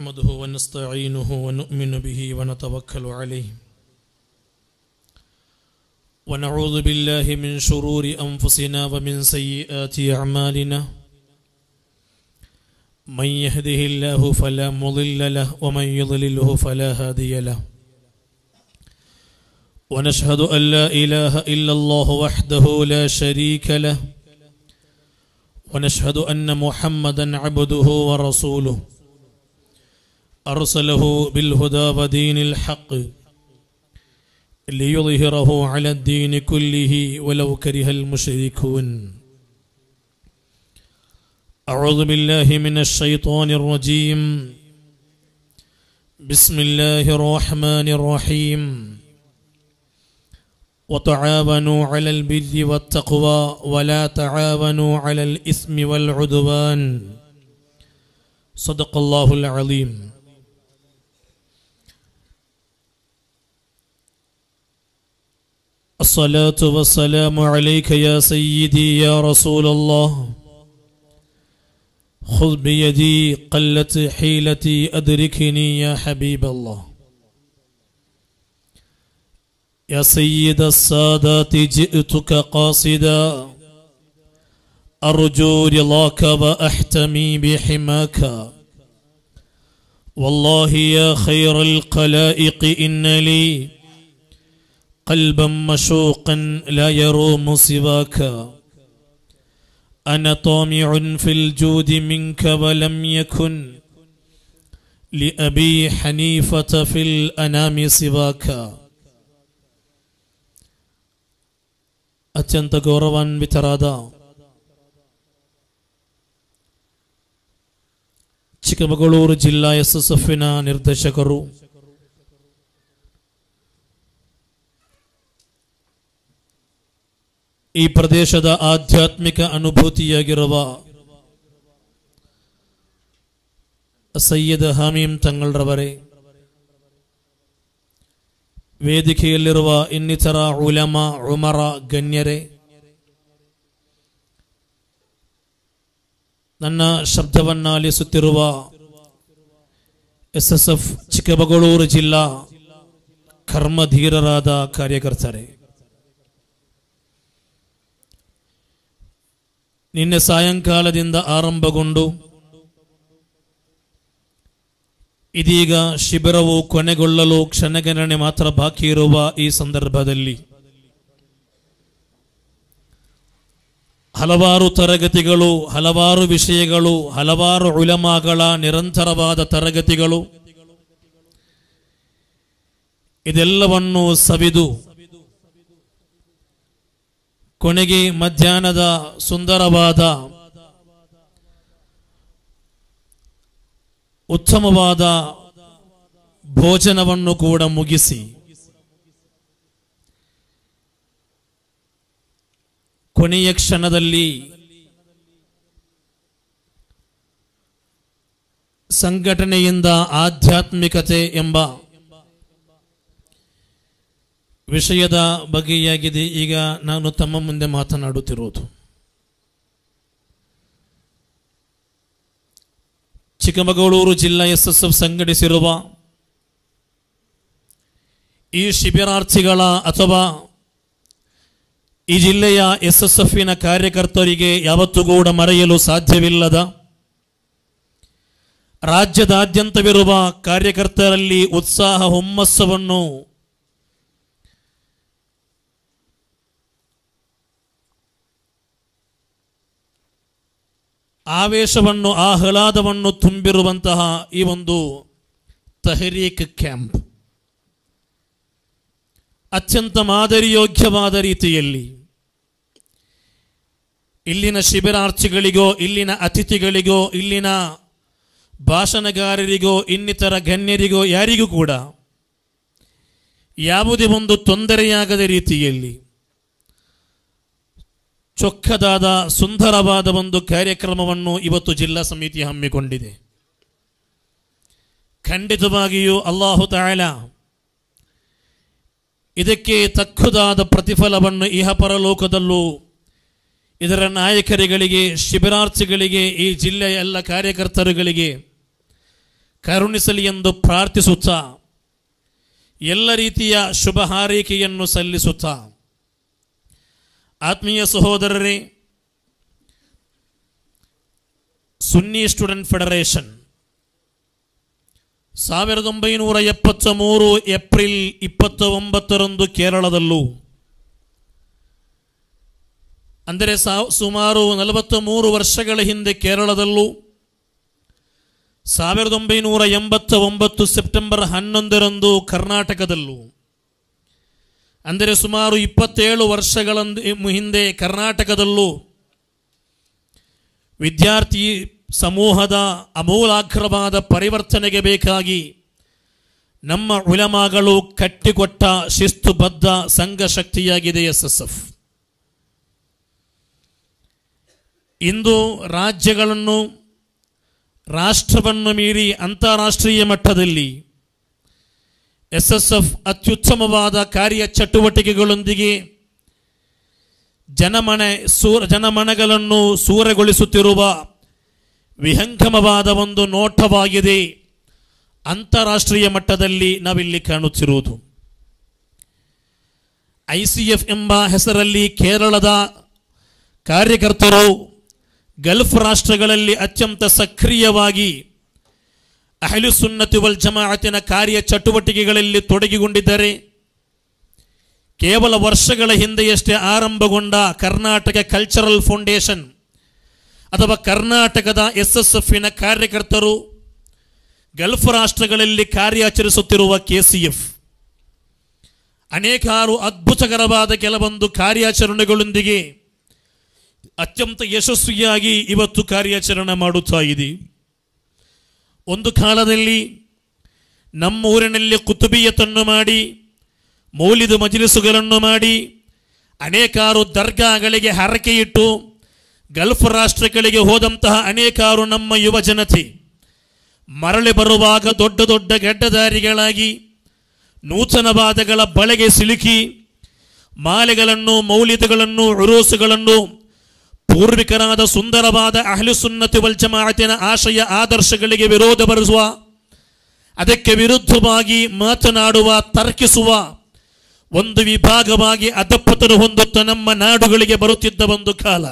نحمده ونستعينه ونؤمن به ونتوكل عليه ونعوذ بالله من شرور أنفسنا ومن سيئات أعمالنا من يهده الله فلا مضل له ومن يضلله فلا هادي له ونشهد أن لا إله إلا الله وحده لا شريك له ونشهد أن محمدا عبده ورسوله أرسله بالهدى ودين الحق ليظهره على الدين كله ولو كره المشركون أعوذ بالله من الشيطان الرجيم بسم الله الرحمن الرحيم وتعاونوا على البر والتقوى ولا تعاونوا على الإثم والعدوان صدق الله العظيم الصلاة والسلام عليك يا سيدي يا رسول الله خذ بيدي قلت حيلتي أدركني يا حبيب الله يا سيد السادات جئتك قاصدا أرجو رضاك وأحتمي بحماك والله يا خير القلائق إن لي قلبا مشوقا لا يروم سواك أنا طامع في الجود منك ولم يكن لأبي حنيفة في الأنام سواك أتنت غوروا بترادا ಚಿಕ್ಕಮಗಳೂರು ಜಿಲ್ಲಾ S S ಎಫ್ನ ಈ ಪ್ರದೇಶದ ಆಧ್ಯಾತ್ಮಿಕ ಅನುಭೂತಿಯಾಗಿರುವ ಸೈಯದ್ ಹಾಮೀಂ ತಂಗಳ್ರವರೇ ವೇದಿಕೆಯಲ್ಲಿರುವ ಇನ್ನಿತರ ಉಲಮ ಉಮರ ಗಣ್ಯರೇ ನನ್ನ ಶಬ್ದವನ್ನಾಲಿಸುತ್ತಿರುವ ಎಸ್ ಎಸ್ ಎಫ್ ಚಿಕ್ಕಮಗಳೂರು ಜಿಲ್ಲಾ ಕರ್ಮಧೀರರಾದ ಕಾರ್ಯಕರ್ತರೇ ನಿನ್ನೆ ಸಾಯಂಕಾಲದಿಂದ ಆರಂಭಗೊಂಡು ಇದೀಗ ಶಿಬಿರವು ಕೊನೆಗೊಳ್ಳಲು ಕ್ಷಣಗಣನೆ ಮಾತ್ರ ಬಾಕಿ ಇರುವ ಈ ಸಂದರ್ಭದಲ್ಲಿ ಹಲವಾರು ತರಗತಿಗಳು ಹಲವಾರು ವಿಷಯಗಳು ಹಲವಾರು ಉಲಮಾಗಳ ನಿರಂತರವಾದ ತರಗತಿಗಳು ಇದೆಲ್ಲವನ್ನು ಸವಿದು ಕೊನೆಗೆ ಮಧ್ಯಾಹ್ನದ ಸುಂದರವಾದ ಉತ್ತಮವಾದ ಭೋಜನವನ್ನು ಕೂಡ ಮುಗಿಸಿ ಕೊನೆಯ ಕ್ಷಣದಲ್ಲಿ ಸಂಘಟನೆಯಿಂದ ಆಧ್ಯಾತ್ಮಿಕತೆ ಎಂಬ ವಿಷಯದ ಬಗೆಯಾಗಿದೆ ಈಗ ನಾನು ತಮ್ಮ ಮುಂದೆ ಮಾತನಾಡುತ್ತಿರುವುದು ಚಿಕ್ಕಮಗಳೂರು ಜಿಲ್ಲಾ ಎಸ್ ಎಸ್ ಎಫ್ ಸಂಘಟಿಸಿರುವ ಈ ಶಿಬಿರಾರ್ಥಿಗಳ ಅಥವಾ ಈ ಜಿಲ್ಲೆಯ ಎಸ್ ಎಸ್ ಎಫ್ನ ಕಾರ್ಯಕರ್ತರಿಗೆ ಯಾವತ್ತೂ ಕೂಡ ಮರೆಯಲು ಸಾಧ್ಯವಿಲ್ಲದ ರಾಜ್ಯದಾದ್ಯಂತವಿರುವ ಕಾರ್ಯಕರ್ತರಲ್ಲಿ ಉತ್ಸಾಹ ಹುಮ್ಮಸ್ಸವನ್ನು ಆವೇಶವನ್ನು ಆಹ್ಲಾದವನ್ನು ತುಂಬಿರುವಂತಹ ಈ ಒಂದು ತಹರೀಕ್ ಕ್ಯಾಂಪ್ ಅತ್ಯಂತ ಮಾದರಿಯೋಗ್ಯವಾದ ರೀತಿಯಲ್ಲಿ ಇಲ್ಲಿನ ಶಿಬಿರಾರ್ಥಿಗಳಿಗೋ ಇಲ್ಲಿನ ಅತಿಥಿಗಳಿಗೋ ಇಲ್ಲಿನ ಭಾಷಣಗಾರರಿಗೋ ಇನ್ನಿತರ ಗಣ್ಯರಿಗೋ ಯಾರಿಗೂ ಕೂಡ ಯಾವುದೇ ಒಂದು ತೊಂದರೆಯಾಗದ ರೀತಿಯಲ್ಲಿ ಚೊಕ್ಕದಾದ ಸುಂದರವಾದ ಒಂದು ಕಾರ್ಯಕ್ರಮವನ್ನು ಇವತ್ತು ಜಿಲ್ಲಾ ಸಮಿತಿ ಹಮ್ಮಿಕೊಂಡಿದೆ ಖಂಡಿತವಾಗಿಯೂ ಅಲ್ಲಾಹು ತಾಯಲ ಇದಕ್ಕೆ ತಕ್ಕುದಾದ ಪ್ರತಿಫಲವನ್ನು ಇಹ ಪರಲೋಕದಲ್ಲೂ ಇದರ ನಾಯಕರಿಗಳಿಗೆ ಶಿಬಿರಾರ್ಥಿಗಳಿಗೆ ಈ ಜಿಲ್ಲೆಯ ಎಲ್ಲ ಕಾರ್ಯಕರ್ತರುಗಳಿಗೆ ಕರುಣಿಸಲಿ ಎಂದು ಪ್ರಾರ್ಥಿಸುತ್ತಾ ಎಲ್ಲ ರೀತಿಯ ಶುಭ ಹಾರೈಕೆಯನ್ನು ಸಲ್ಲಿಸುತ್ತಾ ಆತ್ಮೀಯ ಸಹೋದರರೇ ಸುನ್ನಿ ಸ್ಟೂಡೆಂಟ್ ಫೆಡರೇಷನ್ ಸಾವಿರದ ಒಂಬೈನೂರ ಎಪ್ಪತ್ತ ಮೂರು ಏಪ್ರಿಲ್ ಇಪ್ಪತ್ತ ಒಂಬತ್ತರಂದು ಕೇರಳದಲ್ಲೂ ಅಂದರೆ ಸುಮಾರು ನಲವತ್ತ ಮೂರು ವರ್ಷಗಳ ಹಿಂದೆ ಕೇರಳದಲ್ಲೂ ಸಾವಿರದ ಒಂಬೈನೂರ ಎಂಬತ್ತ ಒಂಬತ್ತು ಸೆಪ್ಟೆಂಬರ್ ಹನ್ನೊಂದರಂದು ಕರ್ನಾಟಕದಲ್ಲೂ ಅಂದರೆ ಸುಮಾರು ಇಪ್ಪತ್ತೇಳು ವರ್ಷಗಳ ಹಿಂದೆ ಕರ್ನಾಟಕದಲ್ಲೂ ವಿದ್ಯಾರ್ಥಿ ಸಮೂಹದ ಅಮೂಲಾಗ್ರವಾದ ಪರಿವರ್ತನೆಗೆ ಬೇಕಾಗಿ ನಮ್ಮ ಉಲಮಾಗಳು ಕಟ್ಟಿಕೊಟ್ಟ ಶಿಸ್ತುಬದ್ಧ ಸಂಘ ಶಕ್ತಿಯಾಗಿದೆ ಎಸ್ ಎಸ್ ಎಫ್ ಇಂದು ರಾಜ್ಯಗಳನ್ನು ರಾಷ್ಟ್ರವನ್ನು ಮೀರಿ ಅಂತಾರಾಷ್ಟ್ರೀಯ ಮಟ್ಟದಲ್ಲಿ ಎಸ್ ಎಸ್ ಎಫ್ ಅತ್ಯುತ್ತಮವಾದ ಕಾರ್ಯ ಚಟುವಟಿಕೆಗಳೊಂದಿಗೆ ಜನಮನೆ ಸೂರ ಜನಮನೆಗಳನ್ನು ಸೂರಗೊಳಿಸುತ್ತಿರುವ ವಿಹಂಗಮವಾದ ಒಂದು ನೋಟವಾಗಿದೆ ಅಂತಾರಾಷ್ಟ್ರೀಯ ಮಟ್ಟದಲ್ಲಿ ನಾವಿಲ್ಲಿ ಕಾಣುತ್ತಿರುವುದು ಐ ಸಿ ಎಫ್ ಎಂಬ ಹೆಸರಲ್ಲಿ ಕೇರಳದ ಕಾರ್ಯಕರ್ತರು ಗಲ್ಫ್ ರಾಷ್ಟ್ರಗಳಲ್ಲಿ ಅತ್ಯಂತ ಸಕ್ರಿಯವಾಗಿ ಅಹಲು ಸುನ್ನತಿ ವಲ್ ಜಮಾಅತಿನ ಕಾರ್ಯ ಚಟುವಟಿಕೆಗಳಲ್ಲಿ ತೊಡಗಿಕೊಂಡಿದ್ದಾರೆ ಕೇವಲ ವರ್ಷಗಳ ಹಿಂದೆಯಷ್ಟೇ ಆರಂಭಗೊಂಡ ಕರ್ನಾಟಕ ಕಲ್ಚರಲ್ ಫೌಂಡೇಶನ್ ಅಥವಾ ಕರ್ನಾಟಕದ ಎಸ್ ಎಸ್ ಎಫ್ನ ಕಾರ್ಯಕರ್ತರು ಗಲ್ಫ್ ರಾಷ್ಟ್ರಗಳಲ್ಲಿ ಕಾರ್ಯಾಚರಿಸುತ್ತಿರುವ ಕೆ ಸಿ ಎಫ್ ಅನೇಕಾರು ಅದ್ಭುತಕರವಾದ ಕೆಲವೊಂದು ಕಾರ್ಯಾಚರಣೆಗಳೊಂದಿಗೆ ಅತ್ಯಂತ ಯಶಸ್ವಿಯಾಗಿ ಇವತ್ತು ಕಾರ್ಯಾಚರಣೆ ಮಾಡುತ್ತಾ ಇದೆ ಒಂದು ಕಾಲದಲ್ಲಿ ನಮ್ಮೂರಿನಲ್ಲಿ ಕುತುಬಿಯತನ್ನು ಮಾಡಿ ಮೌಲಿದು ಮಜಲಿಸುಗಳನ್ನು ಮಾಡಿ ಅನೇಕಾರು ದರ್ಗಾಗಳಿಗೆ ಹರಕೆಯಿಟ್ಟು ಗಲ್ಫ್ ರಾಷ್ಟ್ರಗಳಿಗೆ ಹೋದಂತಹ ಅನೇಕಾರು ನಮ್ಮ ಯುವ ಜನತೆ ಮರಳಿ ಬರುವಾಗ ದೊಡ್ಡ ದೊಡ್ಡ ಗಡ್ಡದಾರಿಗಳಾಗಿ ನೂತನವಾದಗಳ ಬಳೆಗೆ ಸಿಲುಕಿ ಮಾಲೆಗಳನ್ನು ಮೌಲಿದಗಳನ್ನು ಉರೋಸುಗಳನ್ನು ಪೂರ್ವಿಕರಾದ ಸುಂದರವಾದ ಅಹ್ಲುಸುನ್ನತಿ ವಲ್ಜಮಾತಿನ ಆಶಯ ಆದರ್ಶಗಳಿಗೆ ವಿರೋಧ ಬರೆಸುವ ಅದಕ್ಕೆ ವಿರುದ್ಧವಾಗಿ ಮಾತನಾಡುವ ತರ್ಕಿಸುವ ಒಂದು ವಿಭಾಗವಾಗಿ ಅತಪ್ಪತರು ಹೊಂದುತ್ತ ನಮ್ಮ ನಾಡುಗಳಿಗೆ ಬರುತ್ತಿದ್ದ ಒಂದು ಕಾಲ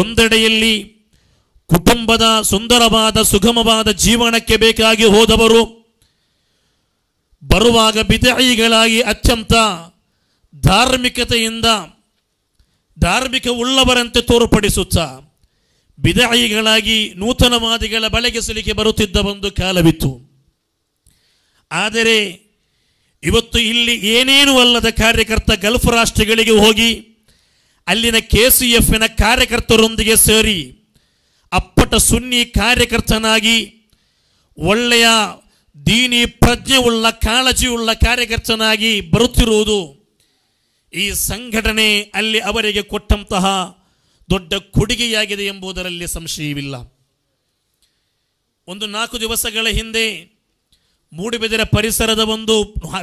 ಒಂದೆಡೆಯಲ್ಲಿ ಕುಟುಂಬದ ಸುಂದರವಾದ ಸುಗಮವಾದ ಜೀವನಕ್ಕೆ ಬೇಕಾಗಿ ಹೋದವರು ಬರುವಾಗ ಬಿದಾಯಿಗಳಾಗಿ ಅತ್ಯಂತ ಧಾರ್ಮಿಕತೆಯಿಂದ ಧಾರ್ಮಿಕ ಉಳ್ಳವರಂತೆ ತೋರ್ಪಡಿಸುತ್ತಾ ಬಿದಾಯಿಗಳಾಗಿ ನೂತನವಾದಿಗಳ ಬಳೆಗೆ ಸಿಲುಕಿ ಬರುತ್ತಿದ್ದ ಒಂದು ಕಾಲವಿತ್ತು ಆದರೆ ಇವತ್ತು ಇಲ್ಲಿ ಏನೇನೂ ಅಲ್ಲದ ಕಾರ್ಯಕರ್ತ ಗಲ್ಫ್ ರಾಷ್ಟ್ರಗಳಿಗೆ ಹೋಗಿ ಅಲ್ಲಿನ ಕೆ ಸಿ ಎಫ್ನ ಕಾರ್ಯಕರ್ತರೊಂದಿಗೆ ಸೇರಿ ಅಪ್ಪಟ ಸುನ್ನಿ ಕಾರ್ಯಕರ್ತನಾಗಿ ಒಳ್ಳೆಯ ದೀನಿ ಪ್ರಜ್ಞೆ ಕಾಳಜಿ ಉಳ್ಳ ಕಾರ್ಯಕರ್ತನಾಗಿ ಬರುತ್ತಿರುವುದು ಈ ಸಂಘಟನೆ ಅಲ್ಲಿ ಅವರಿಗೆ ಕೊಟ್ಟಂತಹ ದೊಡ್ಡ ಕೊಡುಗೆಯಾಗಿದೆ ಎಂಬುದರಲ್ಲಿ ಸಂಶಯವಿಲ್ಲ ಒಂದು ನಾಲ್ಕು ದಿವಸಗಳ ಹಿಂದೆ ಮೂಡುಬಿದಿರ ಪರಿಸರದ ಒಂದು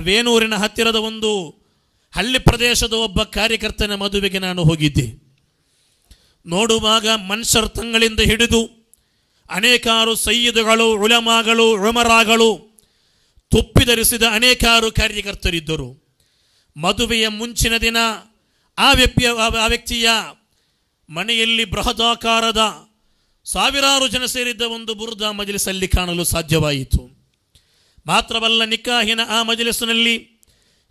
ವೇನೂರಿನ ಹತ್ತಿರದ ಒಂದು ಹಳ್ಳಿ ಪ್ರದೇಶದ ಒಬ್ಬ ಕಾರ್ಯಕರ್ತನ ಮದುವೆಗೆ ನಾನು ಹೋಗಿದ್ದೆ ನೋಡುವಾಗ ಮನುಷ್ಯರ ತಂಗಳಿಂದ ಹಿಡಿದು ಅನೇಕಾರು ಸೈಯದುಗಳು ಉಳಮಾಗಳು ತುಪ್ಪಿ ಧರಿಸಿದ ಅನೇಕಾರು ಕಾರ್ಯಕರ್ತರಿದ್ದರು ಮದುವೆಯ ಮುಂಚಿನ ದಿನ ಆ ವ್ಯಕ್ತಿಯ ಆ ವ್ಯಕ್ತಿಯ ಮನೆಯಲ್ಲಿ ಬೃಹದಾಕಾರದ ಸಾವಿರಾರು ಜನ ಸೇರಿದ್ದ ಒಂದು ಬುರ್ದ ಮಜಲಿಸಲ್ಲಿ ಕಾಣಲು ಸಾಧ್ಯವಾಯಿತು ಮಾತ್ರವಲ್ಲ ನಿಕಾಹಿನ ಆ ಮಜಲಿಸಿನಲ್ಲಿ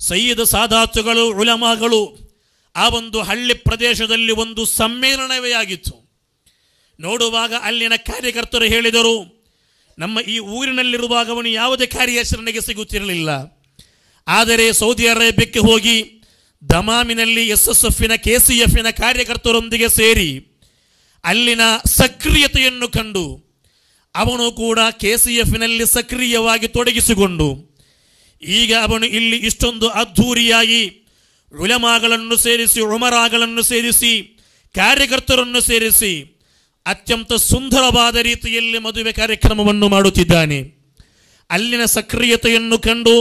ಸಯ್ಯದ ಸಾಧಾತುಗಳು ಉಲಮಾಗಳು ಆ ಒಂದು ಹಳ್ಳಿ ಪ್ರದೇಶದಲ್ಲಿ ಒಂದು ಸಮ್ಮೇಳನವೇ ಆಗಿತ್ತು ನೋಡುವಾಗ ಅಲ್ಲಿನ ಕಾರ್ಯಕರ್ತರು ಹೇಳಿದರು ನಮ್ಮ ಈ ಊರಿನಲ್ಲಿರುವಾಗ ಅವನು ಯಾವುದೇ ಕಾರ್ಯಾಚರಣೆಗೆ ಸಿಗುತ್ತಿರಲಿಲ್ಲ ಆದರೆ ಸೌದಿ ಅರೇಬಿಯಾಕ್ಕೆ ಹೋಗಿ ದಮಾಮಿನಲ್ಲಿ ಎಸ್ ಎಸ್ ಎಫ್ನ ಕೆ ಸಿ ಎಫ್ನ ಕಾರ್ಯಕರ್ತರೊಂದಿಗೆ ಸೇರಿ ಅಲ್ಲಿನ ಸಕ್ರಿಯತೆಯನ್ನು ಕಂಡು ಅವನು ಕೂಡ ಕೆ ಸಿ ಎಫ್ನಲ್ಲಿ ಸಕ್ರಿಯವಾಗಿ ತೊಡಗಿಸಿಕೊಂಡು ಈಗ ಅವನು ಇಲ್ಲಿ ಇಷ್ಟೊಂದು ಅದ್ಧೂರಿಯಾಗಿ ವಿಲಮಾಗಳನ್ನು ಸೇರಿಸಿ ಉಮರಾಗಳನ್ನು ಸೇರಿಸಿ ಕಾರ್ಯಕರ್ತರನ್ನು ಸೇರಿಸಿ ಅತ್ಯಂತ ಸುಂದರವಾದ ರೀತಿಯಲ್ಲಿ ಮದುವೆ ಕಾರ್ಯಕ್ರಮವನ್ನು ಮಾಡುತ್ತಿದ್ದಾನೆ ಅಲ್ಲಿನ ಸಕ್ರಿಯತೆಯನ್ನು ಕಂಡು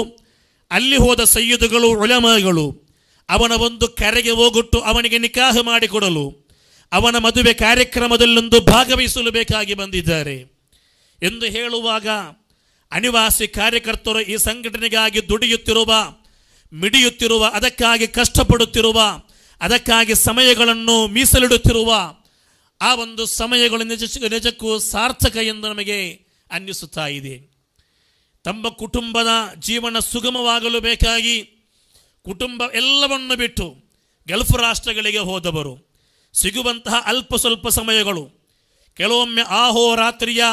ಅಲ್ಲಿ ಹೋದ ಸೈಯದುಗಳು ಒಳಮಗಳು ಅವನ ಒಂದು ಕರೆಗೆ ಹೋಗುಟ್ಟು ಅವನಿಗೆ ನಿಕಾಹ ಮಾಡಿಕೊಡಲು ಅವನ ಮದುವೆ ಕಾರ್ಯಕ್ರಮದಲ್ಲೊಂದು ಭಾಗವಹಿಸಲು ಬೇಕಾಗಿ ಬಂದಿದ್ದಾರೆ ಎಂದು ಹೇಳುವಾಗ ಅನಿವಾಸಿ ಕಾರ್ಯಕರ್ತರು ಈ ಸಂಘಟನೆಗಾಗಿ ದುಡಿಯುತ್ತಿರುವ ಮಿಡಿಯುತ್ತಿರುವ ಅದಕ್ಕಾಗಿ ಕಷ್ಟಪಡುತ್ತಿರುವ ಅದಕ್ಕಾಗಿ ಸಮಯಗಳನ್ನು ಮೀಸಲಿಡುತ್ತಿರುವ ಆ ಒಂದು ಸಮಯಗಳು ನಿಜ ನಿಜಕ್ಕೂ ಸಾರ್ಥಕ ಎಂದು ನಮಗೆ ಅನ್ನಿಸುತ್ತಾ ಇದೆ ತಮ್ಮ ಕುಟುಂಬದ ಜೀವನ ಸುಗಮವಾಗಲು ಬೇಕಾಗಿ ಕುಟುಂಬ ಎಲ್ಲವನ್ನು ಬಿಟ್ಟು ಗಲ್ಫ್ ರಾಷ್ಟ್ರಗಳಿಗೆ ಹೋದವರು ಸಿಗುವಂತಹ ಅಲ್ಪ ಸ್ವಲ್ಪ ಸಮಯಗಳು ಕೆಲವೊಮ್ಮೆ ಆಹೋರಾತ್ರಿಯ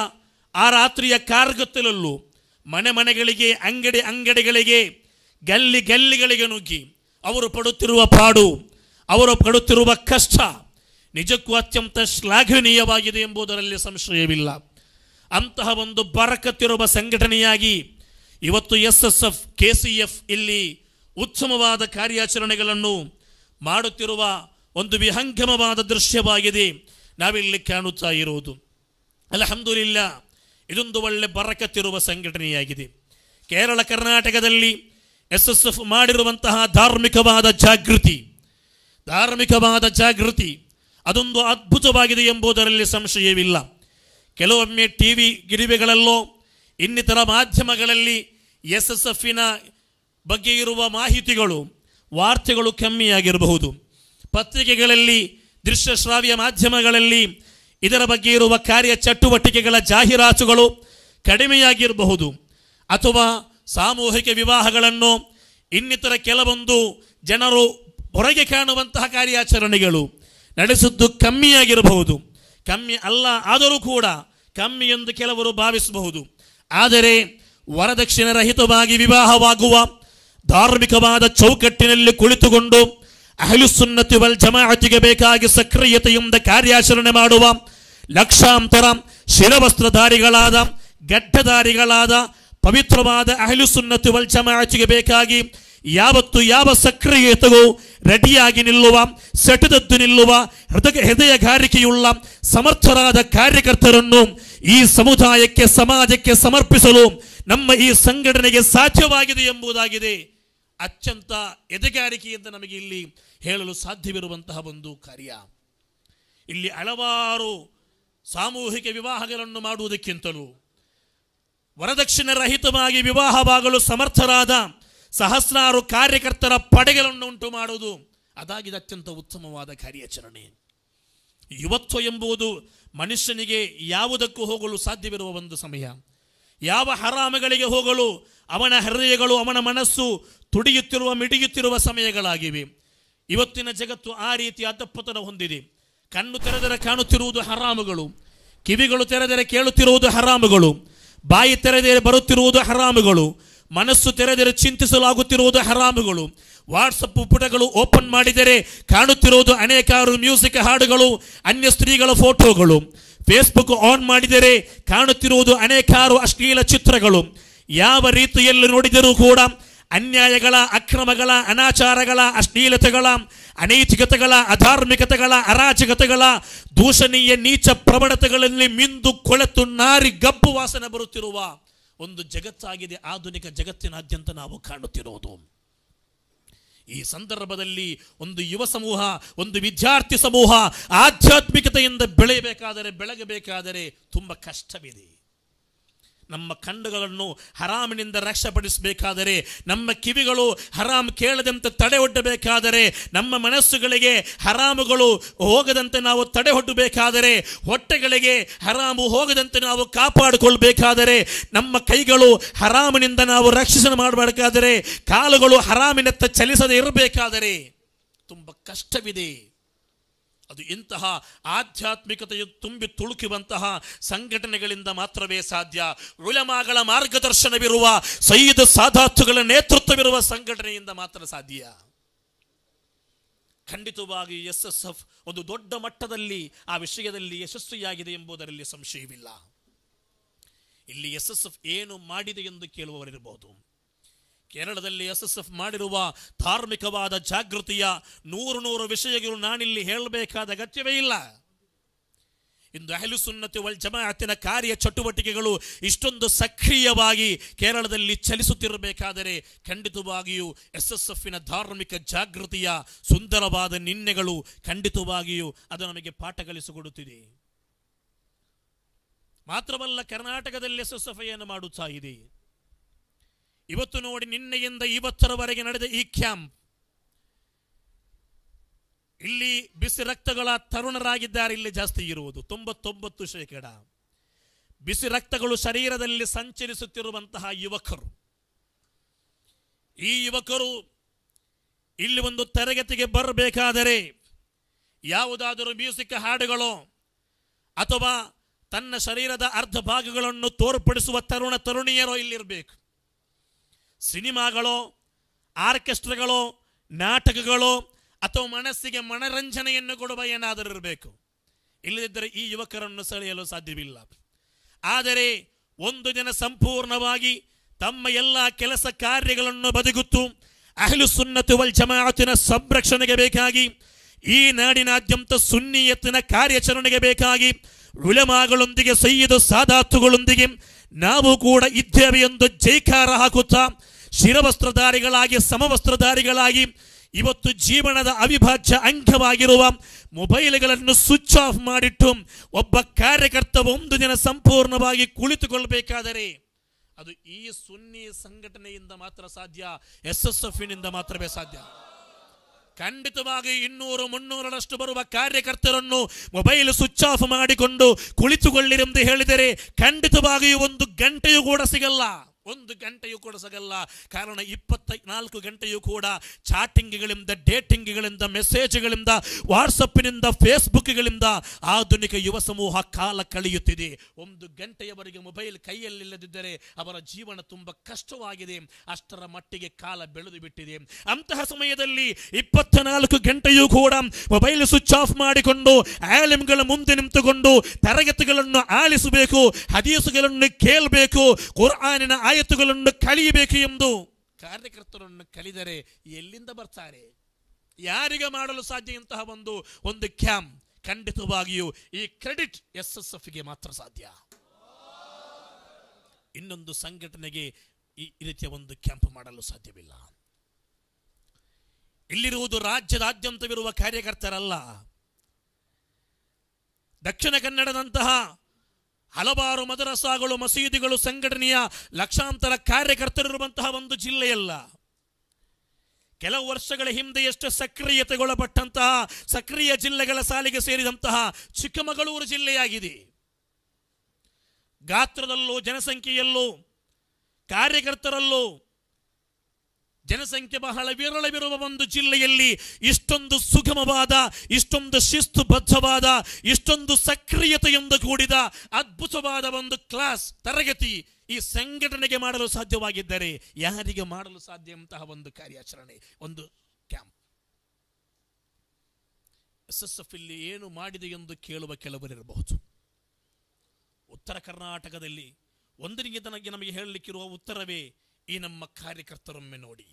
ಆ ರಾತ್ರಿಯ ಕಾರ್ಗತ್ತಲಲ್ಲೂ ಮನೆ ಮನೆಗಳಿಗೆ ಅಂಗಡಿ ಅಂಗಡಿಗಳಿಗೆ ಗಲ್ಲಿ ಗಲ್ಲಿಗಳಿಗೆ ನುಗ್ಗಿ ಅವರು ಪಡುತ್ತಿರುವ ಪಾಡು ಅವರು ಪಡುತ್ತಿರುವ ಕಷ್ಟ ನಿಜಕ್ಕೂ ಅತ್ಯಂತ ಶ್ಲಾಘನೀಯವಾಗಿದೆ ಎಂಬುದರಲ್ಲಿ ಸಂಶಯವಿಲ್ಲ ಅಂತಹ ಒಂದು ಬರಕತ್ತಿರುವ ಸಂಘಟನೆಯಾಗಿ ಇವತ್ತು S S F K C F ಇಲ್ಲಿ ಉತ್ತಮವಾದ ಕಾರ್ಯಾಚರಣೆಗಳನ್ನು ಮಾಡುತ್ತಿರುವ ಒಂದು ವಿಹಂಗಮವಾದ ದೃಶ್ಯವಾಗಿದೆ ನಾವಿಲ್ಲಿ ಕಾಣುತ್ತಾ ಇರುವುದು ಅಲಹಮ್ದುಲಿಲ್ಲ ಇದೊಂದು ಒಳ್ಳೆ ಬರಕತ್ತಿರುವ ಸಂಘಟನೆಯಾಗಿದೆ ಕೇರಳ ಕರ್ನಾಟಕದಲ್ಲಿ ಎಸ್ ಎಸ್ ಎಫ್ ಮಾಡಿರುವಂತಹ ಧಾರ್ಮಿಕವಾದ ಜಾಗೃತಿ ಧಾರ್ಮಿಕವಾದ ಜಾಗೃತಿ ಅದೊಂದು ಅದ್ಭುತವಾಗಿದೆ ಎಂಬುದರಲ್ಲಿ ಸಂಶಯವಿಲ್ಲ ಕೆಲವೊಮ್ಮೆ ಟಿ ವಿ ಗಿರಿವೆಗಳಲ್ಲೋ ಇನ್ನಿತರ ಮಾಧ್ಯಮಗಳಲ್ಲಿ ಎಸ್ ಎಸ್ ಎಫಿನ ಬಗ್ಗೆ ಇರುವ ಮಾಹಿತಿಗಳು ವಾರ್ತೆಗಳು ಕಮ್ಮಿಯಾಗಿರಬಹುದು ಪತ್ರಿಕೆಗಳಲ್ಲಿ ದೃಶ್ಯಶ್ರಾವ್ಯ ಮಾಧ್ಯಮಗಳಲ್ಲಿ ಇದರ ಬಗ್ಗೆ ಇರುವ ಕಾರ್ಯ ಚಟುವಟಿಕೆಗಳ ಜಾಹೀರಾತುಗಳು ಕಡಿಮೆಯಾಗಿರಬಹುದು ಅಥವಾ ಸಾಮೂಹಿಕ ವಿವಾಹಗಳನ್ನು ಇನ್ನಿತರ ಕೆಲವೊಂದು ಜನರು ಹೊರಗೆ ಕಾಣುವಂತಹ ಕಾರ್ಯಾಚರಣೆಗಳು ನಡೆಸಿದ್ದು ಕಮ್ಮಿಯಾಗಿರಬಹುದು ಕಮ್ಮಿ ಅಲ್ಲ ಆದರೂ ಕೂಡ ಕಮ್ಮಿ ಎಂದು ಕೆಲವರು ಭಾವಿಸಬಹುದು ಆದರೆ ವರದಕ್ಷಿಣೆ ರಹಿತವಾಗಿ ವಿವಾಹವಾಗುವ ಧಾರ್ಮಿಕವಾದ ಚೌಕಟ್ಟಿನಲ್ಲಿ ಕುಳಿತುಕೊಂಡು ಅಹಲುಸುನ್ನತಿ ವಲ್ ಜಮಾಅತಿಗೆ ಬೇಕಾಗಿ ಸಕ್ರಿಯತೆಯಿಂದ ಕಾರ್ಯಾಚರಣೆ ಮಾಡುವ ಲಕ್ಷಾಂತರ ಶಿರವಸ್ತ್ರಧಾರಿಗಳಾದ ಗಡ್ಡಧಾರಿಗಳಾದ ಪವಿತ್ರವಾದ ಅಹಲುಸುನ್ನತಿ ವಲ್ ಜಮಾಅತಿಗೆ ಬೇಕಾಗಿ ಯಾವತ್ತು ಯಾವ ಸಕ್ರಿಯತೆಗೂ ರೆಡಿಯಾಗಿ ನಿಲ್ಲುವ ಸೆಟದದ್ದು ನಿಲ್ಲುವ ಹೃದಯ ಹೃದಯಗಾರಿಕೆಯುಳ್ಳ ಸಮರ್ಥರಾದ ಕಾರ್ಯಕರ್ತರನ್ನು ಈ ಸಮುದಾಯಕ್ಕೆ ಸಮಾಜಕ್ಕೆ ಸಮರ್ಪಿಸಲು ನಮ್ಮ ಈ ಸಂಘಟನೆಗೆ ಸಾಧ್ಯವಾಗಿದೆ ಎಂಬುದಾಗಿದೆ ಅತ್ಯಂತ ಎದೆಗಾರಿಕೆಯಿಂದ ನಮಗೆ ಇಲ್ಲಿ ಹೇಳಲು ಸಾಧ್ಯವಿರುವಂತಹ ಒಂದು ಕಾರ್ಯ ಇಲ್ಲಿ ಹಲವಾರು ಸಾಮೂಹಿಕ ವಿವಾಹಗಳನ್ನು ಮಾಡುವುದಕ್ಕಿಂತಲೂ ವರದಕ್ಷಿಣೆ ರಹಿತವಾಗಿ ವಿವಾಹವಾಗಲು ಸಮರ್ಥರಾದ ಸಹಸ್ರಾರು ಕಾರ್ಯಕರ್ತರ ಪಡೆಗಳನ್ನು ಉಂಟು ಮಾಡುವುದು ಅದಾಗಿದೆ ಅತ್ಯಂತ ಉತ್ತಮವಾದ ಕಾರ್ಯಾಚರಣೆ ಯುವತ್ವ ಎಂಬುದು ಮನುಷ್ಯನಿಗೆ ಯಾವುದಕ್ಕೂ ಹೋಗಲು ಸಾಧ್ಯವಿರುವ ಒಂದು ಸಮಯ ಯಾವ ಹರಾಮಗಳಿಗೆ ಹೋಗಲು ಅವನ ಹೃದಯಗಳು ಅವನ ಮನಸ್ಸು ತುಡಿಯುತ್ತಿರುವ ಮಿಡಿಯುತ್ತಿರುವ ಸಮಯಗಳಾಗಿವೆ ಇವತ್ತಿನ ಜಗತ್ತು ಆ ರೀತಿ ಅಧಪತನ ಹೊಂದಿದೆ ಕಣ್ಣು ತೆರೆದರೆ ಕಾಣುತ್ತಿರುವುದು ಹರಾಮುಗಳು ಕಿವಿಗಳು ತೆರೆದರೆ ಕೇಳುತ್ತಿರುವುದು ಹರಾಮುಗಳು ಬಾಯಿ ತೆರೆದರೆ ಬರುತ್ತಿರುವುದು ಹರಾಮುಗಳು ಮನಸ್ಸು ತೆರೆದರೆ ಚಿಂತಿಸಲಾಗುತ್ತಿರುವುದು ಹರಾಮುಗಳು ವಾಟ್ಸಪ್ ಪುಟಗಳು ಓಪನ್ ಮಾಡಿದರೆ ಕಾಣುತ್ತಿರುವುದು ಅನೇಕಾರು ಮ್ಯೂಸಿಕ್ ಹಾಡುಗಳು ಅನ್ಯ ಸ್ತ್ರೀಗಳ ಫೋಟೋಗಳು ಫೇಸ್ಬುಕ್ ಆನ್ ಮಾಡಿದರೆ ಕಾಣುತ್ತಿರುವುದು ಅನೇಕಾರು ಅಶ್ಲೀಲ ಚಿತ್ರಗಳು ಯಾವ ರೀತಿಯಲ್ಲಿ ನೋಡಿದರೂ ಕೂಡ ಅನ್ಯಾಯಗಳ ಅಕ್ರಮಗಳ ಅನಾಚಾರಗಳ ಅಶ್ಲೀಲತೆಗಳ ಅನೈತಿಕತೆಗಳ ಅಧಾರ್ಮಿಕತೆಗಳ ಅರಾಜಕತೆಗಳ ದೂಷಣೀಯ ನೀಚ ಪ್ರಬಣತೆಗಳಲ್ಲಿ ಮಿಂದು ಕೊಳೆತು ನಾರಿ ಗಬ್ಬು ವಾಸನೆ ಬರುತ್ತಿರುವ ಒಂದು ಜಗತ್ತಾಗಿದೆ ಆಧುನಿಕ ಜಗತ್ತಿನಾದ್ಯಂತ ನಾವು ಕಾಣುತ್ತಿರೋದು ಈ ಸಂದರ್ಭದಲ್ಲಿ ಒಂದು ಯುವ ಸಮೂಹ ಒಂದು ವಿದ್ಯಾರ್ಥಿ ಸಮೂಹ ಆಧ್ಯಾತ್ಮಿಕತೆಯಿಂದ ಬೆಳೆಯಬೇಕಾದರೆ ಬೆಳಗಬೇಕಾದರೆ ತುಂಬ ಕಷ್ಟವಿದೆ ನಮ್ಮ ಕಣ್ಣುಗಳನ್ನು ಹರಾಮಿನಿಂದ ರಕ್ಷಪಡಿಸಬೇಕಾದರೆ ನಮ್ಮ ಕಿವಿಗಳು ಹರಾಮ್ ಕೇಳದಂತೆ ತಡೆ ಒಡ್ಡಬೇಕಾದರೆ ನಮ್ಮ ಮನಸ್ಸುಗಳಿಗೆ ಹರಾಮುಗಳು ಹೋಗದಂತೆ ನಾವು ತಡೆ ಒಡ್ಡಬೇಕಾದರೆ ಹೊಟ್ಟೆಗಳಿಗೆ ಹರಾಮು ಹೋಗದಂತೆ ನಾವು ಕಾಪಾಡಿಕೊಳ್ಬೇಕಾದರೆ ನಮ್ಮ ಕೈಗಳು ಹರಾಮಿನಿಂದ ನಾವು ರಕ್ಷಿಸಲು ಮಾಡಬೇಕಾದರೆ ಕಾಲುಗಳು ಹರಾಮಿನತ್ತ ಚಲಿಸದೆ ಇರಬೇಕಾದರೆ ತುಂಬ ಕಷ್ಟವಿದೆ ಅದು ಇಂತಹ ಆಧ್ಯಾತ್ಮಿಕತೆಯು ತುಂಬಿ ತುಳುಕುವಂತಹ ಸಂಘಟನೆಗಳಿಂದ ಮಾತ್ರವೇ ಸಾಧ್ಯ ಉಳಮಾಗಳ ಮಾರ್ಗದರ್ಶನವಿರುವ ಸೈದ ಸಾಧಾತುಗಳ ನೇತೃತ್ವವಿರುವ ಸಂಘಟನೆಯಿಂದ ಮಾತ್ರ ಸಾಧ್ಯ ಖಂಡಿತವಾಗಿ ಎಸ್ ಎಸ್ ಎಫ್ ಒಂದು ದೊಡ್ಡ ಮಟ್ಟದಲ್ಲಿ ಆ ವಿಷಯದಲ್ಲಿ ಯಶಸ್ವಿಯಾಗಿದೆ ಎಂಬುದರಲ್ಲಿ ಸಂಶಯವಿಲ್ಲ ಇಲ್ಲಿ ಎಸ್ ಎಸ್ ಎಫ್ ಏನು ಮಾಡಿದೆ ಎಂದು ಕೇಳುವವರಿರಬಹುದು ಕೇರಳದಲ್ಲಿ ಎಸ್ ಎಸ್ ಎಫ್ ಮಾಡಿರುವ ಧಾರ್ಮಿಕವಾದ ಜಾಗೃತಿಯ ನೂರು ನೂರು ವಿಷಯಗಳು ನಾನಿಲ್ಲಿ ಹೇಳಬೇಕಾದ ಅಗತ್ಯವೇ ಇಲ್ಲ ಇಂದು ಅಹಲುಸುನ್ನತಿ ವಲ್ ಜಮಾಅತಿನ ಕಾರ್ಯ ಚಟುವಟಿಕೆಗಳು ಇಷ್ಟೊಂದು ಸಕ್ರಿಯವಾಗಿ ಕೇರಳದಲ್ಲಿ ಚಲಿಸುತ್ತಿರಬೇಕಾದರೆ ಖಂಡಿತವಾಗಿಯೂ ಎಸ್ ಎಸ್ ಎಫ್ನ ಧಾರ್ಮಿಕ ಜಾಗೃತಿಯ ಸುಂದರವಾದ ನಿನ್ನೆಗಳು ಖಂಡಿತವಾಗಿಯೂ ಅದು ನಮಗೆ ಪಾಠ ಕಲಿಸಿಕೊಡುತ್ತಿದೆ ಮಾತ್ರವಲ್ಲ ಕರ್ನಾಟಕದಲ್ಲಿ ಎಸ್ ಎಸ್ ಎಫ್ ಏನು ಮಾಡುತ್ತಾ ಇದೆ ಇವತ್ತು ನೋಡಿ ನಿನ್ನೆಯಿಂದ ಇವತ್ತರವರೆಗೆ ನಡೆದ ಈ ಕ್ಯಾಂಪ್ ಇಲ್ಲಿ ಬಿಸಿ ರಕ್ತಗಳ ತರುಣರಾಗಿದ್ದಾರೆ ಇಲ್ಲಿ ಜಾಸ್ತಿ ಇರುವುದು ತೊಂಬತ್ತೊಂಬತ್ತು ಶೇಕಡ ಬಿಸಿ ರಕ್ತಗಳು ಶರೀರದಲ್ಲಿ ಸಂಚರಿಸುತ್ತಿರುವಂತಹ ಯುವಕರು ಈ ಯುವಕರು ಇಲ್ಲಿ ಒಂದು ತರಗತಿಗೆ ಬರಬೇಕಾದರೆ ಯಾವುದಾದರೂ ಮ್ಯೂಸಿಕ್ ಹಾಡುಗಳು ಅಥವಾ ತನ್ನ ಶರೀರದ ಅರ್ಧ ಭಾಗಗಳನ್ನು ತೋರ್ಪಡಿಸುವ ತರುಣ ತರುಣಿಯರೋ ಇಲ್ಲಿರಬೇಕು ಸಿನಿಮಾಗಳು ಆರ್ಕೆಸ್ಟ್ರಾಗಳು ನಾಟಕಗಳು ಅಥವಾ ಮನಸ್ಸಿಗೆ ಮನರಂಜನೆಯನ್ನು ಕೊಡುವ ಏನಾದರೂ ಇರಬೇಕು ಇಲ್ಲದಿದ್ದರೆ ಈ ಯುವಕರನ್ನು ಸೆಳೆಯಲು ಸಾಧ್ಯವಿಲ್ಲ ಆದರೆ ಒಂದು ದಿನ ಸಂಪೂರ್ಣವಾಗಿ ತಮ್ಮ ಎಲ್ಲ ಕೆಲಸ ಕಾರ್ಯಗಳನ್ನು ಬದುಕುತ್ತು ಅಹಲು ಸುನ್ನತುವಲ್ ವಲ್ ಜಮಾತಿನ ಸಂರಕ್ಷಣೆಗೆ ಬೇಕಾಗಿ ಈ ನಾಡಿನಾದ್ಯಂತ ಸುನ್ನಿಯತ್ತಿನ ಕಾರ್ಯಾಚರಣೆಗೆ ಬೇಕಾಗಿ ಉಳಮಾಗಳೊಂದಿಗೆ ಸೈಯದ ಸಾಧಾತುಗಳೊಂದಿಗೆ ನಾವು ಕೂಡ ಇದ್ದೇವೆ ಎಂದು ಜೈಕಾರ ಹಾಕುತ್ತಾ ಶಿರವಸ್ತ್ರಧಾರಿಗಳಾಗಿ ಸಮವಸ್ತ್ರಧಾರಿಗಳಾಗಿ ಇವತ್ತು ಜೀವನದ ಅವಿಭಾಜ್ಯ ಅಂಗವಾಗಿರುವ ಮೊಬೈಲ್ಗಳನ್ನು ಸ್ವಿಚ್ ಆಫ್ ಮಾಡಿಟ್ಟು ಒಬ್ಬ ಕಾರ್ಯಕರ್ತ ಒಂದು ದಿನ ಸಂಪೂರ್ಣವಾಗಿ ಕುಳಿತುಕೊಳ್ಳಬೇಕಾದರೆ ಅದು ಈ ಸುನ್ನಿ ಸಂಘಟನೆಯಿಂದ ಮಾತ್ರ ಸಾಧ್ಯ ಎಸ್ ಎಸ್ ಎಫ್ನಿಂದ ಮಾತ್ರವೇ ಸಾಧ್ಯ ಖಂಡಿತವಾಗಿ ಇನ್ನೂರು ಮುನ್ನೂರರಷ್ಟು ಬರುವ ಕಾರ್ಯಕರ್ತರನ್ನು ಮೊಬೈಲ್ ಸ್ವಿಚ್ ಆಫ್ ಮಾಡಿಕೊಂಡು ಕುಳಿತುಕೊಳ್ಳಿರೆಂದು ಹೇಳಿದರೆ ಖಂಡಿತವಾಗಿಯೂ ಒಂದು ಗಂಟೆಯೂ ಕೂಡ ಸಿಗಲ್ಲ ಒಂದು ಗಂಟೆಯೂ ಕೂಡ ಸಿಗಲ್ಲ ಕಾರಣ ಇಪ್ಪತ್ತ ನಾಲ್ಕು ಗಂಟೆಯೂ ಕೂಡ ಚಾಟಿಂಗ್ಗಳಿಂದ ಡೇಟಿಂಗ್ಗಳಿಂದ ಮೆಸೇಜ್ಗಳಿಂದ ವಾಟ್ಸಪ್ನಿಂದ ಫೇಸ್ಬುಕ್ಗಳಿಂದ ಆಧುನಿಕ ಯುವ ಸಮೂಹ ಕಾಲ ಕಳೆಯುತ್ತಿದೆ ಒಂದು ಗಂಟೆಯವರೆಗೆ ಮೊಬೈಲ್ ಕೈಯಲ್ಲಿಲ್ಲದಿದ್ದರೆ ಅವರ ಜೀವನ ತುಂಬ ಕಷ್ಟವಾಗಿದೆ ಅಷ್ಟರ ಮಟ್ಟಿಗೆ ಕಾಲ ಬೆಳೆದು ಬಿಟ್ಟಿದೆ ಅಂತಹ ಸಮಯದಲ್ಲಿ ಇಪ್ಪತ್ತ ನಾಲ್ಕು ಗಂಟೆಯೂ ಕೂಡ ಮೊಬೈಲ್ ಸ್ವಿಚ್ ಆಫ್ ಮಾಡಿಕೊಂಡು ಆಲಿಮ್ಗಳ ಮುಂದೆ ನಿಂತುಕೊಂಡು ತರಗತಿಗಳನ್ನು ಆಲಿಸಬೇಕು ಹದೀಸುಗಳನ್ನು ಕೇಳಬೇಕು ಕುರ್ಆನಿನ ಆಯ ಆಯತುಗಳನ್ನು ಕಲಿಯಬೇಕು ಎಂದು ಕಾರ್ಯಕರ್ತರನ್ನು ಕಲಿದರೆ ಎಲ್ಲಿಂದ ಬರ್ತಾರೆ ಯಾರಿಗೆ ಮಾಡಲು ಸಾಧ್ಯ ಇಂತಹ ಒಂದು ಒಂದು ಕ್ಯಾಂಪ್ ಖಂಡಿತವಾಗಿಯೂ ಈ ಕ್ರೆಡಿಟ್ ಎಸ್ ಎಸ್ ಎಫ್ಗೆ ಮಾತ್ರ ಸಾಧ್ಯ ಇನ್ನೊಂದು ಸಂಘಟನೆಗೆ ಈ ರೀತಿಯ ಒಂದು ಕ್ಯಾಂಪ್ ಮಾಡಲು ಸಾಧ್ಯವಿಲ್ಲ ಇಲ್ಲಿರುವುದು ರಾಜ್ಯದಾದ್ಯಂತವಿರುವ ಕಾರ್ಯಕರ್ತರಲ್ಲ ದಕ್ಷಿಣ ಕನ್ನಡದಂತಹ ಹಲವಾರು ಮದರಸಾಗಳು ಮಸೀದಿಗಳು ಸಂಘಟನೆಯ ಲಕ್ಷಾಂತರ ಕಾರ್ಯಕರ್ತರಿರುವಂತಹ ಒಂದು ಜಿಲ್ಲೆಯಲ್ಲ ಕೆಲವು ವರ್ಷಗಳ ಹಿಂದೆಯಷ್ಟು ಸಕ್ರಿಯತೆಗೊಳಪಟ್ಟಂತಹ ಸಕ್ರಿಯ ಜಿಲ್ಲೆಗಳ ಸಾಲಿಗೆ ಸೇರಿದಂತಹ ಚಿಕ್ಕಮಗಳೂರು ಜಿಲ್ಲೆಯಾಗಿದೆ ಗಾತ್ರದಲ್ಲೂ ಜನಸಂಖ್ಯೆಯಲ್ಲೂ ಕಾರ್ಯಕರ್ತರಲ್ಲೂ ಜನಸಂಖ್ಯೆ ಬಹಳ ವಿರಳವಿರುವ ಒಂದು ಜಿಲ್ಲೆಯಲ್ಲಿ ಇಷ್ಟೊಂದು ಸುಗಮವಾದ ಇಷ್ಟೊಂದು ಶಿಸ್ತು ಬದ್ಧವಾದ ಇಷ್ಟೊಂದು ಸಕ್ರಿಯತೆಯಿಂದ ಕೂಡಿದ ಅದ್ಭುತವಾದ ಒಂದು ಕ್ಲಾಸ್ ತರಗತಿ ಈ ಸಂಘಟನೆಗೆ ಮಾಡಲು ಸಾಧ್ಯವಾಗಿದ್ದರೆ ಯಾರಿಗೆ ಮಾಡಲು ಸಾಧ್ಯ ಅಂತಹ ಒಂದು ಕಾರ್ಯಾಚರಣೆ ಒಂದು ಕ್ಯಾಂಪ್ ಎಸ್ ಎಸ್ ಎಫ್ ಇಲ್ಲಿ ಏನು ಮಾಡಿದೆ ಎಂದು ಕೇಳುವ ಕೆಲವರಿರಬಹುದು ಉತ್ತರ ಕರ್ನಾಟಕದಲ್ಲಿ ಒಂದರಿಗೆ ನನಗೆ ನಮಗೆ ಹೇಳಲಿಕ್ಕಿರುವ ಉತ್ತರವೇ ಈ ನಮ್ಮ ಕಾರ್ಯಕರ್ತರೊಮ್ಮೆ ನೋಡಿ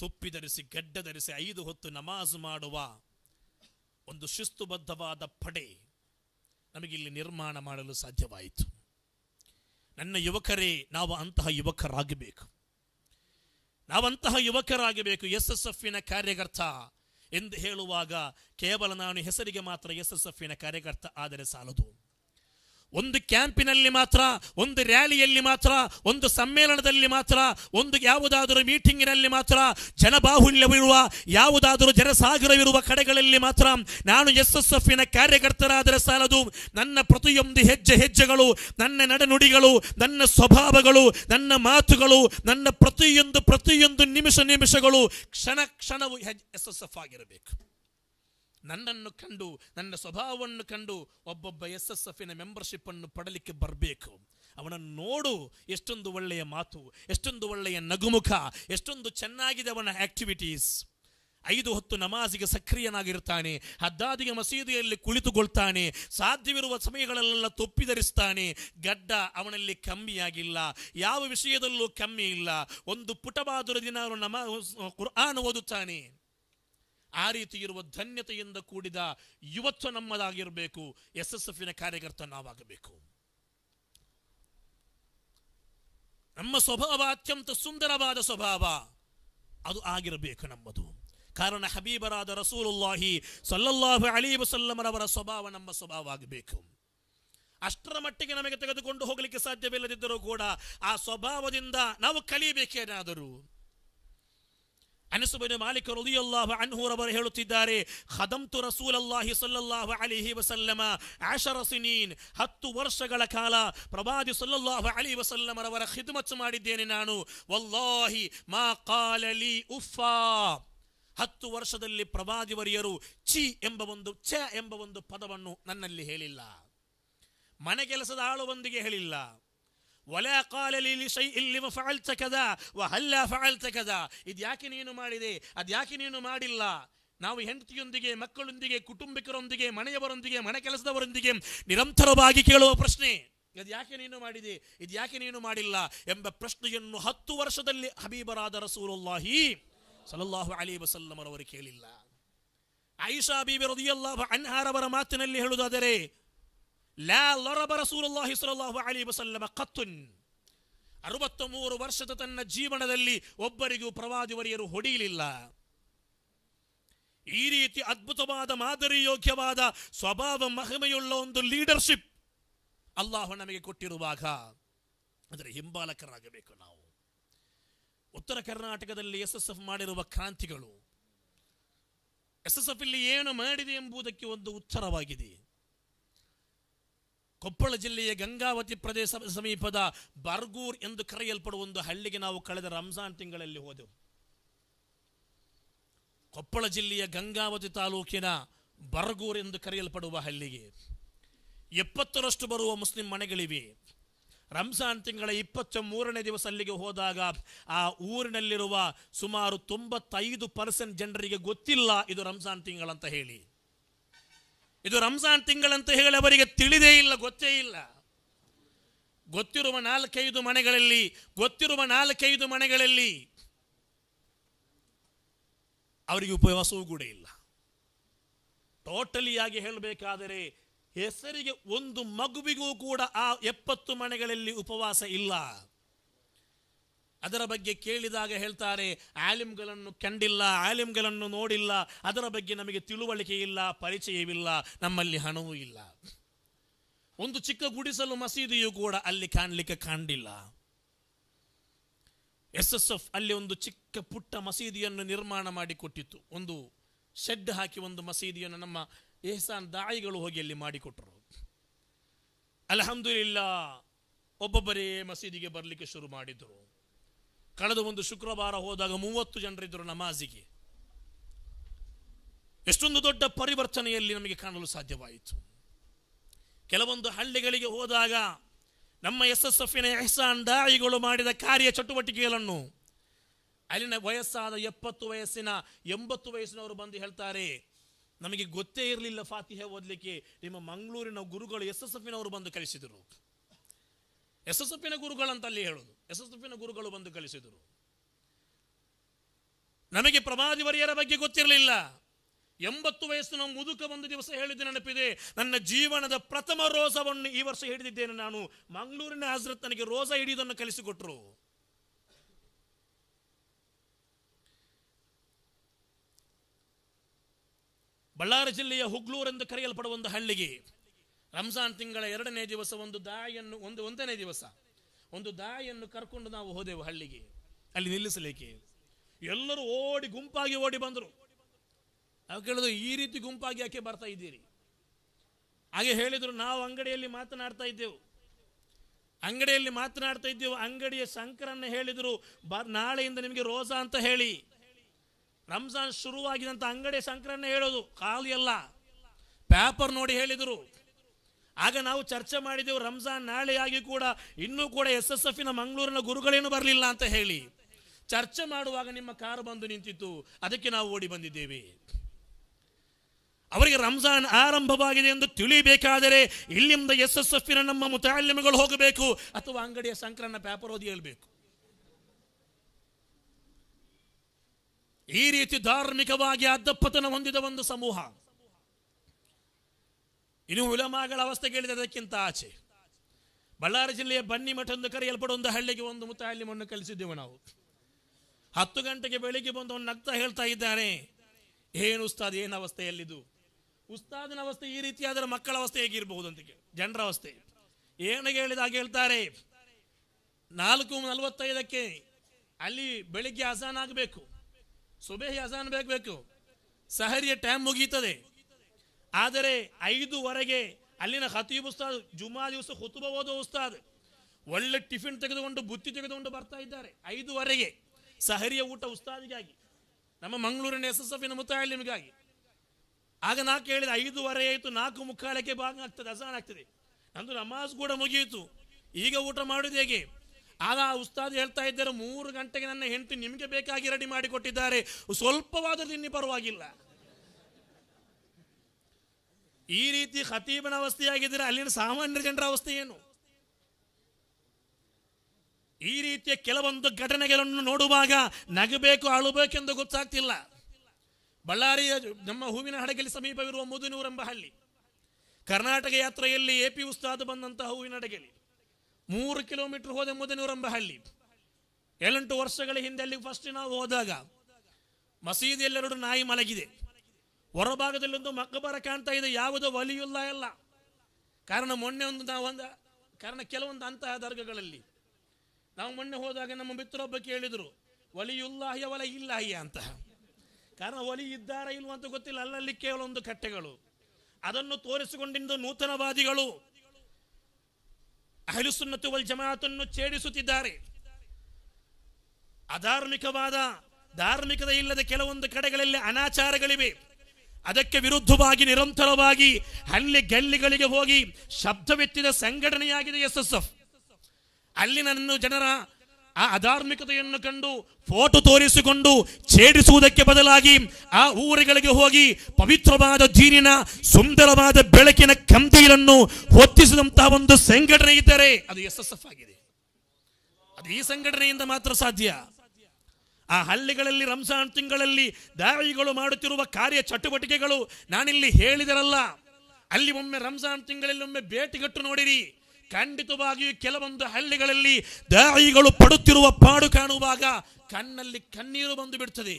ತುಪ್ಪಿ ಧರಿಸಿ ಗಡ್ಡ ಧರಿಸಿ ಐದು ಹೊತ್ತು ನಮಾಜು ಮಾಡುವ ಒಂದು ಶಿಸ್ತುಬದ್ಧವಾದ ಪಡೆ ನಮಗಿಲ್ಲಿ ನಿರ್ಮಾಣ ಮಾಡಲು ಸಾಧ್ಯವಾಯಿತು ನನ್ನ ಯುವಕರೇ ನಾವು ಅಂತಹ ಯುವಕರಾಗಬೇಕು ನಾವಂತಹ ಯುವಕರಾಗಬೇಕು ಎಸ್ ಎಸ್ ಎಫ್ನ ಕಾರ್ಯಕರ್ತ ಎಂದು ಹೇಳುವಾಗ ಕೇವಲ ನಾನು ಹೆಸರಿಗೆ ಮಾತ್ರ ಎಸ್ ಎಸ್ ಎಫ್ನ ಕಾರ್ಯಕರ್ತ ಆದರೆ ಸಾಲದು ಒಂದು ಕ್ಯಾಂಪಿನಲ್ಲಿ ಮಾತ್ರ ಒಂದು ರ್ಯಾಲಿಯಲ್ಲಿ ಮಾತ್ರ ಒಂದು ಸಮ್ಮೇಳನದಲ್ಲಿ ಮಾತ್ರ ಒಂದು ಯಾವುದಾದರೂ ಮೀಟಿಂಗಿನಲ್ಲಿ ಮಾತ್ರ ಜನಬಾಹುಲ್ಯವಿರುವ ಯಾವುದಾದರೂ ಜನಸಾಗರವಿರುವ ಕಡೆಗಳಲ್ಲಿ ಮಾತ್ರ ನಾನು ಎಸ್ ಎಸ್ ಎಫ್ನ ಕಾರ್ಯಕರ್ತರಾದರೆ ಸಾಲದು ನನ್ನ ಪ್ರತಿಯೊಂದು ಹೆಜ್ಜೆ ಹೆಜ್ಜೆಗಳು ನನ್ನ ನಡೆನುಡಿಗಳು ನನ್ನ ಸ್ವಭಾವಗಳು ನನ್ನ ಮಾತುಗಳು ನನ್ನ ಪ್ರತಿಯೊಂದು ಪ್ರತಿಯೊಂದು ನಿಮಿಷ ನಿಮಿಷಗಳು ಕ್ಷಣ ಕ್ಷಣವು ಎಸ್ ಎಸ್ ಎಫ್ ಆಗಿರಬೇಕು ನನ್ನನ್ನು ಕಂಡು ನನ್ನ ಸ್ವಭಾವವನ್ನು ಕಂಡು ಒಬ್ಬೊಬ್ಬ ಎಸ್ ಎಸ್ ಮೆಂಬರ್ಶಿಪ್ ಮೆಂಬರ್ಶಿಪ್ಪನ್ನು ಪಡಲಿಕ್ಕೆ ಬರಬೇಕು ಅವನನ್ನು ನೋಡು ಎಷ್ಟೊಂದು ಒಳ್ಳೆಯ ಮಾತು ಎಷ್ಟೊಂದು ಒಳ್ಳೆಯ ನಗುಮುಖ ಎಷ್ಟೊಂದು ಚೆನ್ನಾಗಿದೆ ಅವನ ಆ್ಯಕ್ಟಿವಿಟೀಸ್ ಐದು ಹೊತ್ತು ನಮಾಜಿಗೆ ಸಕ್ರಿಯನಾಗಿರ್ತಾನೆ ಹದ್ದಾದಿಗೆ ಮಸೀದಿಯಲ್ಲಿ ಕುಳಿತುಕೊಳ್ತಾನೆ ಸಾಧ್ಯವಿರುವ ಸಮಯಗಳಲ್ಲೆಲ್ಲ ಧರಿಸ್ತಾನೆ ಗಡ್ಡ ಅವನಲ್ಲಿ ಕಮ್ಮಿಯಾಗಿಲ್ಲ ಯಾವ ವಿಷಯದಲ್ಲೂ ಕಮ್ಮಿ ಇಲ್ಲ ಒಂದು ಪುಟಬಾದುರ ದಿನ ಅವನು ನಮಾ ಕುರ್ಆನ್ ಓದುತ್ತಾನೆ ಆ ರೀತಿ ಇರುವ ಧನ್ಯತೆಯಿಂದ ಕೂಡಿದ ಯುವತ್ವ ನಮ್ಮದಾಗಿರಬೇಕು ಎಸ್ ಎಸ್ ಎಫ್ನ ಕಾರ್ಯಕರ್ತ ನಾವಾಗಬೇಕು ನಮ್ಮ ಸ್ವಭಾವ ಅತ್ಯಂತ ಸುಂದರವಾದ ಸ್ವಭಾವ ಅದು ಆಗಿರಬೇಕು ನಮ್ಮದು ಕಾರಣ ಹಬೀಬರಾದ ರಸೂಲುಲ್ಲಾಹಿ ಸಲ್ಲಲ್ಲಾಹು ಅಲಿ ಸಲ್ಲಮರವರ ಸ್ವಭಾವ ನಮ್ಮ ಸ್ವಭಾವ ಆಗಬೇಕು ಅಷ್ಟರ ಮಟ್ಟಿಗೆ ನಮಗೆ ತೆಗೆದುಕೊಂಡು ಹೋಗಲಿಕ್ಕೆ ಸಾಧ್ಯವಿಲ್ಲದಿದ್ದರೂ ಕೂಡ ಆ ಸ್ವಭಾವದಿಂದ ನಾವು ಕಲಿಯಬೇಕೇನಾದರೂ ಅನಸುಬಿನ ಮಾಲಿಕ ರುದಿಯಲ್ಲಾಹ ಅನ್ಹೂರವರು ಹೇಳುತ್ತಿದ್ದಾರೆ ಖದಂತು ರಸೂಲಲ್ಲಾಹಿ ಸಲ್ಲಲ್ಲಾಹು ಅಲಿಹಿ ವಸಲ್ಲಮ ಆಶರಸಿನೀನ್ ಹತ್ತು ವರ್ಷಗಳ ಕಾಲ ಪ್ರವಾದಿ ಸಲ್ಲಲ್ಲಾಹು ಅಲಿ ವಸಲ್ಲಮರವರ ಖಿದ್ಮತ್ ಮಾಡಿದ್ದೇನೆ ನಾನು ವಲ್ಲಾಹಿ ಮಾ ಕಾಲಲಿ ಉಫಾ ಹತ್ತು ವರ್ಷದಲ್ಲಿ ವರಿಯರು ಚಿ ಎಂಬ ಒಂದು ಚ ಎಂಬ ಒಂದು ಪದವನ್ನು ನನ್ನಲ್ಲಿ ಹೇಳಿಲ್ಲ ಮನೆ ಕೆಲಸದ ಆಳುವೊಂದಿಗೆ ಹೇಳಿಲ್ಲ ಒಲೆ ಕಾಲಲಿ ಸೈ ಇಲ್ಲಿ ಫಾಳ್ತ ಕದ ವ ಹಲ್ಲ ಫಾಳ್ತ ಕದ ಇದ್ಯಾಕೆ ನೀನು ಮಾಡಿದೆ ಅದ್ಯಾಕೆ ನೀನು ಮಾಡಿಲ್ಲ ನಾವು ಹೆಂಡತಿಯೊಂದಿಗೆ ಮಕ್ಕಳೊಂದಿಗೆ ಕುಟುಂಬಿಕರೊಂದಿಗೆ ಮನೆಯವರೊಂದಿಗೆ ಮನೆ ಕೆಲಸದವರೊಂದಿಗೆ ನಿರಂತರವಾಗಿ ಕೇಳುವ ಪ್ರಶ್ನೆ ಇದು ಯಾಕೆ ನೀನು ಮಾಡಿದೆ ಇದು ನೀನು ಮಾಡಿಲ್ಲ ಎಂಬ ಪ್ರಶ್ನೆಯನ್ನು ಹತ್ತು ವರ್ಷದಲ್ಲಿ ಹಬೀಬರಾದ ರಸೂಲುಲ್ಲಾಹಿ ಸಲಲ್ಲಾಹು ಅಲಿ ವಸಲ್ಲಮರವರು ಕೇಳಿಲ್ಲ ಆಯಿಷಾ ಬೀಬಿ ಅನ್ಹಾರವರ ಮಾತಿನಲ್ಲಿ ಹೇಳುವುದಾದರೆ ಲಾ ಲೊರಬ ರಸೂಲಲ್ಲಾಹಿ ಸಲಲ್ಲಾಹು ಅಲಿ ವಸಲ್ಲಮ ಕತ್ತುನ್ ಅರವತ್ತ ಮೂರು ವರ್ಷದ ತನ್ನ ಜೀವನದಲ್ಲಿ ಒಬ್ಬರಿಗೂ ಪ್ರವಾದಿ ವರಿಯರು ಹೊಡೆಯಲಿಲ್ಲ ಈ ರೀತಿ ಅದ್ಭುತವಾದ ಮಾದರಿ ಯೋಗ್ಯವಾದ ಸ್ವಭಾವ ಮಹಿಮೆಯುಳ್ಳ ಒಂದು ಲೀಡರ್ಶಿಪ್ ಅಲ್ಲಾಹು ನಮಗೆ ಕೊಟ್ಟಿರುವಾಗ ಅದರ ಹಿಂಬಾಲಕರಾಗಬೇಕು ನಾವು ಉತ್ತರ ಕರ್ನಾಟಕದಲ್ಲಿ ಎಸ್ ಎಸ್ ಎಫ್ ಮಾಡಿರುವ ಕ್ರಾಂತಿಗಳು ಎಸ್ ಎಸ್ ಎಫ್ ಇಲ್ಲಿ ಏನು ಮಾಡಿದೆ ಎಂಬುದಕ್ಕೆ ಒಂದು ಉತ್ತರವಾಗಿದೆ ಕೊಪ್ಪಳ ಜಿಲ್ಲೆಯ ಗಂಗಾವತಿ ಪ್ರದೇಶ ಸಮೀಪದ ಬರ್ಗೂರ್ ಎಂದು ಕರೆಯಲ್ಪಡುವ ಒಂದು ಹಳ್ಳಿಗೆ ನಾವು ಕಳೆದ ರಂಜಾನ್ ತಿಂಗಳಲ್ಲಿ ಹೋದೆವು ಕೊಪ್ಪಳ ಜಿಲ್ಲೆಯ ಗಂಗಾವತಿ ತಾಲೂಕಿನ ಬರ್ಗೂರ್ ಎಂದು ಕರೆಯಲ್ಪಡುವ ಹಳ್ಳಿಗೆ ಎಪ್ಪತ್ತರಷ್ಟು ಬರುವ ಮುಸ್ಲಿಂ ಮನೆಗಳಿವೆ ರಂಜಾನ್ ತಿಂಗಳ ಇಪ್ಪತ್ತ ಮೂರನೇ ದಿವಸ ಅಲ್ಲಿಗೆ ಹೋದಾಗ ಆ ಊರಿನಲ್ಲಿರುವ ಸುಮಾರು ತೊಂಬತ್ತೈದು ಪರ್ಸೆಂಟ್ ಜನರಿಗೆ ಗೊತ್ತಿಲ್ಲ ಇದು ರಂಜಾನ್ ತಿಂಗಳಂತ ಹೇಳಿ ಇದು ರಂಜಾನ್ ತಿಂಗಳಂತ ಹೇಳಿ ಅವರಿಗೆ ತಿಳಿದೇ ಇಲ್ಲ ಗೊತ್ತೇ ಇಲ್ಲ ಗೊತ್ತಿರುವ ನಾಲ್ಕೈದು ಮನೆಗಳಲ್ಲಿ ಗೊತ್ತಿರುವ ನಾಲ್ಕೈದು ಮನೆಗಳಲ್ಲಿ ಅವರಿಗೆ ಉಪವಾಸವೂ ಕೂಡ ಇಲ್ಲ ಟೋಟಲಿಯಾಗಿ ಹೇಳಬೇಕಾದರೆ ಹೆಸರಿಗೆ ಒಂದು ಮಗುವಿಗೂ ಕೂಡ ಆ ಎಪ್ಪತ್ತು ಮನೆಗಳಲ್ಲಿ ಉಪವಾಸ ಇಲ್ಲ ಅದರ ಬಗ್ಗೆ ಕೇಳಿದಾಗ ಹೇಳ್ತಾರೆ ಆಲಿಮ್ಗಳನ್ನು ಕಂಡಿಲ್ಲ ಆಲಿಮ್ಗಳನ್ನು ನೋಡಿಲ್ಲ ಅದರ ಬಗ್ಗೆ ನಮಗೆ ತಿಳುವಳಿಕೆ ಇಲ್ಲ ಪರಿಚಯವಿಲ್ಲ ನಮ್ಮಲ್ಲಿ ಹಣವೂ ಇಲ್ಲ ಒಂದು ಚಿಕ್ಕ ಗುಡಿಸಲು ಮಸೀದಿಯು ಕೂಡ ಅಲ್ಲಿ ಕಾಣಲಿಕ್ಕೆ ಕಂಡಿಲ್ಲ ಎಸ್ ಎಸ್ ಎಫ್ ಅಲ್ಲಿ ಒಂದು ಚಿಕ್ಕ ಪುಟ್ಟ ಮಸೀದಿಯನ್ನು ನಿರ್ಮಾಣ ಮಾಡಿಕೊಟ್ಟಿತ್ತು ಒಂದು ಶೆಡ್ ಹಾಕಿ ಒಂದು ಮಸೀದಿಯನ್ನು ನಮ್ಮ ಎಹ್ಸಾನ್ ದಾಯಿಗಳು ಹೋಗಿ ಅಲ್ಲಿ ಮಾಡಿಕೊಟ್ಟರು ಇಲ್ಲ ಒಬ್ಬೊಬ್ಬರೇ ಮಸೀದಿಗೆ ಬರಲಿಕ್ಕೆ ಶುರು ಮಾಡಿದರು ಕಳೆದ ಒಂದು ಶುಕ್ರವಾರ ಹೋದಾಗ ಮೂವತ್ತು ಜನರಿದ್ದರು ನಮಾಜಿಗೆ ಎಷ್ಟೊಂದು ದೊಡ್ಡ ಪರಿವರ್ತನೆಯಲ್ಲಿ ನಮಗೆ ಕಾಣಲು ಸಾಧ್ಯವಾಯಿತು ಕೆಲವೊಂದು ಹಳ್ಳಿಗಳಿಗೆ ಹೋದಾಗ ನಮ್ಮ ಎಸ್ ಎಸ್ ಎಫ್ನ ಎಹ್ಸಾನ್ ದಾಯಿಗಳು ಮಾಡಿದ ಕಾರ್ಯ ಚಟುವಟಿಕೆಗಳನ್ನು ಅಲ್ಲಿನ ವಯಸ್ಸಾದ ಎಪ್ಪತ್ತು ವಯಸ್ಸಿನ ಎಂಬತ್ತು ವಯಸ್ಸಿನವರು ಬಂದು ಹೇಳ್ತಾರೆ ನಮಗೆ ಗೊತ್ತೇ ಇರಲಿಲ್ಲ ಫಾತಿಹೆ ಓದಲಿಕ್ಕೆ ನಿಮ್ಮ ಮಂಗಳೂರಿನ ಗುರುಗಳು ಎಸ್ ಎಸ್ ಎಫ್ನವರು ಬಂದು ಕಲಿಸಿದರು ಗುರುಗಳಂತ ಅಲ್ಲಿ ಹೇಳುದು ಎಸಸಪ್ಪಿನ ಗುರುಗಳು ಬಂದು ಕಲಿಸಿದರು ನಮಗೆ ಪ್ರಮಾದಿವರಿಯರ ಬಗ್ಗೆ ಗೊತ್ತಿರಲಿಲ್ಲ ಎಂಬತ್ತು ವಯಸ್ಸಿನ ಮುದುಕ ಒಂದು ದಿವಸ ಹೇಳಿದ್ದು ನೆನಪಿದೆ ನನ್ನ ಜೀವನದ ಪ್ರಥಮ ರೋಸವನ್ನು ಈ ವರ್ಷ ಹಿಡಿದಿದ್ದೇನೆ ನಾನು ಮಂಗಳೂರಿನ ಹಜರತ್ ನನಗೆ ರೋಸ ಹಿಡಿಯೋದನ್ನು ಕಲಿಸಿಕೊಟ್ರು ಬಳ್ಳಾರಿ ಜಿಲ್ಲೆಯ ಹುಗ್ಲೂರ್ ಎಂದು ಕರೆಯಲ್ಪಡುವ ಒಂದು ಹಳ್ಳಿಗೆ ರಂಜಾನ್ ತಿಂಗಳ ಎರಡನೇ ದಿವಸ ಒಂದು ದಾಯಿಯನ್ನು ಒಂದು ಒಂದನೇ ದಿವಸ ಒಂದು ದಾಯಿಯನ್ನು ಕರ್ಕೊಂಡು ನಾವು ಹೋದೆವು ಹಳ್ಳಿಗೆ ಅಲ್ಲಿ ನಿಲ್ಲಿಸಲಿಕ್ಕೆ ಎಲ್ಲರೂ ಓಡಿ ಗುಂಪಾಗಿ ಓಡಿ ಬಂದರು ನಾವು ಕೇಳಿದ್ರು ಈ ರೀತಿ ಗುಂಪಾಗಿ ಯಾಕೆ ಬರ್ತಾ ಇದ್ದೀರಿ ಹಾಗೆ ಹೇಳಿದರು ನಾವು ಅಂಗಡಿಯಲ್ಲಿ ಮಾತನಾಡ್ತಾ ಇದ್ದೆವು ಅಂಗಡಿಯಲ್ಲಿ ಮಾತನಾಡ್ತಾ ಇದ್ದೆವು ಅಂಗಡಿಯ ಶಂಕರನ್ನು ಹೇಳಿದರು ಬ ನಾಳೆಯಿಂದ ನಿಮಗೆ ರೋಜಾ ಅಂತ ಹೇಳಿ ರಂಜಾನ್ ಶುರುವಾಗಿದಂಥ ಅಂಗಡಿಯ ಶಂಕರನ್ನೇ ಹೇಳೋದು ಖಾಲಿ ಎಲ್ಲ ಪೇಪರ್ ನೋಡಿ ಹೇಳಿದರು ಆಗ ನಾವು ಚರ್ಚೆ ಮಾಡಿದೆವು ರಂಜಾನ್ ನಾಳೆಯಾಗಿ ಕೂಡ ಇನ್ನೂ ಕೂಡ ಎಸ್ ಎಸ್ ಎಫಿನ ಮಂಗಳೂರಿನ ಗುರುಗಳೇನು ಬರಲಿಲ್ಲ ಅಂತ ಹೇಳಿ ಚರ್ಚೆ ಮಾಡುವಾಗ ನಿಮ್ಮ ಕಾರು ಬಂದು ನಿಂತಿತ್ತು ಅದಕ್ಕೆ ನಾವು ಓಡಿ ಬಂದಿದ್ದೇವೆ ಅವರಿಗೆ ರಂಜಾನ್ ಆರಂಭವಾಗಿದೆ ಎಂದು ತಿಳಿಬೇಕಾದರೆ ಇಲ್ಲಿಂದ ಎಸ್ ಎಸ್ ಎಫಿನ ನಮ್ಮ ಮುತಾಲಿಮಗಳು ಹೋಗಬೇಕು ಅಥವಾ ಅಂಗಡಿಯ ಸಂಕ್ರನ್ನ ಪ್ಯಾಪರ್ ಓದಿ ಹೇಳಬೇಕು ಈ ರೀತಿ ಧಾರ್ಮಿಕವಾಗಿ ಅದ್ದಪ್ಪತನ ಹೊಂದಿದ ಒಂದು ಸಮೂಹ ಇನ್ನು ಹುಲಮಾಗಳ ಅವಸ್ಥೆ ಅದಕ್ಕಿಂತ ಆಚೆ ಬಳ್ಳಾರಿ ಜಿಲ್ಲೆಯ ಬನ್ನಿಮಠೊಂದು ಕರೆಯಲ್ಪಡುವ ಒಂದು ಹಳ್ಳಿಗೆ ಒಂದು ಮುತಾಯಲ್ಲಿ ಮಣ್ಣು ಕಲಿಸಿದ್ದೆವು ನಾವು ಹತ್ತು ಗಂಟೆಗೆ ಬೆಳಿಗ್ಗೆ ಬಂದು ಅವನು ನಗ್ತಾ ಹೇಳ್ತಾ ಇದ್ದಾನೆ ಏನು ಉಸ್ತಾದ್ ಏನು ಎಲ್ಲಿದ್ದು ಉಸ್ತಾದಿನ ಅವಸ್ಥೆ ಈ ರೀತಿಯಾದರೆ ಮಕ್ಕಳ ಅವಸ್ಥೆ ಹೇಗಿರಬಹುದು ಅಂತ ಜನರ ಅವಸ್ಥೆ ಏನು ಹೇಳಿದಾಗ ಹೇಳ್ತಾರೆ ನಾಲ್ಕು ನಲವತ್ತೈದಕ್ಕೆ ಅಲ್ಲಿ ಬೆಳಿಗ್ಗೆ ಅಜಾನ್ ಆಗಬೇಕು ಸುಬೇಹಿ ಅಜಾನ್ ಬೇಕು ಸಹರಿಯ ಟೈಮ್ ಮುಗೀತದೆ ಆದರೆ ಐದುವರೆಗೆ ಅಲ್ಲಿನ ಹತೀಬ್ ಉಸ್ತಾದ್ ಜುಮಾ ದಿವಸ ಕುತುಬ ಓದೋ ಉಸ್ತಾದ್ ಒಳ್ಳೆ ಟಿಫಿನ್ ತೆಗೆದುಕೊಂಡು ಬುತ್ತಿ ತೆಗೆದುಕೊಂಡು ಬರ್ತಾ ಇದ್ದಾರೆ ಐದುವರೆಗೆ ಸಹರಿಯ ಊಟ ಉಸ್ತಾದಿಗಾಗಿ ನಮ್ಮ ಮಂಗಳೂರಿನ ಎಸ್ ಎಸ್ ಎಫಿನ ಮುತಾಯಲಿಮ್ಗಾಗಿ ಆಗ ನಾ ಕೇಳಿದ ಐದುವರೆ ಆಯಿತು ನಾಲ್ಕು ಮುಕ್ಕಾಲಕ್ಕೆ ಭಾಗ ಆಗ್ತದೆ ಅಸಾನ್ ಆಗ್ತದೆ ನಂದು ನಮಾಜ್ ಕೂಡ ಮುಗಿಯಿತು ಈಗ ಊಟ ಮಾಡುದು ಹೇಗೆ ಆಗ ಆ ಉಸ್ತಾದ್ ಹೇಳ್ತಾ ಇದ್ದಾರೆ ಮೂರು ಗಂಟೆಗೆ ನನ್ನ ಹೆಂಡತಿ ನಿಮಗೆ ಬೇಕಾಗಿ ರೆಡಿ ಮಾಡಿಕೊಟ್ಟಿದ್ದಾರೆ ಸ್ವಲ್ಪವಾದರೂ ತಿನ್ನಿ ಪರವಾಗಿಲ್ಲ ಈ ರೀತಿ ಖತೀಬನ ಅವಸ್ಥೆಯಾಗಿದ್ದರೆ ಅಲ್ಲಿನ ಸಾಮಾನ್ಯ ಜನರ ಅವಸ್ಥೆ ಏನು ಈ ರೀತಿಯ ಕೆಲವೊಂದು ಘಟನೆಗಳನ್ನು ನೋಡುವಾಗ ನಗಬೇಕು ಅಳಬೇಕೆಂದು ಗೊತ್ತಾಗ್ತಿಲ್ಲ ಬಳ್ಳಾರಿಯ ನಮ್ಮ ಹೂವಿನ ಹಡಗಲಿ ಸಮೀಪವಿರುವ ಮುದುನೂರ್ ಹಳ್ಳಿ ಕರ್ನಾಟಕ ಯಾತ್ರೆಯಲ್ಲಿ ಎ ಪಿ ಉಸ್ತಾದ್ ಬಂದಂತಹ ಹೂವಿನ ಹಡಗಲಿ ಮೂರು ಕಿಲೋಮೀಟರ್ ಹೋದ ಮುದುನೂರ್ ಎಂಬ ಹಳ್ಳಿ ಏಳೆಂಟು ವರ್ಷಗಳ ಹಿಂದೆ ಅಲ್ಲಿ ಫಸ್ಟ್ ನಾವು ಹೋದಾಗ ಮಸೀದಿಯಲ್ಲೆರಡು ನಾಯಿ ಮಲಗಿದೆ ಒಂದು ಮಕ್ಕಬರ ಕಾಣ್ತಾ ಇದೆ ಯಾವುದೋ ಒಲಿಯುಲ್ಲ ಎಲ್ಲ ಕಾರಣ ಮೊನ್ನೆ ಒಂದು ನಾವು ಒಂದು ಕಾರಣ ಕೆಲವೊಂದು ಅಂತಹ ದರ್ಗಗಳಲ್ಲಿ ನಾವು ಮೊನ್ನೆ ಹೋದಾಗ ನಮ್ಮ ಮಿತ್ರೊಬ್ಬ ಕೇಳಿದರು ಒಲಿಯುಲ್ಲಾಹ್ಯ ಒಲ ಇಲ್ಲಾಹ್ಯ ಅಂತ ಕಾರಣ ಒಲಿ ಇದ್ದಾರ ಇಲ್ವ ಅಂತ ಗೊತ್ತಿಲ್ಲ ಅಲ್ಲಲ್ಲಿ ಒಂದು ಕಟ್ಟೆಗಳು ಅದನ್ನು ತೋರಿಸಿಕೊಂಡಿಂದು ನೂತನವಾದಿಗಳು ಅಹಲುಸುನ್ನತು ವಲ್ ಜಮಾತನ್ನು ಛೇಡಿಸುತ್ತಿದ್ದಾರೆ ಅಧಾರ್ಮಿಕವಾದ ಧಾರ್ಮಿಕದ ಇಲ್ಲದ ಕೆಲವೊಂದು ಕಡೆಗಳಲ್ಲಿ ಅನಾಚಾರಗಳಿವೆ ಅದಕ್ಕೆ ವಿರುದ್ಧವಾಗಿ ನಿರಂತರವಾಗಿ ಹಳ್ಳಿ ಗಲ್ಲಿಗಳಿಗೆ ಹೋಗಿ ಶಬ್ದವೆತ್ತಿದ ಸಂಘಟನೆಯಾಗಿದೆ ಎಸ್ ಎಸ್ ಎಫ್ ಅಲ್ಲಿ ನನ್ನ ಜನರ ಆ ಅಧಾರ್ಮಿಕತೆಯನ್ನು ಕಂಡು ಫೋಟೋ ತೋರಿಸಿಕೊಂಡು ಛೇಡಿಸುವುದಕ್ಕೆ ಬದಲಾಗಿ ಆ ಊರುಗಳಿಗೆ ಹೋಗಿ ಪವಿತ್ರವಾದ ಜೀನಿನ ಸುಂದರವಾದ ಬೆಳಕಿನ ಕಂದೀಲನ್ನು ಹೊತ್ತಿಸಿದಂತಹ ಒಂದು ಸಂಘಟನೆ ಇದ್ದರೆ ಅದು ಎಸ್ ಎಸ್ ಎಫ್ ಆಗಿದೆ ಅದು ಈ ಸಂಘಟನೆಯಿಂದ ಮಾತ್ರ ಸಾಧ್ಯ ಆ ಹಳ್ಳಿಗಳಲ್ಲಿ ರಂಜಾನ್ ತಿಂಗಳಲ್ಲಿ ದಾಯಿಗಳು ಮಾಡುತ್ತಿರುವ ಕಾರ್ಯ ಚಟುವಟಿಕೆಗಳು ನಾನಿಲ್ಲಿ ಹೇಳಿದರಲ್ಲ ಅಲ್ಲಿ ಒಮ್ಮೆ ರಂಜಾನ್ ತಿಂಗಳಲ್ಲಿ ಒಮ್ಮೆ ಭೇಟಿಗಟ್ಟು ನೋಡಿರಿ ಖಂಡಿತವಾಗಿಯೂ ಕೆಲವೊಂದು ಹಳ್ಳಿಗಳಲ್ಲಿ ದಾರಿಗಳು ಪಡುತ್ತಿರುವ ಪಾಡು ಕಾಣುವಾಗ ಕಣ್ಣಲ್ಲಿ ಕಣ್ಣೀರು ಬಂದು ಬಿಡ್ತದೆ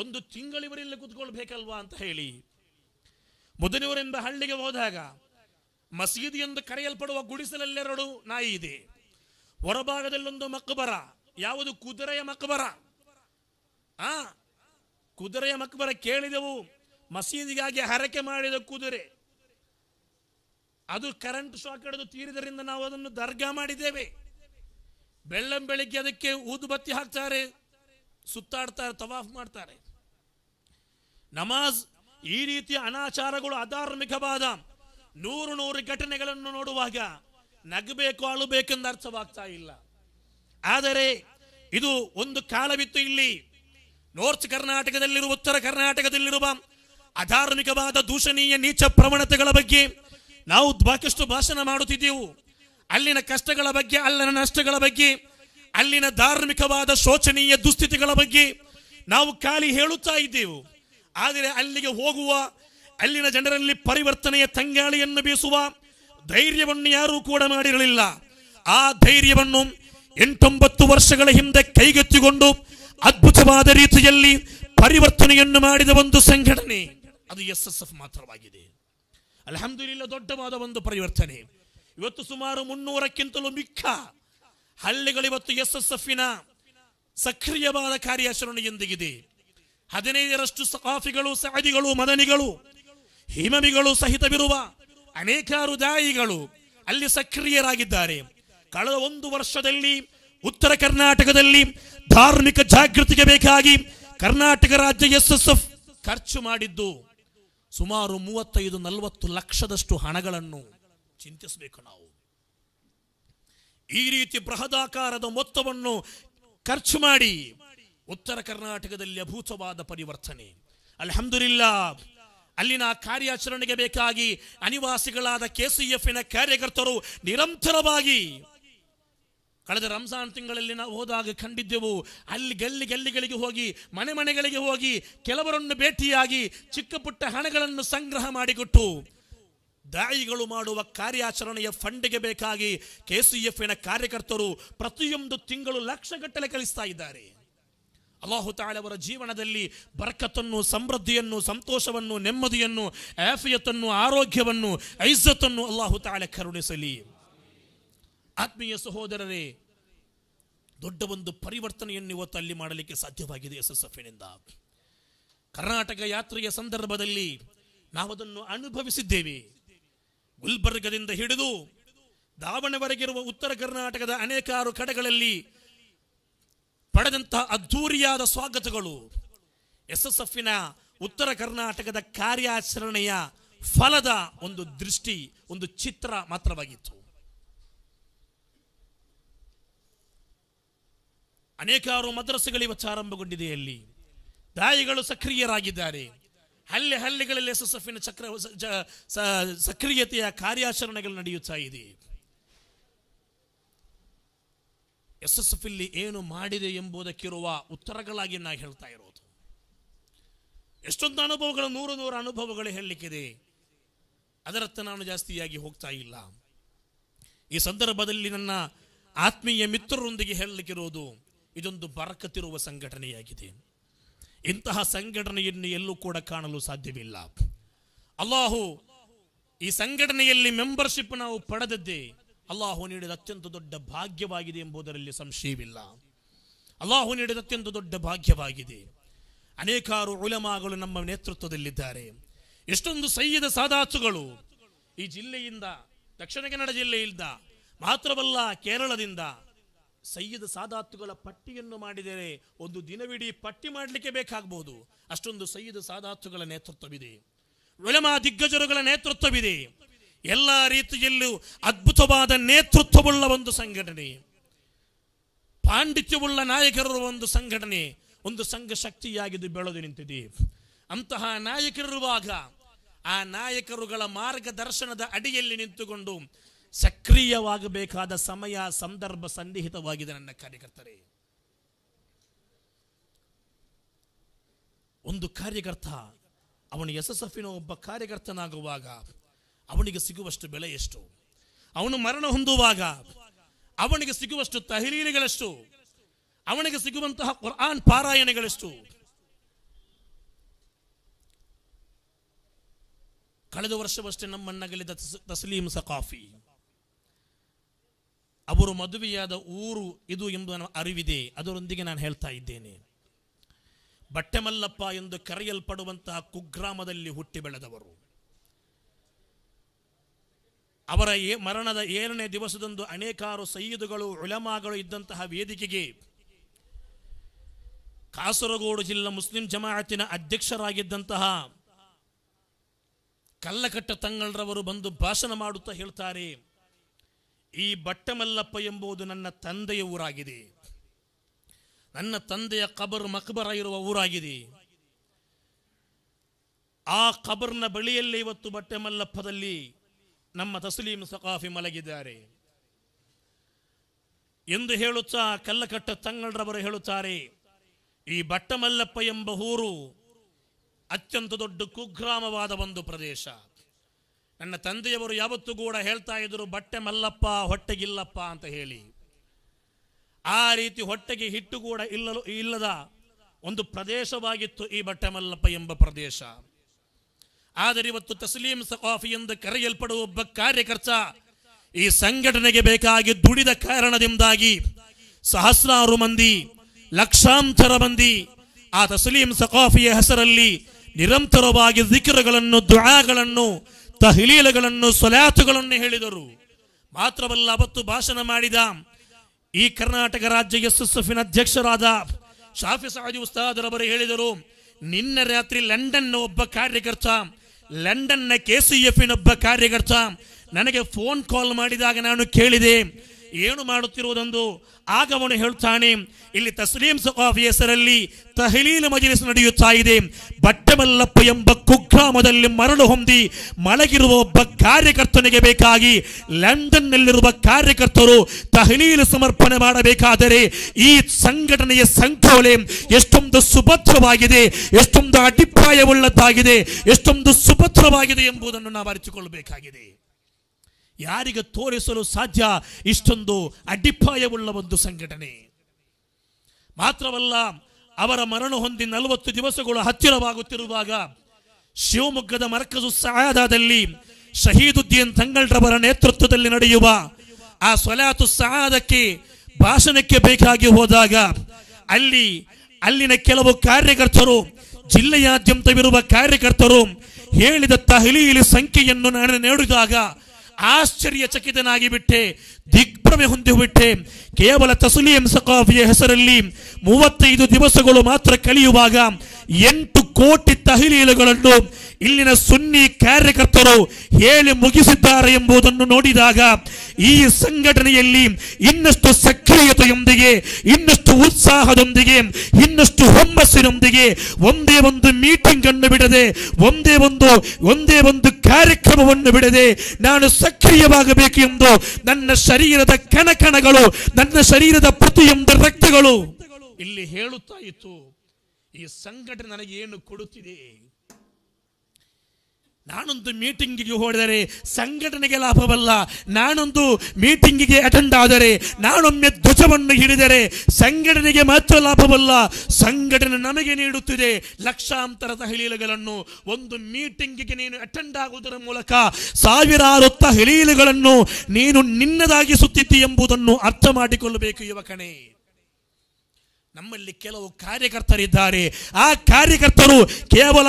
ಒಂದು ತಿಂಗಳಿವರಲ್ಲಿ ಕೂತ್ಕೊಳ್ಬೇಕಲ್ವಾ ಅಂತ ಹೇಳಿ ಮುದನೂರೆಂಬ ಹಳ್ಳಿಗೆ ಹೋದಾಗ ಮಸೀದಿ ಎಂದು ಕರೆಯಲ್ಪಡುವ ಗುಡಿಸಲಲ್ಲೆರಡು ನಾಯಿ ಇದೆ ಹೊರಭಾಗದಲ್ಲೊಂದು ಮಕ್ಕಬರ ಯಾವುದು ಕುದುರೆಯ ಮಕ್ಕಬರ ಆ ಕುದುರೆಯ ಮಕ್ಬರ ಕೇಳಿದೆವು ಮಸೀದಿಗಾಗಿ ಹರಕೆ ಮಾಡಿದ ಕುದುರೆ ಅದು ಕರೆಂಟ್ ಶಾಕ್ ಹಿಡಿದು ತೀರಿದರಿಂದ ನಾವು ಅದನ್ನು ದರ್ಗಾ ಮಾಡಿದ್ದೇವೆ ಬೆಳ್ಳಂ ಬೆಳಿಗ್ಗೆ ಅದಕ್ಕೆ ಊದುಬತ್ತಿ ಹಾಕ್ತಾರೆ ಸುತ್ತಾಡ್ತಾರೆ ತವಾಫ್ ಮಾಡ್ತಾರೆ ನಮಾಜ್ ಈ ರೀತಿಯ ಅನಾಚಾರಗಳು ಅಧಾರ್ಮಿಕವಾದ ನೂರು ನೂರು ಘಟನೆಗಳನ್ನು ನೋಡುವಾಗ ನಗಬೇಕು ಅಳಬೇಕೆಂದು ಅರ್ಥವಾಗ್ತಾ ಇಲ್ಲ ಆದರೆ ಇದು ಒಂದು ಕಾಲವಿತ್ತು ಇಲ್ಲಿ ನಾರ್ತ್ ಕರ್ನಾಟಕದಲ್ಲಿರುವ ಉತ್ತರ ಕರ್ನಾಟಕದಲ್ಲಿರುವ ಅಧಾರ್ಮಿಕವಾದ ದೂಷಣೀಯ ನೀಚ ಪ್ರವಣತೆಗಳ ಬಗ್ಗೆ ನಾವು ಬಾಕಿಷ್ಟು ಭಾಷಣ ಮಾಡುತ್ತಿದ್ದೆವು ಅಲ್ಲಿನ ಕಷ್ಟಗಳ ಬಗ್ಗೆ ಅಲ್ಲಿನ ನಷ್ಟಗಳ ಬಗ್ಗೆ ಅಲ್ಲಿನ ಧಾರ್ಮಿಕವಾದ ಶೋಚನೀಯ ದುಸ್ಥಿತಿಗಳ ಬಗ್ಗೆ ನಾವು ಖಾಲಿ ಹೇಳುತ್ತಾ ಇದ್ದೆವು ಆದರೆ ಅಲ್ಲಿಗೆ ಹೋಗುವ ಅಲ್ಲಿನ ಜನರಲ್ಲಿ ಪರಿವರ್ತನೆಯ ತಂಗಾಳಿಯನ್ನು ಬೀಸುವ ಧೈರ್ಯವನ್ನು ಯಾರೂ ಕೂಡ ಮಾಡಿರಲಿಲ್ಲ ಆ ಧೈರ್ಯವನ್ನು ಎಂಟೊಂಬತ್ತು ವರ್ಷಗಳ ಹಿಂದೆ ಕೈಗೆತ್ತಿಕೊಂಡು ಅದ್ಭುತವಾದ ರೀತಿಯಲ್ಲಿ ಪರಿವರ್ತನೆಯನ್ನು ಮಾಡಿದ ಒಂದು ಸಂಘಟನೆ ಅದು ಎಸ್ ಎಸ್ ಎಫ್ ಮಾತ್ರವಾಗಿದೆ ಅಲ್ಹಮ್ದುಲಿಲ್ಲ ದೊಡ್ಡವಾದ ಒಂದು ಪರಿವರ್ತನೆ ಇವತ್ತು ಸುಮಾರು ಮುನ್ನೂರಕ್ಕಿಂತಲೂ ಮಿಕ್ಕ ಇವತ್ತು ಎಸ್ ಎಸ್ ಎಫ್ನ ಸಕ್ರಿಯವಾದ ಕಾರ್ಯಾಚರಣೆಯೊಂದಿಗಿದೆ ಹದಿನೈದರಷ್ಟು ಸಫಾಫಿಗಳು ಸಾದಿಗಳು ಮದನಿಗಳು ಹಿಮಮಿಗಳು ಸಹಿತವಿರುವ ಅನೇಕಾರು ದಾಯಿಗಳು ಅಲ್ಲಿ ಸಕ್ರಿಯರಾಗಿದ್ದಾರೆ ಕಳೆದ ಒಂದು ವರ್ಷದಲ್ಲಿ ಉತ್ತರ ಕರ್ನಾಟಕದಲ್ಲಿ ಧಾರ್ಮಿಕ ಜಾಗೃತಿಗೆ ಬೇಕಾಗಿ ಕರ್ನಾಟಕ ರಾಜ್ಯ ಎಸ್ ಎಸ್ ಎಫ್ ಖರ್ಚು ಮಾಡಿದ್ದು ಸುಮಾರು ಮೂವತ್ತೈದು ನಲವತ್ತು ಲಕ್ಷದಷ್ಟು ಹಣಗಳನ್ನು ಚಿಂತಿಸಬೇಕು ನಾವು ಈ ರೀತಿ ಬೃಹದಾಕಾರದ ಮೊತ್ತವನ್ನು ಖರ್ಚು ಮಾಡಿ ಉತ್ತರ ಕರ್ನಾಟಕದಲ್ಲಿ ಅಭೂತವಾದ ಪರಿವರ್ತನೆ ಅಲ್ಹಮ್ದುಲಿಲ್ಲ ಅಲ್ಲಿನ ಕಾರ್ಯಾಚರಣೆಗೆ ಬೇಕಾಗಿ ಅನಿವಾಸಿಗಳಾದ ಕೆಸಿಎಫ್ನ ಕಾರ್ಯಕರ್ತರು ನಿರಂತರವಾಗಿ ಕಳೆದ ರಂಜಾನ್ ತಿಂಗಳಲ್ಲಿ ನಾವು ಹೋದಾಗ ಕಂಡಿದ್ದೆವು ಅಲ್ಲಿ ಗಲ್ಲಿ ಗಲ್ಲಿಗಳಿಗೆ ಹೋಗಿ ಮನೆ ಮನೆಗಳಿಗೆ ಹೋಗಿ ಕೆಲವರನ್ನು ಭೇಟಿಯಾಗಿ ಚಿಕ್ಕ ಪುಟ್ಟ ಹಣಗಳನ್ನು ಸಂಗ್ರಹ ಮಾಡಿಕೊಟ್ಟು ದಾಯಿಗಳು ಮಾಡುವ ಕಾರ್ಯಾಚರಣೆಯ ಫಂಡ್ಗೆ ಬೇಕಾಗಿ ಕೆ ಸಿ ಎಫ್ನ ಕಾರ್ಯಕರ್ತರು ಪ್ರತಿಯೊಂದು ತಿಂಗಳು ಲಕ್ಷಗಟ್ಟಲೆ ಕಲಿಸ್ತಾ ಇದ್ದಾರೆ ಅಲ್ಲಾಹು ಅವರ ಜೀವನದಲ್ಲಿ ಬರ್ಕತನ್ನು ಸಮೃದ್ಧಿಯನ್ನು ಸಂತೋಷವನ್ನು ನೆಮ್ಮದಿಯನ್ನು ಆಫಿಯತನ್ನು ಆರೋಗ್ಯವನ್ನು ಐಜ್ಜತನ್ನು ಅಲ್ಲಾಹು ಕರುಣಿಸಲಿ ಆತ್ಮೀಯ ಸಹೋದರರೇ ದೊಡ್ಡ ಒಂದು ಪರಿವರ್ತನೆಯನ್ನು ಇವತ್ತು ಅಲ್ಲಿ ಮಾಡಲಿಕ್ಕೆ ಸಾಧ್ಯವಾಗಿದೆ ಎಸ್ ಎಸ್ ಎಫ್ನಿಂದ ಕರ್ನಾಟಕ ಯಾತ್ರೆಯ ಸಂದರ್ಭದಲ್ಲಿ ನಾವದನ್ನು ಅನುಭವಿಸಿದ್ದೇವೆ ಗುಲ್ಬರ್ಗದಿಂದ ಹಿಡಿದು ದಾವಣವರೆಗಿರುವ ಉತ್ತರ ಕರ್ನಾಟಕದ ಅನೇಕಾರು ಕಡೆಗಳಲ್ಲಿ ಪಡೆದಂತಹ ಅದ್ಧೂರಿಯಾದ ಸ್ವಾಗತಗಳು ಎಸ್ ಎಸ್ ಎಫ್ನ ಉತ್ತರ ಕರ್ನಾಟಕದ ಕಾರ್ಯಾಚರಣೆಯ ಫಲದ ಒಂದು ದೃಷ್ಟಿ ಒಂದು ಚಿತ್ರ ಮಾತ್ರವಾಗಿತ್ತು ಅನೇಕಾರು ಮದ್ರಸೆಗಳು ಇವತ್ತು ಆರಂಭಗೊಂಡಿದೆ ಅಲ್ಲಿ ದಾಯಿಗಳು ಸಕ್ರಿಯರಾಗಿದ್ದಾರೆ ಹಲ್ಲೆ ಹಲ್ಲೆಗಳಲ್ಲಿ ಎಸ್ ಎಸ್ ಎಫಿನ ಚಕ್ರ ಸಕ್ರಿಯತೆಯ ಕಾರ್ಯಾಚರಣೆಗಳು ನಡೆಯುತ್ತಾ ಇದೆ ಎಸ್ ಎಸ್ ಎಫ್ ಇಲ್ಲಿ ಏನು ಮಾಡಿದೆ ಎಂಬುದಕ್ಕಿರುವ ಉತ್ತರಗಳಾಗಿ ನಾ ಹೇಳ್ತಾ ಇರೋದು ಎಷ್ಟೊಂದು ಅನುಭವಗಳು ನೂರು ನೂರು ಅನುಭವಗಳು ಹೇಳಲಿಕ್ಕಿದೆ ಅದರತ್ತ ನಾನು ಜಾಸ್ತಿಯಾಗಿ ಹೋಗ್ತಾ ಇಲ್ಲ ಈ ಸಂದರ್ಭದಲ್ಲಿ ನನ್ನ ಆತ್ಮೀಯ ಮಿತ್ರರೊಂದಿಗೆ ಹೇಳಲಿಕ್ಕಿರೋದು ಇದೊಂದು ಬರಕತಿರುವ ಸಂಘಟನೆಯಾಗಿದೆ ಇಂತಹ ಸಂಘಟನೆಯನ್ನು ಎಲ್ಲೂ ಕೂಡ ಕಾಣಲು ಸಾಧ್ಯವಿಲ್ಲ ಅಲ್ಲಾಹು ಈ ಸಂಘಟನೆಯಲ್ಲಿ ಮೆಂಬರ್ಶಿಪ್ ನಾವು ಪಡೆದದ್ದೇ ಅಲ್ಲಾಹು ನೀಡಿದ ಅತ್ಯಂತ ದೊಡ್ಡ ಭಾಗ್ಯವಾಗಿದೆ ಎಂಬುದರಲ್ಲಿ ಸಂಶಯವಿಲ್ಲ ಅಲ್ಲಾಹು ನೀಡಿದ ಅತ್ಯಂತ ದೊಡ್ಡ ಭಾಗ್ಯವಾಗಿದೆ ಅನೇಕಾರು ಉಲಮಾಗಳು ನಮ್ಮ ನೇತೃತ್ವದಲ್ಲಿದ್ದಾರೆ ಎಷ್ಟೊಂದು ಸೈಯದ ಸಾದಾಸುಗಳು ಈ ಜಿಲ್ಲೆಯಿಂದ ದಕ್ಷಿಣ ಕನ್ನಡ ಜಿಲ್ಲೆಯಿಂದ ಮಾತ್ರವಲ್ಲ ಕೇರಳದಿಂದ ಸೈಯದ ಸಾಧಾತುಗಳ ಪಟ್ಟಿಯನ್ನು ಮಾಡಿದರೆ ಒಂದು ದಿನವಿಡೀ ಪಟ್ಟಿ ಮಾಡಲಿಕ್ಕೆ ಬೇಕಾಗಬಹುದು ಅಷ್ಟೊಂದು ಸೈಯದ ಸಾಧಾತುಗಳ ನೇತೃತ್ವವಿದೆ ವಿಳಮಾ ದಿಗ್ಗಜರುಗಳ ನೇತೃತ್ವವಿದೆ ಎಲ್ಲ ರೀತಿಯಲ್ಲೂ ಅದ್ಭುತವಾದ ನೇತೃತ್ವವುಳ್ಳ ಒಂದು ಸಂಘಟನೆ ಪಾಂಡಿತ್ಯವುಳ್ಳ ನಾಯಕರ ಒಂದು ಸಂಘಟನೆ ಒಂದು ಸಂಘ ಶಕ್ತಿಯಾಗಿದ್ದು ಬೆಳೆದು ನಿಂತಿದೆ ಅಂತಹ ನಾಯಕರಿರುವಾಗ ಆ ನಾಯಕರುಗಳ ಮಾರ್ಗದರ್ಶನದ ಅಡಿಯಲ್ಲಿ ನಿಂತುಕೊಂಡು ಸಕ್ರಿಯವಾಗಬೇಕಾದ ಸಮಯ ಸಂದರ್ಭ ಸನ್ನಿಹಿತವಾಗಿದೆ ನನ್ನ ಕಾರ್ಯಕರ್ತರೇ ಒಂದು ಕಾರ್ಯಕರ್ತ ಅವನು ಯಶಸ್ಸಿನ ಒಬ್ಬ ಕಾರ್ಯಕರ್ತನಾಗುವಾಗ ಅವನಿಗೆ ಸಿಗುವಷ್ಟು ಬೆಲೆ ಎಷ್ಟು ಅವನು ಮರಣ ಹೊಂದುವಾಗ ಅವನಿಗೆ ಸಿಗುವಷ್ಟು ತಹಲೀಲುಗಳೆಷ್ಟು ಅವನಿಗೆ ಸಿಗುವಂತಹ ಕುರ್ಆನ್ ಪಾರಾಯಣಗಳೆಷ್ಟು ಕಳೆದ ವರ್ಷವಷ್ಟೇ ನಮ್ಮನ್ನ ಗೆಲ್ಲಿದ ತಸ್ಲೀಮ್ ಸಕಾಫಿ ಅವರು ಮದುವೆಯಾದ ಊರು ಇದು ಎಂಬ ಅರಿವಿದೆ ಅದರೊಂದಿಗೆ ನಾನು ಹೇಳ್ತಾ ಇದ್ದೇನೆ ಬಟ್ಟೆಮಲ್ಲಪ್ಪ ಎಂದು ಕರೆಯಲ್ಪಡುವಂತಹ ಕುಗ್ರಾಮದಲ್ಲಿ ಹುಟ್ಟಿ ಬೆಳೆದವರು ಅವರ ಮರಣದ ಏಳನೇ ದಿವಸದಂದು ಅನೇಕಾರು ಸಯೀದುಗಳು ಉಳಮಾಗಳು ಇದ್ದಂತಹ ವೇದಿಕೆಗೆ ಕಾಸರಗೋಡು ಜಿಲ್ಲಾ ಮುಸ್ಲಿಂ ಜಮಾಯತಿನ ಅಧ್ಯಕ್ಷರಾಗಿದ್ದಂತಹ ಕಲ್ಲಕಟ್ಟ ತಂಗಳರವರು ಬಂದು ಭಾಷಣ ಮಾಡುತ್ತಾ ಹೇಳ್ತಾರೆ ಈ ಬಟ್ಟಮಲ್ಲಪ್ಪ ಎಂಬುದು ನನ್ನ ತಂದೆಯ ಊರಾಗಿದೆ ನನ್ನ ತಂದೆಯ ಕಬರ್ ಮಕ್ಬರ ಇರುವ ಊರಾಗಿದೆ ಆ ಕಬರ್ನ ಬಳಿಯಲ್ಲಿ ಇವತ್ತು ಬಟ್ಟೆಮಲ್ಲಪ್ಪದಲ್ಲಿ ನಮ್ಮ ತಸಲೀಮ್ ಸಕಾಫಿ ಮಲಗಿದ್ದಾರೆ ಎಂದು ಹೇಳುತ್ತಾ ಕಲ್ಲಕಟ್ಟ ತಂಗಳರವರು ಹೇಳುತ್ತಾರೆ ಈ ಬಟ್ಟಮಲ್ಲಪ್ಪ ಎಂಬ ಊರು ಅತ್ಯಂತ ದೊಡ್ಡ ಕುಗ್ರಾಮವಾದ ಒಂದು ಪ್ರದೇಶ ನನ್ನ ತಂದೆಯವರು ಯಾವತ್ತೂ ಕೂಡ ಹೇಳ್ತಾ ಇದ್ದರು ಬಟ್ಟೆ ಮಲ್ಲಪ್ಪ ಹೊಟ್ಟೆಗಿಲ್ಲಪ್ಪ ಅಂತ ಹೇಳಿ ಆ ರೀತಿ ಹೊಟ್ಟೆಗೆ ಹಿಟ್ಟು ಕೂಡ ಇಲ್ಲಲು ಇಲ್ಲದ ಒಂದು ಪ್ರದೇಶವಾಗಿತ್ತು ಈ ಬಟ್ಟೆ ಮಲ್ಲಪ್ಪ ಎಂಬ ಪ್ರದೇಶ ಆದರೆ ಇವತ್ತು ತಸ್ಲೀಂ ಸಕಾಫಿ ಎಂದು ಕರೆಯಲ್ಪಡುವ ಒಬ್ಬ ಕಾರ್ಯಕರ್ತ ಈ ಸಂಘಟನೆಗೆ ಬೇಕಾಗಿ ದುಡಿದ ಕಾರಣದಿಂದಾಗಿ ಸಹಸ್ರಾರು ಮಂದಿ ಲಕ್ಷಾಂತರ ಮಂದಿ ಆ ತಸ್ಲೀಂ ಸಕಾಫಿಯ ಹೆಸರಲ್ಲಿ ನಿರಂತರವಾಗಿ ಜಿಕ್ರಗಳನ್ನು ದುಆಗಳನ್ನು ತಹಲೀಲಗಳನ್ನು ಸೊಲ್ಯಾತುಗಳನ್ನು ಹೇಳಿದರು ಮಾತ್ರವಲ್ಲ ಅವತ್ತು ಭಾಷಣ ಮಾಡಿದ ಈ ಕರ್ನಾಟಕ ರಾಜ್ಯ ಎಸ್ ಎಸ್ ಎಫ್ನ ಅಧ್ಯಕ್ಷರಾದ ಶಾಫಿ ಸಾಜಿ ಉಸ್ತಾದರವರು ಹೇಳಿದರು ನಿನ್ನೆ ರಾತ್ರಿ ಲಂಡನ್ನ ಒಬ್ಬ ಕಾರ್ಯಕರ್ತ ಲಂಡನ್ನ ಕೆ ಸಿ ಎಫ್ನೊಬ್ಬ ಕಾರ್ಯಕರ್ತ ನನಗೆ ಫೋನ್ ಕಾಲ್ ಮಾಡಿದಾಗ ನಾನು ಕೇಳಿದೆ ಏನು ಮಾಡುತ್ತಿರುವುದೊಂದು ಆಗ ಅವನು ಹೇಳ್ತಾನೆ ಇಲ್ಲಿ ತಸ್ಲೀಂ ಸಖಾಫಿ ಹೆಸರಲ್ಲಿ ತಹಲೀಲ್ ಮಜಲಿಸ್ ನಡೆಯುತ್ತಾ ಇದೆ ಬಟ್ಟೆಮಲ್ಲಪ್ಪ ಎಂಬ ಕುಗ್ರಾಮದಲ್ಲಿ ಮರಳು ಹೊಂದಿ ಮಲಗಿರುವ ಒಬ್ಬ ಕಾರ್ಯಕರ್ತನಿಗೆ ಬೇಕಾಗಿ ಲಂಡನ್ ನಲ್ಲಿರುವ ಕಾರ್ಯಕರ್ತರು ತಹಲೀಲ್ ಸಮರ್ಪಣೆ ಮಾಡಬೇಕಾದರೆ ಈ ಸಂಘಟನೆಯ ಸಂಕೋಲೆ ಎಷ್ಟೊಂದು ಸುಭದ್ರವಾಗಿದೆ ಎಷ್ಟೊಂದು ಅಭಿಪ್ರಾಯವುಳ್ಳದ್ದಾಗಿದೆ ಎಷ್ಟೊಂದು ಸುಭದ್ರವಾಗಿದೆ ಎಂಬುದನ್ನು ನಾವು ಅರಿತುಕೊಳ್ಳಬೇಕಾಗಿದೆ ಯಾರಿಗೆ ತೋರಿಸಲು ಸಾಧ್ಯ ಇಷ್ಟೊಂದು ಅಡ್ಡಿಪಾಯವುಳ್ಳ ಒಂದು ಸಂಘಟನೆ ಮಾತ್ರವಲ್ಲ ಅವರ ಮರಣ ಹೊಂದಿ ನಲವತ್ತು ದಿವಸಗಳು ಹತ್ತಿರವಾಗುತ್ತಿರುವಾಗ ಶಿವಮೊಗ್ಗದ ಮರಕಸು ಸಹಾಯದಲ್ಲಿ ಶಹೀದುದ್ದೀನ್ ತಂಗಳ್ರವರ ನೇತೃತ್ವದಲ್ಲಿ ನಡೆಯುವ ಆ ಸೊಲಾತು ಸಹಾಯದಕ್ಕೆ ಭಾಷಣಕ್ಕೆ ಬೇಕಾಗಿ ಹೋದಾಗ ಅಲ್ಲಿ ಅಲ್ಲಿನ ಕೆಲವು ಕಾರ್ಯಕರ್ತರು ಜಿಲ್ಲೆಯಾದ್ಯಂತವಿರುವ ಕಾರ್ಯಕರ್ತರು ಹೇಳಿದ ತಹಲೀಲಿ ಸಂಖ್ಯೆಯನ್ನು ನಾನು ನೀಡಿದಾಗ ಆಶ್ಚರ್ಯಚಕಿತನಾಗಿ ಬಿಟ್ಟೆ ದಿಗ್ಭ್ರಮೆ ಹೊಂದಿಬಿಟ್ಟೆ ಕೇವಲ ತಸುಲಿಯಂ ಸಕಾಫಿಯ ಹೆಸರಲ್ಲಿ ಮೂವತ್ತೈದು ದಿವಸಗಳು ಮಾತ್ರ ಕಳೆಯುವಾಗ ಎಂಟು ಕೋಟಿ ತಹಿಲೀಲುಗಳನ್ನು ಇಲ್ಲಿನ ಸುನ್ನಿ ಕಾರ್ಯಕರ್ತರು ಹೇಳಿ ಮುಗಿಸಿದ್ದಾರೆ ಎಂಬುದನ್ನು ನೋಡಿದಾಗ ಈ ಸಂಘಟನೆಯಲ್ಲಿ ಇನ್ನಷ್ಟು ಸಕ್ರಿಯತೆಯೊಂದಿಗೆ ಇನ್ನಷ್ಟು ಉತ್ಸಾಹದೊಂದಿಗೆ ಇನ್ನಷ್ಟು ಹುಮ್ಮಸ್ಸಿನೊಂದಿಗೆ ಒಂದೇ ಒಂದು ಮೀಟಿಂಗ್ ಅನ್ನು ಬಿಡದೆ ಒಂದೇ ಒಂದು ಒಂದೇ ಒಂದು ಕಾರ್ಯಕ್ರಮವನ್ನು ಬಿಡದೆ ನಾನು ಸಕ್ರಿಯವಾಗಬೇಕೆಂದು ನನ್ನ ಶರೀರ ಶರೀರದ ಕಣಕಣಗಳು ನನ್ನ ಶರೀರದ ಪ್ರತಿಯೊಂದು ರಕ್ತಗಳು ಇಲ್ಲಿ ಹೇಳುತ್ತಾ ಇತ್ತು ಈ ಸಂಘಟನೆ ನನಗೇನು ಕೊಡುತ್ತಿದೆ ನಾನೊಂದು ಮೀಟಿಂಗಿಗೆ ಹೋದರೆ ಸಂಘಟನೆಗೆ ಲಾಭವಲ್ಲ ನಾನೊಂದು ಮೀಟಿಂಗಿಗೆ ಅಟೆಂಡ್ ಆದರೆ ನಾನೊಮ್ಮೆ ಧ್ವಜವನ್ನು ಹಿಡಿದರೆ ಸಂಘಟನೆಗೆ ಮಾತ್ರ ಲಾಭವಲ್ಲ ಸಂಘಟನೆ ನಮಗೆ ನೀಡುತ್ತಿದೆ ಲಕ್ಷಾಂತರ ಹಳೀಲುಗಳನ್ನು ಒಂದು ಮೀಟಿಂಗಿಗೆ ನೀನು ಅಟೆಂಡ್ ಆಗುವುದರ ಮೂಲಕ ಸಾವಿರಾರು ತಹಳೀಲುಗಳನ್ನು ನೀನು ನಿನ್ನದಾಗಿಸುತ್ತಿದ್ದಿ ಎಂಬುದನ್ನು ಅರ್ಥ ಮಾಡಿಕೊಳ್ಳಬೇಕು ಯುವಕನೇ ನಮ್ಮಲ್ಲಿ ಕೆಲವು ಕಾರ್ಯಕರ್ತರಿದ್ದಾರೆ ಆ ಕಾರ್ಯಕರ್ತರು ಕೇವಲ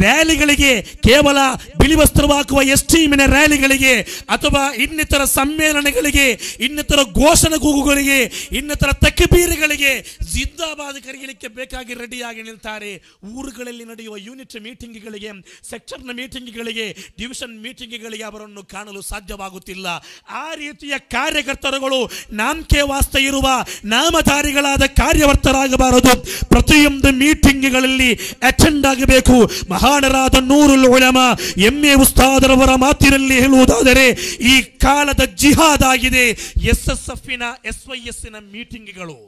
ರ್ಯಾಲಿಗಳಿಗೆ ಕೇವಲ ಬಿಳಿ ವಸ್ತ್ರವಾಕುವ ಎಸ್ ಟಿಮಿನ ರ್ಯಾಲಿಗಳಿಗೆ ಅಥವಾ ಇನ್ನಿತರ ಸಮ್ಮೇಳನಗಳಿಗೆ ಇನ್ನಿತರ ಘೋಷಣೆ ಕೂಗುಗಳಿಗೆ ಇನ್ನಿತರ ತಕಬೀರಿಗಳಿಗೆ ಜಿಂದಾಬಾದ್ ಕರೆಯಲಿಕ್ಕೆ ಬೇಕಾಗಿ ರೆಡಿಯಾಗಿ ನಿಲ್ತಾರೆ ಊರುಗಳಲ್ಲಿ ನಡೆಯುವ ಯೂನಿಟ್ ಮೀಟಿಂಗ್ಗಳಿಗೆ ಸೆಕ್ಷರ್ನ ಮೀಟಿಂಗ್ಗಳಿಗೆ ಡಿವಿಷನ್ ಮೀಟಿಂಗ್ಗಳಿಗೆ ಅವರನ್ನು ಕಾಣಲು ಸಾಧ್ಯವಾಗುತ್ತಿಲ್ಲ ಆ ರೀತಿಯ ಕಾರ್ಯಕರ್ತರುಗಳು ನಾಮಕೆ ವಾಸ್ತ ಇರುವ ನಾಮಧಾರಿಗಳಾದ ಕಾರ್ಯವರ್ತ ನಿರತರಾಗಬಾರದು ಪ್ರತಿಯೊಂದು ಮೀಟಿಂಗ್ಗಳಲ್ಲಿ ಅಟೆಂಡ್ ಆಗಬೇಕು ಮಹಾನರಾದ ನೂರು ಉಳಮ ಎಂ ಎ ಉಸ್ತಾದರವರ ಮಾತಿನಲ್ಲಿ ಹೇಳುವುದಾದರೆ ಈ ಕಾಲದ ಜಿಹಾದ್ ಆಗಿದೆ ಎಸ್ ಎಸ್ ಎಫ್ನ ಎಸ್ ವೈ ಎಸ್ಸಿನ ಮೀಟಿಂಗ್ಗಳು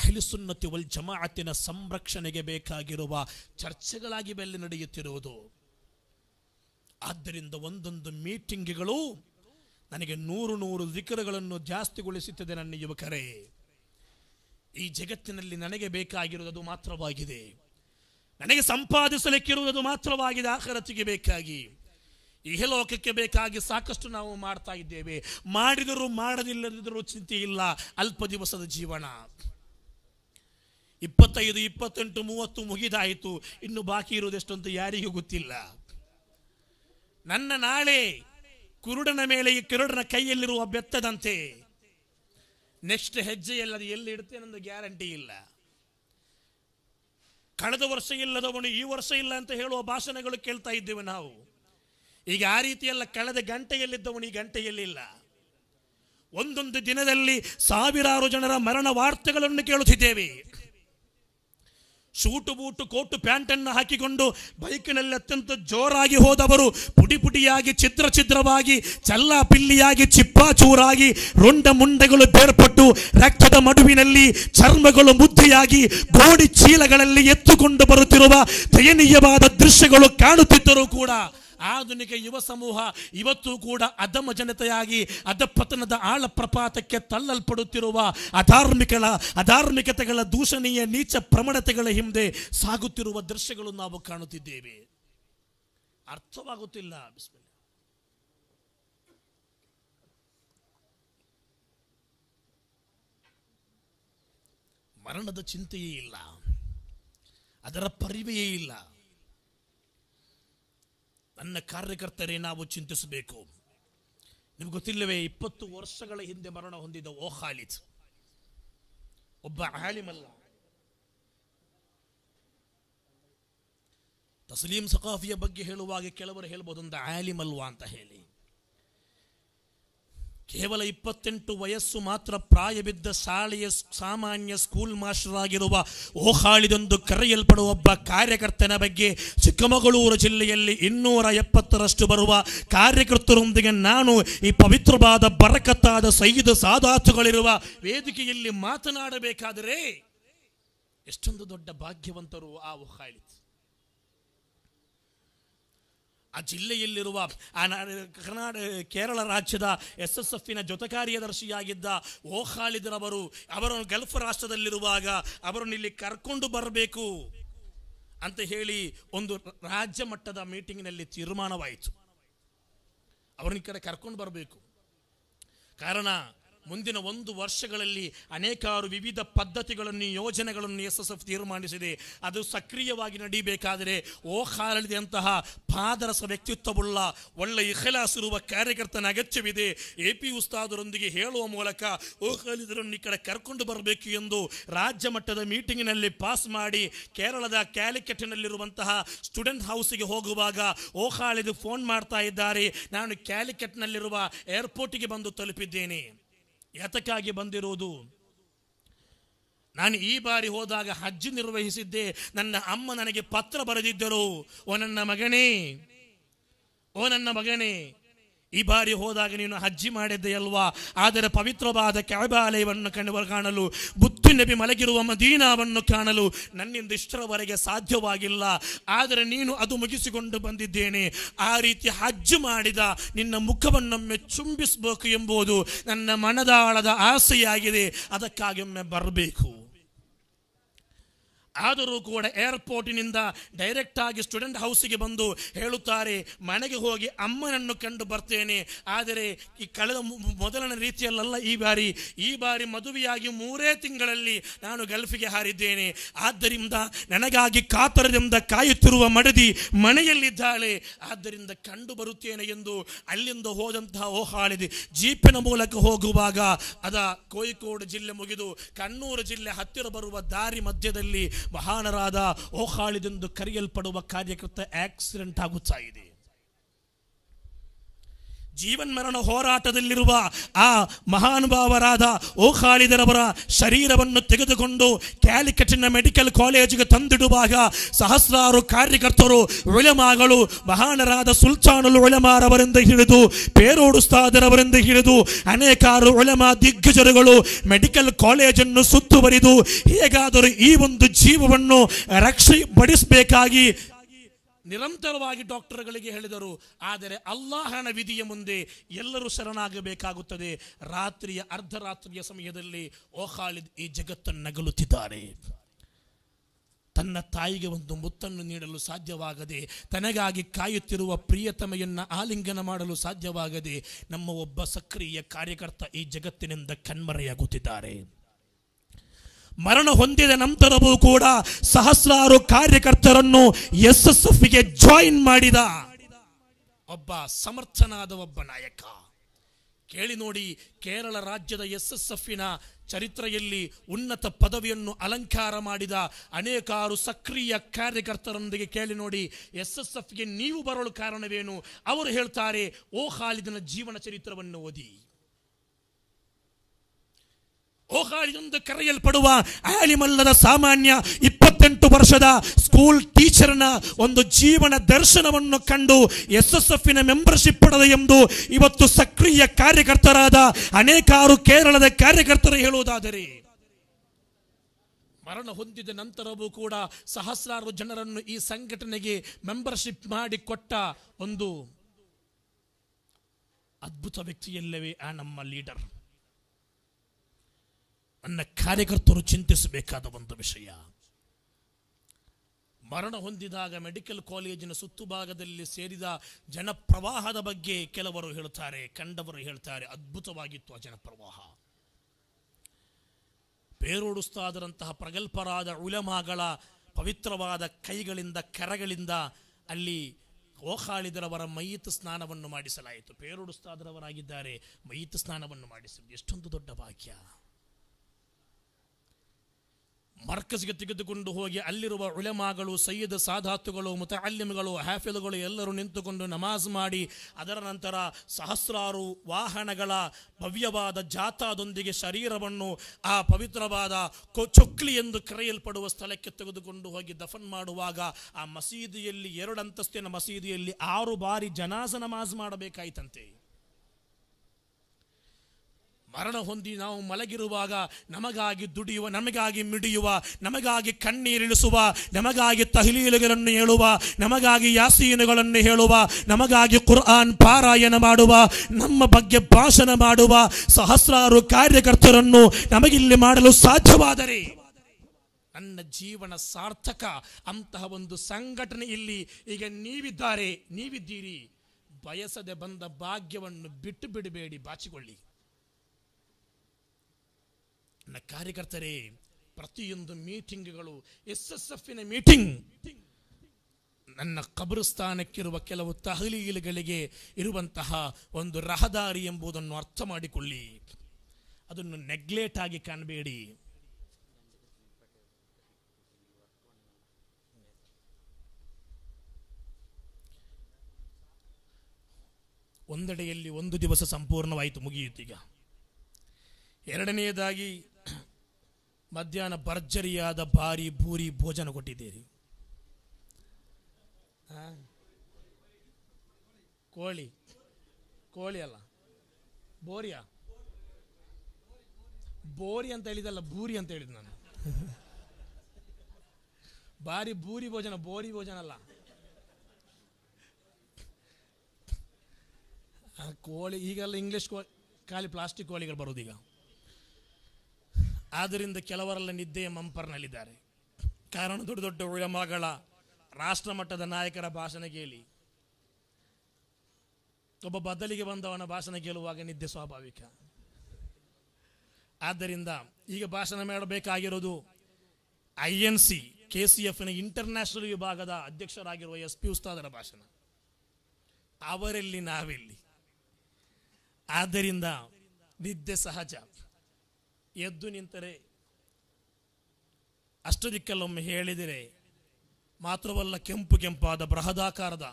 ಅಹಿಲಿಸುನ್ನತಿ ವಲ್ ಜಮಾಅತಿನ ಸಂರಕ್ಷಣೆಗೆ ಬೇಕಾಗಿರುವ ಚರ್ಚೆಗಳಾಗಿ ಬೆಲ್ಲಿ ನಡೆಯುತ್ತಿರುವುದು ಆದ್ದರಿಂದ ಒಂದೊಂದು ಮೀಟಿಂಗ್ಗಳು ನನಗೆ ನೂರು ನೂರು ದಿಕ್ಕರುಗಳನ್ನು ಜಾಸ್ತಿಗೊಳಿಸುತ್ತದೆ ನನ್ನ ಯುವಕರೇ ಈ ಜಗತ್ತಿನಲ್ಲಿ ನನಗೆ ಬೇಕಾಗಿರುವುದು ಮಾತ್ರವಾಗಿದೆ ನನಗೆ ಸಂಪಾದಿಸಲಿಕ್ಕಿರುವುದು ಮಾತ್ರವಾಗಿದೆ ಆಖರತ್ತಿಗೆ ಬೇಕಾಗಿ ಇಹಲೋಕಕ್ಕೆ ಬೇಕಾಗಿ ಸಾಕಷ್ಟು ನಾವು ಮಾಡ್ತಾ ಇದ್ದೇವೆ ಮಾಡಿದರೂ ಮಾಡದಿಲ್ಲದಿದ್ದರೂ ಚಿಂತೆ ಇಲ್ಲ ಅಲ್ಪ ದಿವಸದ ಜೀವನ ಇಪ್ಪತ್ತೈದು ಇಪ್ಪತ್ತೆಂಟು ಮೂವತ್ತು ಮುಗಿದಾಯಿತು ಇನ್ನು ಬಾಕಿ ಅಂತ ಯಾರಿಗೂ ಗೊತ್ತಿಲ್ಲ ನನ್ನ ನಾಳೆ ಕುರುಡನ ಮೇಲೆ ಈ ಕಿರುಡನ ಕೈಯಲ್ಲಿರುವ ಬೆತ್ತದಂತೆ ನೆಕ್ಸ್ಟ್ ಹೆಜ್ಜೆಯಲ್ಲ ಅದು ಎಲ್ಲಿ ಇಡುತ್ತೆ ಅನ್ನೋದು ಗ್ಯಾರಂಟಿ ಇಲ್ಲ ಕಳೆದ ವರ್ಷ ಇಲ್ಲದವನು ಈ ವರ್ಷ ಇಲ್ಲ ಅಂತ ಹೇಳುವ ಭಾಷಣಗಳು ಕೇಳ್ತಾ ಇದ್ದೇವೆ ನಾವು ಈಗ ಆ ರೀತಿಯಲ್ಲ ಕಳೆದ ಗಂಟೆಯಲ್ಲಿದ್ದವನು ಈ ಗಂಟೆಯಲ್ಲಿಲ್ಲ ಒಂದೊಂದು ದಿನದಲ್ಲಿ ಸಾವಿರಾರು ಜನರ ಮರಣ ವಾರ್ತೆಗಳನ್ನು ಕೇಳುತ್ತಿದ್ದೇವೆ ಸೂಟು ಬೂಟು ಕೋಟು ಪ್ಯಾಂಟನ್ನು ಹಾಕಿಕೊಂಡು ಬೈಕಿನಲ್ಲಿ ಅತ್ಯಂತ ಜೋರಾಗಿ ಹೋದವರು ಪುಡಿ ಪುಡಿಯಾಗಿ ಛಿದ್ರ ಛಿದ್ರವಾಗಿ ಚಲ್ಲ ಪಿಲ್ಲಿಯಾಗಿ ಚಿಪ್ಪಾಚೂರಾಗಿ ರೊಂಡ ಮುಂಡೆಗಳು ಬೇರ್ಪಟ್ಟು ರಕ್ತದ ಮಡುವಿನಲ್ಲಿ ಚರ್ಮಗಳು ಮುದ್ದೆಯಾಗಿ ಗೋಡಿ ಚೀಲಗಳಲ್ಲಿ ಎತ್ತುಕೊಂಡು ಬರುತ್ತಿರುವ ದಯನೀಯವಾದ ದೃಶ್ಯಗಳು ಕಾಣುತ್ತಿದ್ದರೂ ಕೂಡ ಆಧುನಿಕ ಯುವ ಸಮೂಹ ಇವತ್ತು ಕೂಡ ಅಧಮ ಜನತೆಯಾಗಿ ಅಧಪತನದ ಆಳ ಪ್ರಪಾತಕ್ಕೆ ತಳ್ಳಲ್ಪಡುತ್ತಿರುವ ಅಧಾರ್ಮಿಕಳ ಅಧಾರ್ಮಿಕತೆಗಳ ದೂಷಣೀಯ ನೀಚ ಪ್ರಮಣತೆಗಳ ಹಿಂದೆ ಸಾಗುತ್ತಿರುವ ದೃಶ್ಯಗಳು ನಾವು ಕಾಣುತ್ತಿದ್ದೇವೆ ಅರ್ಥವಾಗುತ್ತಿಲ್ಲ ಮರಣದ ಚಿಂತೆಯೇ ಇಲ್ಲ ಅದರ ಪರಿವೆಯೇ ಇಲ್ಲ ನನ್ನ ಕಾರ್ಯಕರ್ತರೇ ನಾವು ಚಿಂತಿಸಬೇಕು ನಿಮ್ಗೆ ಗೊತ್ತಿಲ್ಲವೇ ಇಪ್ಪತ್ತು ವರ್ಷಗಳ ಹಿಂದೆ ಮರಣ ಹೊಂದಿದ ಓ ಖಾಲಿದ್ ಒಬ್ಬ ಆಲಿಮಲ್ಲ ತಸ್ಲೀಂ ಸಕಾಫಿಯ ಬಗ್ಗೆ ಹೇಳುವಾಗ ಕೆಲವರು ಒಂದು ಆಲಿಮಲ್ವಾ ಅಂತ ಹೇಳಿ ಕೇವಲ ಇಪ್ಪತ್ತೆಂಟು ವಯಸ್ಸು ಮಾತ್ರ ಪ್ರಾಯಬಿದ್ದ ಶಾಲೆಯ ಸಾಮಾನ್ಯ ಸ್ಕೂಲ್ ಮಾಸ್ಟರ್ ಆಗಿರುವ ಓಹಾಳಿದೊಂದು ಕರೆಯಲ್ಪಡುವ ಒಬ್ಬ ಕಾರ್ಯಕರ್ತನ ಬಗ್ಗೆ ಚಿಕ್ಕಮಗಳೂರು ಜಿಲ್ಲೆಯಲ್ಲಿ ಇನ್ನೂರ ಎಪ್ಪತ್ತರಷ್ಟು ಬರುವ ಕಾರ್ಯಕರ್ತರೊಂದಿಗೆ ನಾನು ಈ ಪವಿತ್ರವಾದ ಬರಕತ್ತಾದ ಸೈದ ಸಾಧಾತುಗಳಿರುವ ವೇದಿಕೆಯಲ್ಲಿ ಮಾತನಾಡಬೇಕಾದರೆ ಎಷ್ಟೊಂದು ದೊಡ್ಡ ಭಾಗ್ಯವಂತರು ಆ ಓಹಾಳಿತ್ ಆ ಜಿಲ್ಲೆಯಲ್ಲಿರುವ ಕರ್ನಾಟಕ ಕೇರಳ ರಾಜ್ಯದ ಎಸ್ ಎಸ್ ಎಫ್ನ ಜೊತೆ ಕಾರ್ಯದರ್ಶಿಯಾಗಿದ್ದ ಓಹಾಲಿದ್ರವರು ಅವರನ್ನು ಗಲ್ಫ್ ರಾಷ್ಟ್ರದಲ್ಲಿರುವಾಗ ಅವರನ್ನು ಇಲ್ಲಿ ಕರ್ಕೊಂಡು ಬರಬೇಕು ಅಂತ ಹೇಳಿ ಒಂದು ರಾಜ್ಯ ಮಟ್ಟದ ಮೀಟಿಂಗ್ನಲ್ಲಿ ತೀರ್ಮಾನವಾಯಿತು ಅವ್ರನ್ನ ಈ ಕಡೆ ಕರ್ಕೊಂಡು ಬರಬೇಕು ಕಾರಣ ಮುಂದಿನ ಒಂದು ವರ್ಷಗಳಲ್ಲಿ ಅನೇಕಾರು ವಿವಿಧ ಪದ್ಧತಿಗಳನ್ನು ಯೋಜನೆಗಳನ್ನು ಎಸ್ ಎಸ್ ಎಫ್ ತೀರ್ಮಾನಿಸಿದೆ ಅದು ಸಕ್ರಿಯವಾಗಿ ನಡೀಬೇಕಾದರೆ ಓಹಾರಳಿದಂತಹ ಪಾದರಸ ವ್ಯಕ್ತಿತ್ವವುಳ್ಳ ಒಳ್ಳೆ ಇಖಲಾಸಿರುವ ಕಾರ್ಯಕರ್ತನ ಅಗತ್ಯವಿದೆ ಎ ಪಿ ಉಸ್ತಾದರೊಂದಿಗೆ ಹೇಳುವ ಮೂಲಕ ಓಹಾಲಿದರನ್ನು ಈ ಕಡೆ ಕರ್ಕೊಂಡು ಬರಬೇಕು ಎಂದು ರಾಜ್ಯ ಮಟ್ಟದ ಮೀಟಿಂಗಿನಲ್ಲಿ ಪಾಸ್ ಮಾಡಿ ಕೇರಳದ ಕ್ಯಾಲಿಕೆಟ್ನಲ್ಲಿರುವಂತಹ ಸ್ಟೂಡೆಂಟ್ ಹೌಸಿಗೆ ಹೋಗುವಾಗ ಓಹಾಳಿದು ಫೋನ್ ಮಾಡ್ತಾ ಇದ್ದಾರೆ ನಾನು ಕ್ಯಾಲಿಕೆಟ್ನಲ್ಲಿರುವ ಏರ್ಪೋರ್ಟಿಗೆ ಬಂದು ತಲುಪಿದ್ದೇನೆ ಯಾತಕ್ಕಾಗಿ ಬಂದಿರುವುದು ನಾನು ಈ ಬಾರಿ ಹೋದಾಗ ಹಜ್ಜ ನಿರ್ವಹಿಸಿದ್ದೆ ನನ್ನ ಅಮ್ಮ ನನಗೆ ಪತ್ರ ಬರೆದಿದ್ದರು ಓ ನನ್ನ ಮಗನೇ ಓ ನನ್ನ ಮಗನೇ ಈ ಬಾರಿ ಹೋದಾಗ ನೀನು ಹಜ್ಜಿ ಮಾಡಿದ್ದೆಯಲ್ವಾ ಆದರೆ ಪವಿತ್ರವಾದ ಕ್ಯಾಬಾಲಯವನ್ನು ಕಂಡು ಕಾಣಲು ಬುತ್ತಿ ನಬಿ ಮಲಗಿರುವ ಮದೀನಾವನ್ನು ಕಾಣಲು ನನ್ನಿಂದ ಇಷ್ಟರವರೆಗೆ ಸಾಧ್ಯವಾಗಿಲ್ಲ ಆದರೆ ನೀನು ಅದು ಮುಗಿಸಿಕೊಂಡು ಬಂದಿದ್ದೇನೆ ಆ ರೀತಿ ಹಜ್ಜು ಮಾಡಿದ ನಿನ್ನ ಮುಖವನ್ನೊಮ್ಮೆ ಚುಂಬಿಸಬೇಕು ಎಂಬುದು ನನ್ನ ಮನದಾಳದ ಆಸೆಯಾಗಿದೆ ಅದಕ್ಕಾಗಿ ಒಮ್ಮೆ ಬರಬೇಕು ಆದರೂ ಕೂಡ ಏರ್ಪೋರ್ಟಿನಿಂದ ಡೈರೆಕ್ಟ್ ಆಗಿ ಸ್ಟೂಡೆಂಟ್ ಹೌಸಿಗೆ ಬಂದು ಹೇಳುತ್ತಾರೆ ಮನೆಗೆ ಹೋಗಿ ಅಮ್ಮನನ್ನು ಕಂಡು ಬರ್ತೇನೆ ಆದರೆ ಈ ಕಳೆದ ಮೊದಲನೇ ರೀತಿಯಲ್ಲಲ್ಲ ಈ ಬಾರಿ ಈ ಬಾರಿ ಮದುವೆಯಾಗಿ ಮೂರೇ ತಿಂಗಳಲ್ಲಿ ನಾನು ಗಲ್ಫಿಗೆ ಹಾರಿದ್ದೇನೆ ಆದ್ದರಿಂದ ನನಗಾಗಿ ಕಾತರದಿಂದ ಕಾಯುತ್ತಿರುವ ಮಡದಿ ಮನೆಯಲ್ಲಿದ್ದಾಳೆ ಆದ್ದರಿಂದ ಕಂಡು ಬರುತ್ತೇನೆ ಎಂದು ಅಲ್ಲಿಂದ ಹೋದಂತಹ ಓಹಾಳಿದೆ ಜೀಪಿನ ಮೂಲಕ ಹೋಗುವಾಗ ಅದ ಕೋಯಿಕೋಡು ಜಿಲ್ಲೆ ಮುಗಿದು ಕಣ್ಣೂರು ಜಿಲ್ಲೆ ಹತ್ತಿರ ಬರುವ ದಾರಿ ಮಧ್ಯದಲ್ಲಿ ಮಹಾನರಾದ ಓಹಾಳಿದೆಂದು ಕರೆಯಲ್ಪಡುವ ಕಾರ್ಯಕರ್ತ ಆಕ್ಸಿಡೆಂಟ್ ಆಗುತ್ತಾ ಇದೆ ಜೀವನ್ ಮರಣ ಹೋರಾಟದಲ್ಲಿರುವ ಆ ಮಹಾನುಭಾವರಾದ ಓಖಾಳಿದರವರ ಶರೀರವನ್ನು ತೆಗೆದುಕೊಂಡು ಕ್ಯಾಲಿಕಟ್ಟಿನ ಮೆಡಿಕಲ್ ಕಾಲೇಜಿಗೆ ತಂದಿಡುವಾಗ ಸಹಸ್ರಾರು ಕಾರ್ಯಕರ್ತರು ಒಳಮಾಗಳು ಮಹಾನರಾದ ಸುಲ್ತಾನು ಒಳಮಾರವರಿಂದ ಹಿಡಿದು ಪೇರೋಡುಸ್ತಾದರವರಿಂದ ಹಿಡಿದು ಅನೇಕಾರು ಒಳಮಾ ದಿಗ್ಗಜರುಗಳು ಮೆಡಿಕಲ್ ಕಾಲೇಜನ್ನು ಸುತ್ತುವರಿದು ಹೇಗಾದರೂ ಈ ಒಂದು ಜೀವವನ್ನು ರಕ್ಷೆ ನಿರಂತರವಾಗಿ ಡಾಕ್ಟರ್ಗಳಿಗೆ ಹೇಳಿದರು ಆದರೆ ಅಲ್ಲಾಹನ ವಿಧಿಯ ಮುಂದೆ ಎಲ್ಲರೂ ಶರಣಾಗಬೇಕಾಗುತ್ತದೆ ರಾತ್ರಿಯ ಅರ್ಧರಾತ್ರಿಯ ಸಮಯದಲ್ಲಿ ಓಹಾಳಿದ್ ಈ ಜಗತ್ತನ್ನು ನಗಲುತ್ತಿದ್ದಾರೆ ತನ್ನ ತಾಯಿಗೆ ಒಂದು ಮುತ್ತನ್ನು ನೀಡಲು ಸಾಧ್ಯವಾಗದೆ ತನಗಾಗಿ ಕಾಯುತ್ತಿರುವ ಪ್ರಿಯತಮೆಯನ್ನು ಆಲಿಂಗನ ಮಾಡಲು ಸಾಧ್ಯವಾಗದೆ ನಮ್ಮ ಒಬ್ಬ ಸಕ್ರಿಯ ಕಾರ್ಯಕರ್ತ ಈ ಜಗತ್ತಿನಿಂದ ಕಣ್ಮರೆಯಾಗುತ್ತಿದ್ದಾರೆ ಮರಣ ಹೊಂದಿದ ನಂತರವೂ ಕೂಡ ಸಹಸ್ರಾರು ಕಾರ್ಯಕರ್ತರನ್ನು ಎಸ್ ಎಸ್ ಎಫ್ಗೆ ಜಾಯಿನ್ ಮಾಡಿದ ಒಬ್ಬ ಸಮರ್ಥನಾದ ಒಬ್ಬ ನಾಯಕ ಕೇಳಿ ನೋಡಿ ಕೇರಳ ರಾಜ್ಯದ ಎಸ್ ಎಸ್ ಎಫ್ನ ಚರಿತ್ರೆಯಲ್ಲಿ ಉನ್ನತ ಪದವಿಯನ್ನು ಅಲಂಕಾರ ಮಾಡಿದ ಅನೇಕಾರು ಸಕ್ರಿಯ ಕಾರ್ಯಕರ್ತರೊಂದಿಗೆ ಕೇಳಿ ನೋಡಿ ಎಸ್ ಎಸ್ ಎಫ್ಗೆ ನೀವು ಬರಲು ಕಾರಣವೇನು ಅವರು ಹೇಳ್ತಾರೆ ಓ ಹಾಲಿದನ ಜೀವನ ಚರಿತ್ರವನ್ನು ಓದಿ ಎಂದು ಕರೆಯಲ್ಪಡುವ ಆಲಿಮಲ್ಲದ ಸಾಮಾನ್ಯ ಇಪ್ಪತ್ತೆಂಟು ವರ್ಷದ ಸ್ಕೂಲ್ ಟೀಚರ್ನ ಒಂದು ಜೀವನ ದರ್ಶನವನ್ನು ಕಂಡು ಎಸ್ ಎಸ್ ಎಫ್ನ ಮೆಂಬರ್ಶಿಪ್ ಪಡೆದ ಎಂದು ಇವತ್ತು ಸಕ್ರಿಯ ಕಾರ್ಯಕರ್ತರಾದ ಅನೇಕಾರು ಕೇರಳದ ಕಾರ್ಯಕರ್ತರು ಹೇಳುವುದಾದರೆ ಮರಣ ಹೊಂದಿದ ನಂತರವೂ ಕೂಡ ಸಹಸ್ರಾರು ಜನರನ್ನು ಈ ಸಂಘಟನೆಗೆ ಮೆಂಬರ್ಶಿಪ್ ಮಾಡಿಕೊಟ್ಟ ಒಂದು ಅದ್ಭುತ ವ್ಯಕ್ತಿಯಲ್ಲವೇ ಆ ನಮ್ಮ ಲೀಡರ್ ಅನ್ನ ಕಾರ್ಯಕರ್ತರು ಚಿಂತಿಸಬೇಕಾದ ಒಂದು ವಿಷಯ ಮರಣ ಹೊಂದಿದಾಗ ಮೆಡಿಕಲ್ ಕಾಲೇಜಿನ ಭಾಗದಲ್ಲಿ ಸೇರಿದ ಜನಪ್ರವಾಹದ ಬಗ್ಗೆ ಕೆಲವರು ಹೇಳ್ತಾರೆ ಕಂಡವರು ಹೇಳ್ತಾರೆ ಅದ್ಭುತವಾಗಿತ್ತು ಆ ಜನಪ್ರವಾಹ ಬೇರೋಡಿಸ್ತಾದರಂತಹ ಪ್ರಗಲ್ಪರಾದ ಉಲಮಾಗಳ ಪವಿತ್ರವಾದ ಕೈಗಳಿಂದ ಕರಗಳಿಂದ ಅಲ್ಲಿ ಓಖಾಳಿದರವರ ಮೈಯಿತ ಸ್ನಾನವನ್ನು ಮಾಡಿಸಲಾಯಿತು ಪೇರೋಡಿಸ್ತಾದರವರಾಗಿದ್ದಾರೆ ಮೈಯಿತ ಸ್ನಾನವನ್ನು ಮಾಡಿಸಿದ್ದು ಎಷ್ಟೊಂದು ದೊಡ್ಡ ಭಾಗ್ಯ ಮರ್ಕಸ್ಗೆ ತೆಗೆದುಕೊಂಡು ಹೋಗಿ ಅಲ್ಲಿರುವ ಉಲೆಮಾಗಳು ಸಯ್ಯದ ಸಾಧಾತುಗಳು ಮತ್ತು ಅಲ್ಲಿಮಗಳು ಹ್ಯಾಫಿಲ್ಗಳು ಎಲ್ಲರೂ ನಿಂತುಕೊಂಡು ನಮಾಜ್ ಮಾಡಿ ಅದರ ನಂತರ ಸಹಸ್ರಾರು ವಾಹನಗಳ ಭವ್ಯವಾದ ಜಾಥಾದೊಂದಿಗೆ ಶರೀರವನ್ನು ಆ ಪವಿತ್ರವಾದ ಚೊಕ್ಲಿ ಎಂದು ಕರೆಯಲ್ಪಡುವ ಸ್ಥಳಕ್ಕೆ ತೆಗೆದುಕೊಂಡು ಹೋಗಿ ದಫನ್ ಮಾಡುವಾಗ ಆ ಮಸೀದಿಯಲ್ಲಿ ಎರಡು ಅಂತಸ್ತಿನ ಮಸೀದಿಯಲ್ಲಿ ಆರು ಬಾರಿ ಜನಾಜ ನಮಾಜ್ ಮಾಡಬೇಕಾಯಿತಂತೆ ಅರಣ ಹೊಂದಿ ನಾವು ಮಲಗಿರುವಾಗ ನಮಗಾಗಿ ದುಡಿಯುವ ನಮಗಾಗಿ ಮಿಡಿಯುವ ನಮಗಾಗಿ ಕಣ್ಣೀರಿಳಿಸುವ ನಮಗಾಗಿ ತಹಲೀಲುಗಳನ್ನು ಹೇಳುವ ನಮಗಾಗಿ ಯಾಸೀನುಗಳನ್ನು ಹೇಳುವ ನಮಗಾಗಿ ಕುರ್ಆನ್ ಪಾರಾಯಣ ಮಾಡುವ ನಮ್ಮ ಬಗ್ಗೆ ಭಾಷಣ ಮಾಡುವ ಸಹಸ್ರಾರು ಕಾರ್ಯಕರ್ತರನ್ನು ನಮಗಿಲ್ಲಿ ಮಾಡಲು ಸಾಧ್ಯವಾದರೆ ನನ್ನ ಜೀವನ ಸಾರ್ಥಕ ಅಂತಹ ಒಂದು ಸಂಘಟನೆ ಇಲ್ಲಿ ಈಗ ನೀವಿದ್ದಾರೆ ನೀವಿದ್ದೀರಿ ಬಯಸದೆ ಬಂದ ಭಾಗ್ಯವನ್ನು ಬಿಟ್ಟು ಬಿಡಬೇಡಿ ಬಾಚಿಕೊಳ್ಳಿ ನನ್ನ ಕಾರ್ಯಕರ್ತರೇ ಪ್ರತಿಯೊಂದು ಮೀಟಿಂಗ್ಗಳು ಎಸ್ ಎಸ್ ಎಫ್ನ ಮೀಟಿಂಗ್ ನನ್ನ ಕಬ್ರಸ್ಥಾನಕ್ಕಿರುವ ಕೆಲವು ತಹಲೀಲುಗಳಿಗೆ ಇರುವಂತಹ ಒಂದು ರಹದಾರಿ ಎಂಬುದನ್ನು ಅರ್ಥ ಮಾಡಿಕೊಳ್ಳಿ ಅದನ್ನು ನೆಗ್ಲೆಟ್ ಆಗಿ ಕಾಣಬೇಡಿ ಒಂದೆಡೆಯಲ್ಲಿ ಒಂದು ದಿವಸ ಸಂಪೂರ್ಣವಾಯಿತು ಮುಗಿಯುತ್ತೀಗ ಎರಡನೆಯದಾಗಿ ಮಧ್ಯಾಹ್ನ ಭರ್ಜರಿಯಾದ ಭಾರಿ ಭೂರಿ ಭೋಜನ ಕೊಟ್ಟಿದ್ದೀರಿ ಕೋಳಿ ಕೋಳಿ ಅಲ್ಲ ಬೋರಿಯಾ ಬೋರಿ ಅಂತ ಹೇಳಿದಲ್ಲ ಬೂರಿ ಅಂತ ಹೇಳಿದ್ ನಾನು ಭಾರಿ ಭೂರಿ ಭೋಜನ ಬೋರಿ ಭೋಜನ ಅಲ್ಲ ಕೋಳಿ ಈಗೆಲ್ಲ ಇಂಗ್ಲೀಷ್ ಕೋಳಿ ಖಾಲಿ ಪ್ಲಾಸ್ಟಿಕ್ ಕೋಳಿಗಳು ಬರೋದೀಗ ಆದ್ದರಿಂದ ಕೆಲವರೆಲ್ಲ ನಿದ್ದೆಯ ಮಂಪರ್ನಲ್ಲಿದ್ದಾರೆ ಕಾರಣ ದೊಡ್ಡ ದೊಡ್ಡ ಉಳಮಗಳ ರಾಷ್ಟ್ರ ಮಟ್ಟದ ನಾಯಕರ ಭಾಷಣ ಕೇಳಿ ಒಬ್ಬ ಬದಲಿಗೆ ಬಂದವನ ಭಾಷಣ ಕೇಳುವಾಗ ನಿದ್ದೆ ಸ್ವಾಭಾವಿಕ ಆದ್ದರಿಂದ ಈಗ ಭಾಷಣ ಮಾಡಬೇಕಾಗಿರೋದು I N C K C ಎಫ್ನ ಇಂಟರ್ನ್ಯಾಷನಲ್ ವಿಭಾಗದ ಅಧ್ಯಕ್ಷರಾಗಿರುವ ಎಸ್ ಪಿ ಉಸ್ತಾದರ ಭಾಷಣ ಅವರೆಲ್ಲಿ ನಾವೆಲ್ಲಿ ಆದ್ದರಿಂದ ನಿದ್ದೆ ಸಹಜ ಎದ್ದು ನಿಂತರೆ ದಿಕ್ಕಲ್ಲೊಮ್ಮೆ ಹೇಳಿದರೆ ಮಾತ್ರವಲ್ಲ ಕೆಂಪು ಕೆಂಪಾದ ಬೃಹದಾಕಾರದ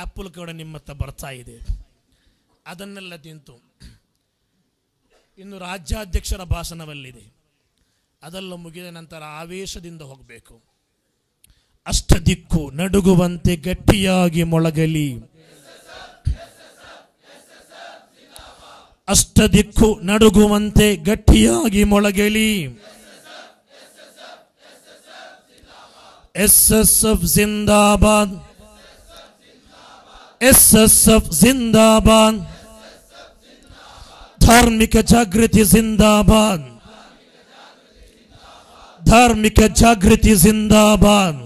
ಆ್ಯಪಲ್ ಕೂಡ ನಿಮ್ಮತ್ತ ಬರ್ತಾ ಇದೆ ಅದನ್ನೆಲ್ಲ ತಿಂತು ಇನ್ನು ರಾಜ್ಯಾಧ್ಯಕ್ಷರ ಭಾಷಣವಲ್ಲಿದೆ ಅದೆಲ್ಲ ಮುಗಿದ ನಂತರ ಆವೇಶದಿಂದ ಹೋಗಬೇಕು ಅಷ್ಟ ದಿಕ್ಕು ನಡುಗುವಂತೆ ಗಟ್ಟಿಯಾಗಿ ಮೊಳಗಲಿ ಅಷ್ಟ ದಿಕ್ಕು ನಡುಗುವಂತೆ ಗಟ್ಟಿಯಾಗಿ ಮೊಳಗಲಿ ಎಸ್ ಎಸ್ ಎಫ್ ಜಿಂದಾಬಾದ್ ಎಸ್ ಎಸ್ ಎಫ್ ಜಿಂದಾಬಾದ್ ಧಾರ್ಮಿಕ ಜಾಗೃತಿ ಜಿಂದಾಬಾದ್ ಧಾರ್ಮಿಕ ಜಾಗೃತಿ ಜಿಂದಾಬಾದ್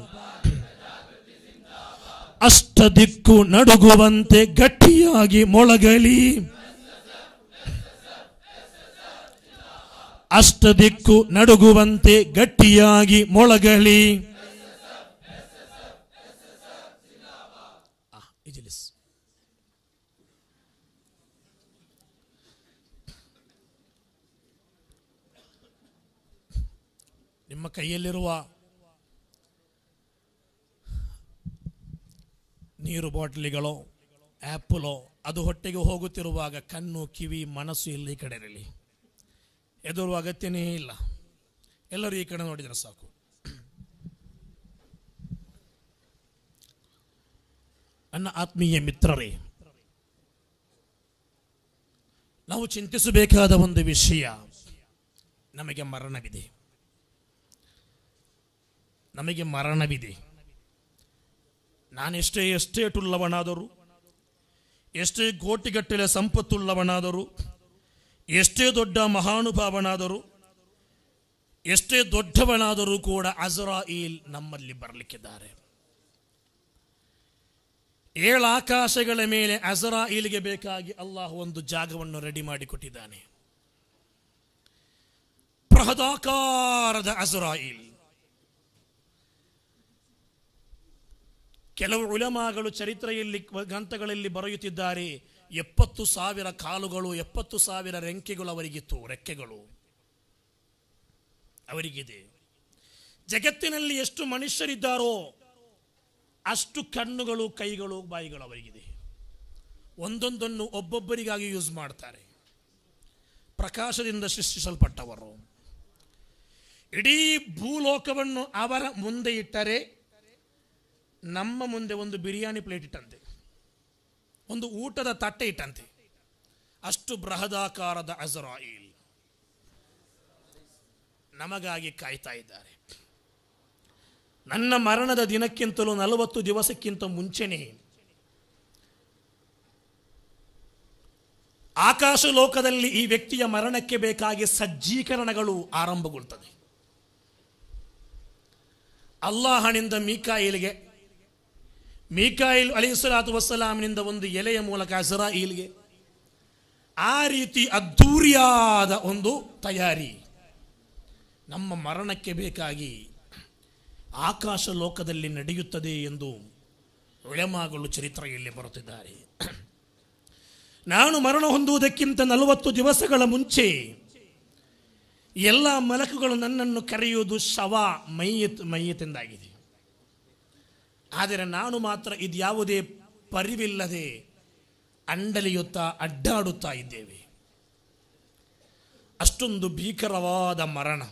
ದಿಕ್ಕು ನಡುಗುವಂತೆ ಗಟ್ಟಿಯಾಗಿ ಮೊಳಗಲಿ ಅಷ್ಟ ದಿಕ್ಕು ನಡುಗುವಂತೆ ಗಟ್ಟಿಯಾಗಿ ಮೊಳಗಲಿ ನಿಮ್ಮ ಕೈಯಲ್ಲಿರುವ ನೀರು ಬಾಟ್ಲಿಗಳೋ ಆ್ಯಪಲೋ ಅದು ಹೊಟ್ಟೆಗೆ ಹೋಗುತ್ತಿರುವಾಗ ಕಣ್ಣು ಕಿವಿ ಮನಸ್ಸು ಇಲ್ಲಿ ಕಡೆ ಇರಲಿ ಎದುರು ಅಗತ್ಯನೇ ಇಲ್ಲ ಎಲ್ಲರೂ ಈ ಕಡೆ ನೋಡಿದರೆ ಸಾಕು ನನ್ನ ಆತ್ಮೀಯ ಮಿತ್ರರೇ ನಾವು ಚಿಂತಿಸಬೇಕಾದ ಒಂದು ವಿಷಯ ನಮಗೆ ಮರಣವಿದೆ ನಮಗೆ ಮರಣವಿದೆ ನಾನೆಷ್ಟೇ ಎಸ್ಟೇಟ್ ಉಳ್ಳವನಾದರೂ ಎಷ್ಟೇ ಕೋಟಿಗಟ್ಟಲೆ ಸಂಪತ್ತುಳ್ಳವನಾದರೂ ಎಷ್ಟೇ ದೊಡ್ಡ ಮಹಾನುಭಾವನಾದರೂ ಎಷ್ಟೇ ದೊಡ್ಡವನಾದರೂ ಕೂಡ ಅಜರಾಯಿಲ್ ನಮ್ಮಲ್ಲಿ ಬರಲಿಕ್ಕಿದ್ದಾರೆ ಏಳಾಕಾಶಗಳ ಮೇಲೆ ಅಜರಾಯಿಲ್ಗೆ ಬೇಕಾಗಿ ಅಲ್ಲಾಹ ಒಂದು ಜಾಗವನ್ನು ರೆಡಿ ಮಾಡಿಕೊಟ್ಟಿದ್ದಾನೆ ಬೃಹದಾಕಾರದ ಅಜರಾಯಿಲ್ ಕೆಲವು ಉಲಮಾಗಳು ಚರಿತ್ರೆಯಲ್ಲಿ ಗ್ರಂಥಗಳಲ್ಲಿ ಬರೆಯುತ್ತಿದ್ದಾರೆ ಎಪ್ಪತ್ತು ಸಾವಿರ ಕಾಲುಗಳು ಎಪ್ಪತ್ತು ಸಾವಿರ ರೆಂಕೆಗಳು ಅವರಿಗಿತ್ತು ರೆಕ್ಕೆಗಳು ಅವರಿಗಿದೆ ಜಗತ್ತಿನಲ್ಲಿ ಎಷ್ಟು ಮನುಷ್ಯರಿದ್ದಾರೋ ಅಷ್ಟು ಕಣ್ಣುಗಳು ಕೈಗಳು ಬಾಯಿಗಳು ಅವರಿಗಿದೆ ಒಂದೊಂದನ್ನು ಒಬ್ಬೊಬ್ಬರಿಗಾಗಿ ಯೂಸ್ ಮಾಡ್ತಾರೆ ಪ್ರಕಾಶದಿಂದ ಸೃಷ್ಟಿಸಲ್ಪಟ್ಟವರು ಇಡೀ ಭೂಲೋಕವನ್ನು ಅವರ ಮುಂದೆ ಇಟ್ಟರೆ ನಮ್ಮ ಮುಂದೆ ಒಂದು ಬಿರಿಯಾನಿ ಪ್ಲೇಟ್ ಇಟ್ಟಂತೆ ಒಂದು ಊಟದ ತಟ್ಟೆ ಇಟ್ಟಂತೆ ಅಷ್ಟು ಬೃಹದಾಕಾರದ ಅಜರಾಯಿಲ್ ನಮಗಾಗಿ ಕಾಯ್ತಾ ಇದ್ದಾರೆ ನನ್ನ ಮರಣದ ದಿನಕ್ಕಿಂತಲೂ ನಲವತ್ತು ದಿವಸಕ್ಕಿಂತ ಮುಂಚೆನೇ ಆಕಾಶ ಲೋಕದಲ್ಲಿ ಈ ವ್ಯಕ್ತಿಯ ಮರಣಕ್ಕೆ ಬೇಕಾಗಿ ಸಜ್ಜೀಕರಣಗಳು ಆರಂಭಗೊಳ್ತದೆ ಅಲ್ಲಾಹನಿಂದ ಮೀಕಾಯಿಲಿಗೆ ಮೀಕಾಯಿಲ್ ಸಲಾತು ವಸ್ಸಲಾಮಿನಿಂದ ಒಂದು ಎಲೆಯ ಮೂಲಕ ಇಲ್ಗೆ ಆ ರೀತಿ ಅದ್ಧೂರಿಯಾದ ಒಂದು ತಯಾರಿ ನಮ್ಮ ಮರಣಕ್ಕೆ ಬೇಕಾಗಿ ಆಕಾಶ ಲೋಕದಲ್ಲಿ ನಡೆಯುತ್ತದೆ ಎಂದು ಉಳೆಮಾಗಲು ಚರಿತ್ರೆಯಲ್ಲಿ ಬರುತ್ತಿದ್ದಾರೆ ನಾನು ಮರಣ ಹೊಂದುವುದಕ್ಕಿಂತ ನಲವತ್ತು ದಿವಸಗಳ ಮುಂಚೆ ಎಲ್ಲ ಮಲಕುಗಳು ನನ್ನನ್ನು ಕರೆಯುವುದು ಶವ ಮೈಯತ್ ಮೈಯತೆಂದಾಗಿದೆ ಆದರೆ ನಾನು ಮಾತ್ರ ಇದ್ಯಾವುದೇ ಪರಿವಿಲ್ಲದೆ ಅಂಡಲಿಯುತ್ತಾ ಅಡ್ಡಾಡುತ್ತಾ ಇದ್ದೇವೆ ಅಷ್ಟೊಂದು ಭೀಕರವಾದ ಮರಣ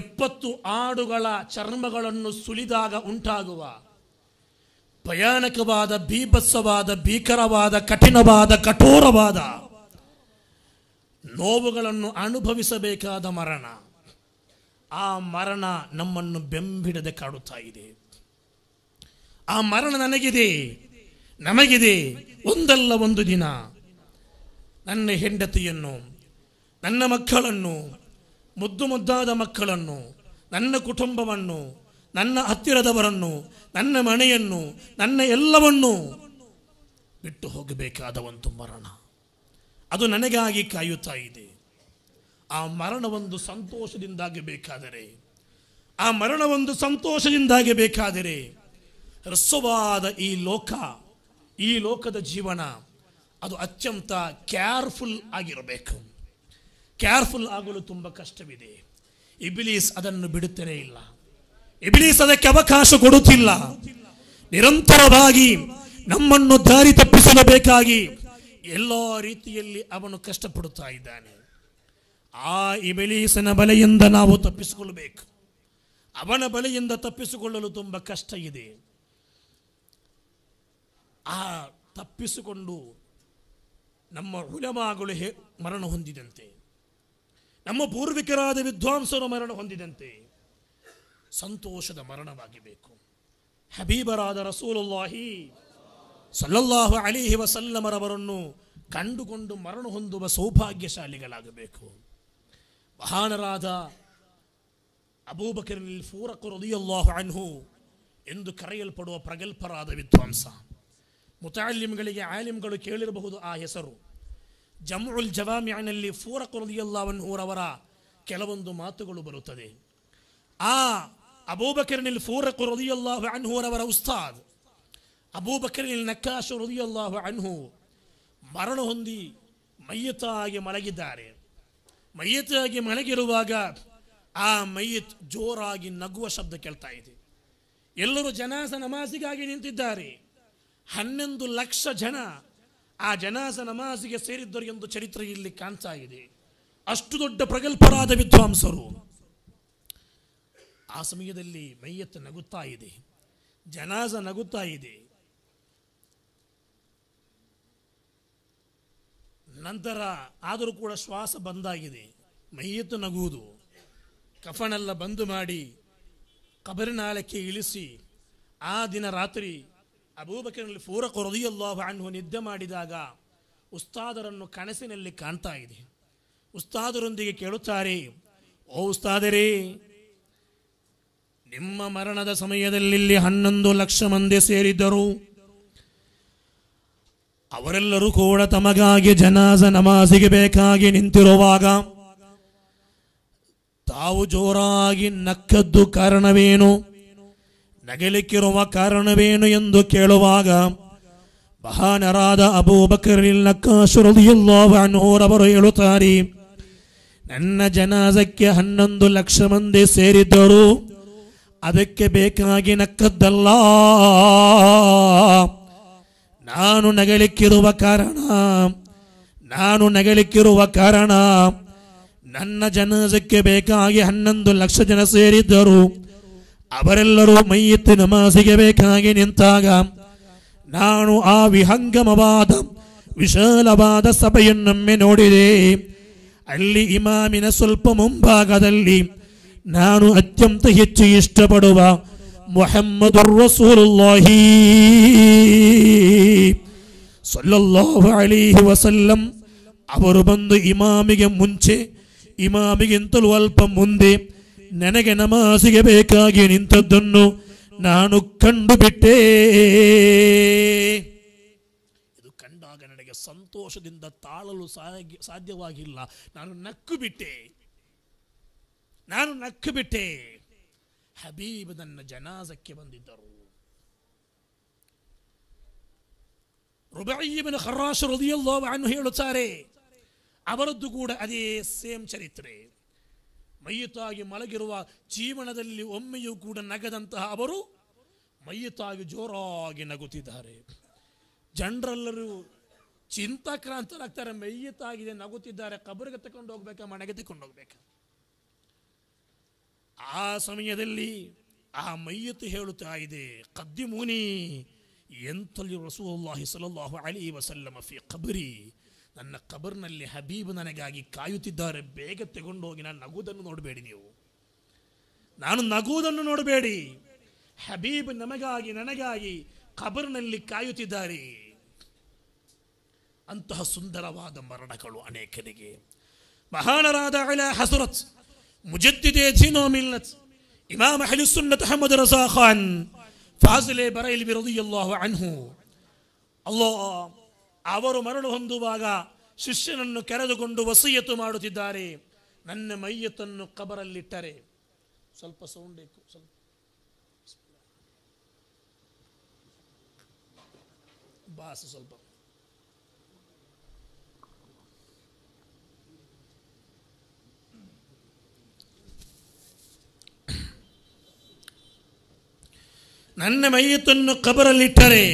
ಎಪ್ಪತ್ತು ಆಡುಗಳ ಚರ್ಮಗಳನ್ನು ಸುಲಿದಾಗ ಉಂಟಾಗುವ ಭಯಾನಕವಾದ ಬೀಭತ್ಸವಾದ ಭೀಕರವಾದ ಕಠಿಣವಾದ ಕಠೋರವಾದ ನೋವುಗಳನ್ನು ಅನುಭವಿಸಬೇಕಾದ ಮರಣ ಆ ಮರಣ ನಮ್ಮನ್ನು ಬೆಂಬಿಡದೆ ಕಾಡುತ್ತಾ ಇದೆ ಆ ಮರಣ ನನಗಿದೆ ನಮಗಿದೆ ಒಂದಲ್ಲ ಒಂದು ದಿನ ನನ್ನ ಹೆಂಡತಿಯನ್ನು ನನ್ನ ಮಕ್ಕಳನ್ನು ಮುದ್ದು ಮುದ್ದಾದ ಮಕ್ಕಳನ್ನು ನನ್ನ ಕುಟುಂಬವನ್ನು ನನ್ನ ಹತ್ತಿರದವರನ್ನು ನನ್ನ ಮನೆಯನ್ನು ನನ್ನ ಎಲ್ಲವನ್ನೂ ಬಿಟ್ಟು ಹೋಗಬೇಕಾದ ಒಂದು ಮರಣ ಅದು ನನಗಾಗಿ ಕಾಯುತ್ತಾ ಇದೆ ಆ ಮರಣವೊಂದು ಸಂತೋಷದಿಂದಾಗಿ ಬೇಕಾದರೆ ಆ ಮರಣವೊಂದು ಸಂತೋಷದಿಂದಾಗಿ ಬೇಕಾದರೆ ರಸವಾದ ಈ ಲೋಕ ಈ ಲೋಕದ ಜೀವನ ಅದು ಅತ್ಯಂತ ಕೇರ್ಫುಲ್ ಆಗಿರಬೇಕು ಕೇರ್ಫುಲ್ ಆಗಲು ತುಂಬ ಕಷ್ಟವಿದೆ ಇಬಿಲೀಸ್ ಅದನ್ನು ಬಿಡುತ್ತಲೇ ಇಲ್ಲ ಇಬಿಲೀಸ್ ಅದಕ್ಕೆ ಅವಕಾಶ ಕೊಡುತ್ತಿಲ್ಲ ನಿರಂತರವಾಗಿ ನಮ್ಮನ್ನು ದಾರಿ ತಪ್ಪಿಸಲು ಬೇಕಾಗಿ ಎಲ್ಲ ರೀತಿಯಲ್ಲಿ ಅವನು ಕಷ್ಟಪಡುತ್ತಾ ಇದ್ದಾನೆ ಆ ಇಬಲೀಸನ ಬಲೆಯಿಂದ ನಾವು ತಪ್ಪಿಸಿಕೊಳ್ಳಬೇಕು ಅವನ ಬಲೆಯಿಂದ ತಪ್ಪಿಸಿಕೊಳ್ಳಲು ತುಂಬ ಕಷ್ಟ ಇದೆ ಆ ತಪ್ಪಿಸಿಕೊಂಡು ನಮ್ಮ ಹುಲಮಾಗಳು ಹೇ ಮರಣ ಹೊಂದಿದಂತೆ ನಮ್ಮ ಪೂರ್ವಿಕರಾದ ವಿದ್ವಾಂಸರು ಮರಣ ಹೊಂದಿದಂತೆ ಸಂತೋಷದ ಮರಣವಾಗಿಬೇಕು ಹಬೀಬರಾದ ರಸೂಲುಲ್ಲಾಹಿ ಸಲ್ಲಲ್ಲಾಹು ಅಲಿಹಿ ವಸಲ್ಲಮರವರನ್ನು ಕಂಡುಕೊಂಡು ಮರಣ ಹೊಂದುವ ಸೌಭಾಗ್ಯಶಾಲಿಗಳಾಗಬೇಕು മഹാനറാധ ಅಬೂಬಕರ್ ಫೂರಕ್ ರದಿಯಲ್ಲಾಹು ಅನ್ಹು ಎಂದು ಕರೆಯಲ್ಪಡುವ ಪ್ರಗಲ್ಭರಾದ ವಿದ್ವಾಂಸ ಮುತಾಲಿಮ್ಗಳಿಗೆ ಆಲಿಮ್ಗಳು ಕೇಳಿರಬಹುದು ಆ ಹೆಸರು ಜಮ್ಉಲ್ ಜವಾಮಿಯಾನಲ್ಲಿ ಫೂರಕ್ ರದಿಯಲ್ಲಾಹನ್ಹೂರವರ ಕೆಲವೊಂದು ಮಾತುಗಳು ಬರುತ್ತದೆ ಆ ಅಬೂಬಕರ್ನಿಲ್ ಫೂರಕ್ ರದಿಯಲ್ಲಾಹು ಅನ್ಹೂರವರ ಉಸ್ತಾದ್ ಅಬೂಬಕರ್ನಿಲ್ ನಕ್ಕಾಶು ರದಿಯಲ್ಲಾಹು ಅನ್ಹು ಮರಣ ಹೊಂದಿ ಮೈಯತಾಗಿ ಮಲಗಿದ್ದಾರೆ ಮೈಯತ್ತಾಗಿ ಮಲಗಿರುವಾಗ ಆ ಮೈಯತ್ ಜೋರಾಗಿ ನಗುವ ಶಬ್ದ ಕೇಳ್ತಾ ಇದೆ ಎಲ್ಲರೂ ಜನಾಸ ನಮಾಜಿಗಾಗಿ ನಿಂತಿದ್ದಾರೆ ಹನ್ನೊಂದು ಲಕ್ಷ ಜನ ಆ ಜನಾಸ ನಮಾಜಿಗೆ ಸೇರಿದ್ದರು ಎಂದು ಚರಿತ್ರೆ ಇಲ್ಲಿ ಕಾಣ್ತಾ ಇದೆ ಅಷ್ಟು ದೊಡ್ಡ ಪ್ರಗಲ್ಪರಾದ ವಿದ್ವಾಂಸರು ಆ ಸಮಯದಲ್ಲಿ ಮೈಯತ್ ನಗುತ್ತಾ ಇದೆ ಜನಾಸ ನಗುತ್ತಾ ಇದೆ ನಂತರ ಆದರೂ ಕೂಡ ಶ್ವಾಸ ಬಂದಾಗಿದೆ ಮೈಯತ್ತು ನಗುವುದು ಕಫನೆಲ್ಲ ಬಂದು ಮಾಡಿ ಕಬರಿನಾಳಕ್ಕೆ ಇಳಿಸಿ ಆ ದಿನ ರಾತ್ರಿ ಅಬೂಬಕರಲ್ಲಿ ಫೂರಕ ಕೊರದಿಯಲ್ಲಾಹ ಅನ್ನುವ ನಿದ್ದೆ ಮಾಡಿದಾಗ ಉಸ್ತಾದರನ್ನು ಕನಸಿನಲ್ಲಿ ಕಾಣ್ತಾ ಇದೆ ಉಸ್ತಾದರೊಂದಿಗೆ ಕೇಳುತ್ತಾರೆ ಓ ಉಸ್ತಾದರೇ ನಿಮ್ಮ ಮರಣದ ಸಮಯದಲ್ಲಿ ಹನ್ನೊಂದು ಲಕ್ಷ ಮಂದಿ ಸೇರಿದ್ದರು ಅವರೆಲ್ಲರೂ ಕೂಡ ತಮಗಾಗಿ ಜನಾಜ ನಮಾಜಿಗೆ ಬೇಕಾಗಿ ನಿಂತಿರುವಾಗ ತಾವು ಜೋರಾಗಿ ನಕ್ಕದ್ದು ಕಾರಣವೇನು ನಗಲಿಕ್ಕಿರುವ ಕಾರಣವೇನು ಎಂದು ಕೇಳುವಾಗ ಮಹಾನರಾದ ಅಬೂ ಬಕರಿಲ್ ಅವರು ಹೇಳುತ್ತಾರೆ ನನ್ನ ಜನಾಜಕ್ಕೆ ಹನ್ನೊಂದು ಲಕ್ಷ ಮಂದಿ ಸೇರಿದ್ದರು ಅದಕ್ಕೆ ಬೇಕಾಗಿ ನಕ್ಕದ್ದಲ್ಲ ನಾನು ನಗಲಿಕ್ಕಿರುವ ಕಾರಣ ನಾನು ನಗಲಿಕ್ಕಿರುವ ಕಾರಣ ನನ್ನ ಜನಸಕ್ಕೆ ಬೇಕಾಗಿ ಹನ್ನೊಂದು ಲಕ್ಷ ಜನ ಸೇರಿದ್ದರು ಅವರೆಲ್ಲರೂ ಮೈಯತ್ತಿ ನಮಾಸಿಗೆ ಬೇಕಾಗಿ ನಿಂತಾಗ ನಾನು ಆ ವಿಹಂಗಮವಾದ ವಿಶಾಲವಾದ ಸಭೆಯನ್ನೊಮ್ಮೆ ನೋಡಿದೆ ಅಲ್ಲಿ ಇಮಾಮಿನ ಸ್ವಲ್ಪ ಮುಂಭಾಗದಲ್ಲಿ ನಾನು ಅತ್ಯಂತ ಹೆಚ್ಚು ಇಷ್ಟಪಡುವ محمد رسول الله صلى الله عليه وسلم ಅವರು ಬಂದು ಇಮಾಮಿಗೆ ಮುಂಚೆ ಇಮಾಮಿಗಿಂತಲೂ ಅಲ್ಪ ಮುಂದೆ ನನಗೆ ನಮಾಸಿಗೆ ಬೇಕಾಗಿ ನಿಂತದ್ದನ್ನು ನಾನು ಕಂಡುಬಿಟ್ಟೆ ಇದು ಕಂಡಾಗ ನನಗೆ ಸಂತೋಷದಿಂದ ತಾಳಲು ಸಾಧ್ಯವಾಗಿಲ್ಲ ನಾನು ನಕ್ಕು ಬಿಟ್ಟೆ ನಾನು ನಕ್ಕು ಬಿಟ್ಟೆ ಹಬೀಬ್ ಜನಾಜಕ್ಕೆ ಬಂದಿದ್ದರು ರುಬಾಯಿಬಿನ ಹೃದಯಲ್ಲೋ ಅನ್ನು ಹೇಳುತ್ತಾರೆ ಅವರದ್ದು ಕೂಡ ಅದೇ ಸೇಮ್ ಚರಿತ್ರೆ ಮೈಯುತಾಗಿ ಮಲಗಿರುವ ಜೀವನದಲ್ಲಿ ಒಮ್ಮೆಯೂ ಕೂಡ ನಗದಂತಹ ಅವರು ಮೈಯುತಾಗಿ ಜೋರಾಗಿ ನಗುತ್ತಿದ್ದಾರೆ ಜನರೆಲ್ಲರೂ ಚಿಂತಾಕ್ರಾಂತರಾಗ್ತಾರೆ ಮೈಯುತ್ತಾಗಿದೆ ನಗುತ್ತಿದ್ದಾರೆ ಕಬರಿಗೆ ತಕೊಂಡು ಹೋಗ್ಬೇಕಾ ಮನೆಗೆ ತಗೊಂಡು ಹೋಗ್ಬೇಕಾ ಆ ಸಮಯದಲ್ಲಿ ಆ ಮೈಯತ್ತು ಹೇಳುತ್ತಾ ಇದೆ ಕದ್ದಿಮೂನಿ ಎಂತಲ್ಲಿ ರಸೂಲ್ಲಾಹಿ ಸಲಹು ಅಲಿ ವಸಲ್ಲಮ ಫಿ ಖಬರಿ ನನ್ನ ಕಬರ್ನಲ್ಲಿ ಹಬೀಬ್ ನನಗಾಗಿ ಕಾಯುತ್ತಿದ್ದಾರೆ ಬೇಗ ತೆಗೊಂಡೋಗಿ ನಾನು ನಗುವುದನ್ನು ನೋಡಬೇಡಿ ನೀವು ನಾನು ನಗುವುದನ್ನು ನೋಡಬೇಡಿ ಹಬೀಬ್ ನಮಗಾಗಿ ನನಗಾಗಿ ಖಬರ್ನಲ್ಲಿ ಕಾಯುತ್ತಿದ್ದಾರೆ ಅಂತಹ ಸುಂದರವಾದ ಮರಣಗಳು ಅನೇಕರಿಗೆ ಮಹಾನರಾದ ಹಸುರತ್ مجددين وملت امام اهل السنه محمد رضا خان فازل برايل رضي الله عنه الله اور مرلو هندو باغا ششن كرد كندو وصيه مارو تداري نن ميتن قبر اللتاري سلطه سوندي باس سلطه ನನ್ನ ಮೈಯತನ್ನು ಕಬರಲ್ಲಿಟ್ಟರೆ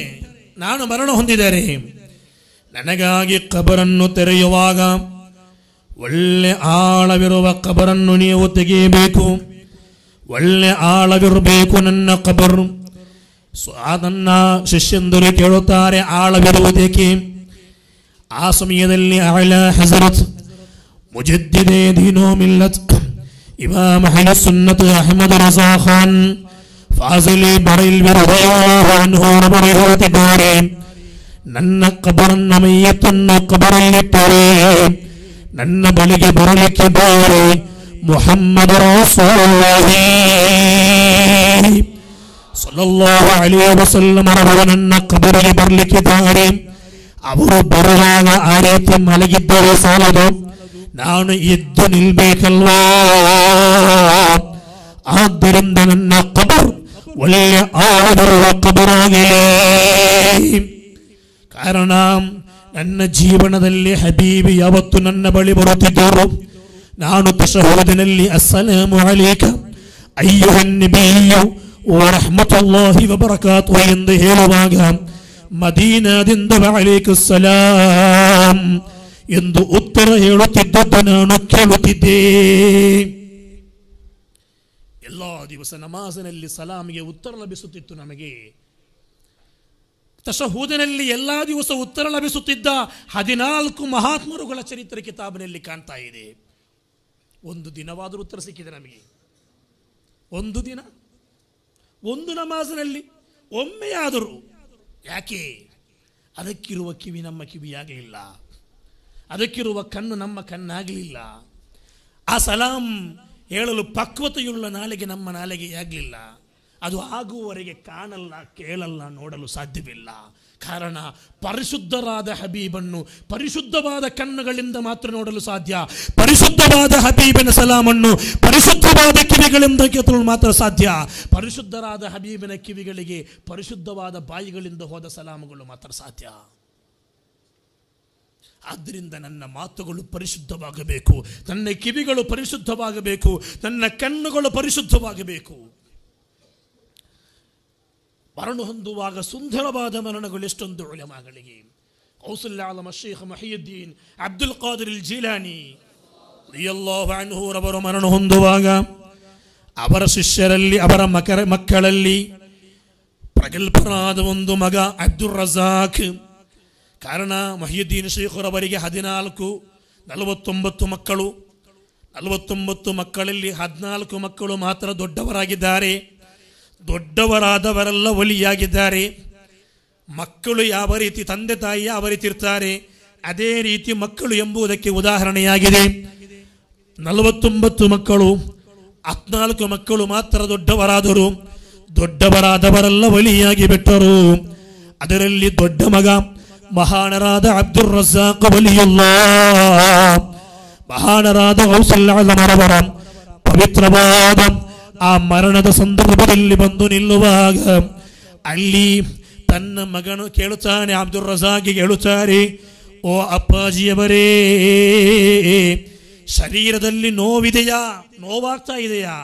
ನಾನು ಮರಣ ಹೊಂದಿದರೆ ನನಗಾಗಿ ಕಬರನ್ನು ತೆರೆಯುವಾಗ ಒಳ್ಳೆ ಆಳವಿರುವ ಕಬರನ್ನು ನೀವು ತೆಗೆಯಬೇಕು ಒಳ್ಳೆ ಆಳವಿರಬೇಕು ನನ್ನ ಕಬರು ಅದನ್ನು ಶಿಷ್ಯಂದರು ಕೇಳುತ್ತಾರೆ ಆಳವಿರುವುದೇಕೆ ಆ ಸಮಯದಲ್ಲಿ ಆಳ ಹಜರತ್ ಮುಜದ್ದಿದೆ ದೀನೋ ಮಿಲ್ಲತ್ ಇಮಾಮ್ ಸುನ್ನತ್ ಅಹಮದ್ ರಜಾ ಖಾನ್ പറയുന്നതിനാരെ ನನ್ನ ಕಬರನ್ನ ಮೈಯತನ್ನ ಕಬರಲ್ಲಿಟ್ಟರೆ ನನ್ನ ಬಳಿಗೆ ಬರಲಿಕ್ಕಿದ್ದಾರೆ മുഹമ്മദ് ನನ್ನ ಕಬರಿಗೆ ಬರ್ಲಿಕ್ಕಿದ್ದಾರೆ ಅವರು ಬರುವಾಗ ಆ ರೀತಿ ಮಲಗಿದ್ದರೆ ಸಾಲದು ನಾನು ಎದ್ದು ನಿಲ್ಬೇಕಲ್ವಾ ಆದ್ದರಿಂದ ನನ್ನ ಕಬರ್ വലിയ കാരണം നന്ന ജീവനതല്ലി ഹബീബി അവത്തു നന്ന ബളി പുറത്തി തോറും നാണു അസ്സലാമു അലൈക്കും അയ്യോ നബിയു വറഹ്മത്തുല്ലാഹി വബറകാതുഹു എന്ന് ഹേലവാഗം മദീനദിന്ദ വഅലൈക്കും സലാം എന്ത് ഉത്തര ഹേളുതിദ്ദനാണു കേളുതിദേ ಎಲ್ಲ ದಿವಸ ನಮಾಜಿನಲ್ಲಿ ಸಲಾಮಿಗೆ ಉತ್ತರ ಲಭಿಸುತ್ತಿತ್ತು ನಮಗೆ ತಶಹೂದಿನಲ್ಲಿ ಎಲ್ಲ ದಿವಸ ಉತ್ತರ ಲಭಿಸುತ್ತಿದ್ದ ಹದಿನಾಲ್ಕು ಮಹಾತ್ಮರುಗಳ ಚರಿತ್ರೆ ಕಿತಾಬಿನಲ್ಲಿ ಕಾಣ್ತಾ ಇದೆ ಒಂದು ದಿನವಾದರೂ ಉತ್ತರ ಸಿಕ್ಕಿದೆ ನಮಗೆ ಒಂದು ದಿನ ಒಂದು ನಮಾಜಿನಲ್ಲಿ ಒಮ್ಮೆಯಾದರೂ ಯಾಕೆ ಅದಕ್ಕಿರುವ ಕಿವಿ ನಮ್ಮ ಕಿವಿಯಾಗಲಿಲ್ಲ ಅದಕ್ಕಿರುವ ಕಣ್ಣು ನಮ್ಮ ಕಣ್ಣಾಗಲಿಲ್ಲ ಆ ಸಲಾಂ ಹೇಳಲು ಪಕ್ವತೆಯುಳ್ಳ ನಾಲಿಗೆ ನಮ್ಮ ನಾಲಿಗೆ ಆಗಲಿಲ್ಲ ಅದು ಆಗುವವರೆಗೆ ಕಾಣಲ್ಲ ಕೇಳಲ್ಲ ನೋಡಲು ಸಾಧ್ಯವಿಲ್ಲ ಕಾರಣ ಪರಿಶುದ್ಧರಾದ ಹಬೀಬನ್ನು ಪರಿಶುದ್ಧವಾದ ಕಣ್ಣುಗಳಿಂದ ಮಾತ್ರ ನೋಡಲು ಸಾಧ್ಯ ಪರಿಶುದ್ಧವಾದ ಹಬೀಬಿನ ಸಲಾಮನ್ನು ಪರಿಶುದ್ಧವಾದ ಕಿವಿಗಳಿಂದ ಕೇತಲು ಮಾತ್ರ ಸಾಧ್ಯ ಪರಿಶುದ್ಧರಾದ ಹಬೀಬಿನ ಕಿವಿಗಳಿಗೆ ಪರಿಶುದ್ಧವಾದ ಬಾಯಿಗಳಿಂದ ಹೋದ ಸಲಾಮಗಳು ಮಾತ್ರ ಸಾಧ್ಯ ಆದ್ದರಿಂದ ನನ್ನ ಮಾತುಗಳು ಪರಿಶುದ್ಧವಾಗಬೇಕು ನನ್ನ ಕಿವಿಗಳು ಪರಿಶುದ್ಧವಾಗಬೇಕು ನನ್ನ ಕಣ್ಣುಗಳು ಪರಿಶುದ್ಧವಾಗಬೇಕು ಮರಣ ಹೊಂದುವಾಗ ಸುಂದರವಾದ ಮರಣಗಳು ಎಷ್ಟೊಂದು ಉಳಮಗಳಿಗೆ ಕೌಸಲ್ಯಾಲಮ ಶೇಖ್ ಮಹಿಯುದ್ದೀನ್ ಅಬ್ದುಲ್ ಇಲ್ ಜೀಲಾನಿ ಅವರ ಮರಣ ಹೊಂದುವಾಗ ಅವರ ಶಿಷ್ಯರಲ್ಲಿ ಅವರ ಮಕರ ಮಕ್ಕಳಲ್ಲಿ ಪ್ರಗಲ್ಪನಾದ ಒಂದು ಮಗ ಅಬ್ದುಲ್ ರಜಾಖ್ ಕಾರಣ ಶೇಖರ್ ಶೇಖರವರಿಗೆ ಹದಿನಾಲ್ಕು ನಲವತ್ತೊಂಬತ್ತು ಮಕ್ಕಳು ನಲವತ್ತೊಂಬತ್ತು ಮಕ್ಕಳಲ್ಲಿ ಹದಿನಾಲ್ಕು ಮಕ್ಕಳು ಮಾತ್ರ ದೊಡ್ಡವರಾಗಿದ್ದಾರೆ ದೊಡ್ಡವರಾದವರೆಲ್ಲ ಒಲಿಯಾಗಿದ್ದಾರೆ ಮಕ್ಕಳು ಯಾವ ರೀತಿ ತಂದೆ ತಾಯಿ ಯಾವ ರೀತಿ ಇರ್ತಾರೆ ಅದೇ ರೀತಿ ಮಕ್ಕಳು ಎಂಬುದಕ್ಕೆ ಉದಾಹರಣೆಯಾಗಿದೆ ನಲವತ್ತೊಂಬತ್ತು ಮಕ್ಕಳು ಹದಿನಾಲ್ಕು ಮಕ್ಕಳು ಮಾತ್ರ ದೊಡ್ಡವರಾದರು ದೊಡ್ಡವರಾದವರೆಲ್ಲ ಒಲಿಯಾಗಿ ಬಿಟ್ಟರು ಅದರಲ್ಲಿ ದೊಡ್ಡ ಮಗ ಅಬ್ದುರ್ ರಜಾಕ್ റസാഖ് വലിയുള്ള മഹാനറാദ ഔസല്ലാതമറവറം ಪವಿತ್ರವಾದ ಆ ಮರಣದ ಸಂದರ್ಭದಲ್ಲಿ ಬಂದು ನಿಲ್ಲುವಾಗ ಅಲ್ಲಿ ತನ್ನ ಮಗನು ಕೇಳುತ್ತಾನೆ ಅಬ್ದುಲ್ ರಜಾಗಿ ಕೇಳುತ್ತಾರೆ ಓ ಅಪ್ಪಾಜಿಯವರೇ ಶರೀರದಲ್ಲಿ ನೋವಿದೆಯಾ ನೋವಾಗ್ತಾ ಇದೆಯಾ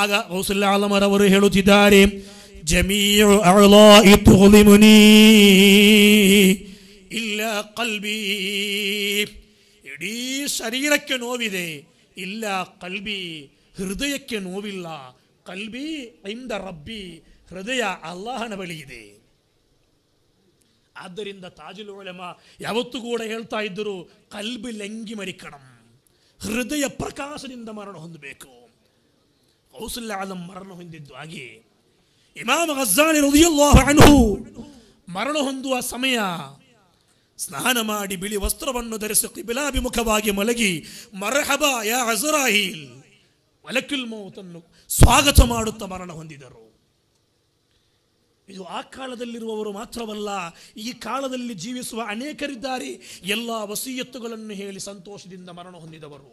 ಆಗ ಕೌಸಲ್ಯ ಆಲಮರವರು ಹೇಳುತ್ತಿದ್ದಾರೆ جميع أعضائي تظلمني إلا قلبي ಇಡೀ ಶರೀರಕ್ಕೆ ನೋವಿದೆ ಇಲ್ಲ ಕಲ್ಬಿ ಹೃದಯಕ್ಕೆ ನೋವಿಲ್ಲ ಕಲ್ಬಿ ಐಂದ ರಬ್ಬಿ ಹೃದಯ ಅಲ್ಲಾಹನ ಬಳಿ ಇದೆ ಆದ್ದರಿಂದ ತಾಜುಲ್ ಯಾವತ್ತು ಕೂಡ ಹೇಳ್ತಾ ಇದ್ದರು ಕಲ್ಬಿ ಲಂಗಿ ಮರಿಕಣಂ ಹೃದಯ ಪ್ರಕಾಶದಿಂದ ಮರಣ ಹೊಂದಬೇಕು ಕೌಸಲ್ಯ ಆಲಂ ಮರಣ ಹೊಂದಿದ್ದು ಇಮಾಮ್ ಗಜ್ಜಾಲಿ ರದಿಯಲ್ಲಾಹು ಅನ್ಹು ಮರಣ ಹೊಂದುವ ಸಮಯ ಸ್ನಾನ ಮಾಡಿ ಬಿಳಿ ವಸ್ತ್ರವನ್ನು ಧರಿಸಿ ಕಿಬಿಲಾಭಿಮುಖವಾಗಿ ಮಲಗಿ ಮರಹಬ ಯಾ ಹಜರಾಹಿಲ್ ಮೌತನ್ನು ಸ್ವಾಗತ ಮಾಡುತ್ತಾ ಮರಣ ಹೊಂದಿದರು ಇದು ಆ ಕಾಲದಲ್ಲಿರುವವರು ಮಾತ್ರವಲ್ಲ ಈ ಕಾಲದಲ್ಲಿ ಜೀವಿಸುವ ಅನೇಕರಿದ್ದಾರೆ ಎಲ್ಲ ವಸೀಯತ್ತುಗಳನ್ನು ಹೇಳಿ ಸಂತೋಷದಿಂದ ಮರಣ ಹೊಂದಿದವರು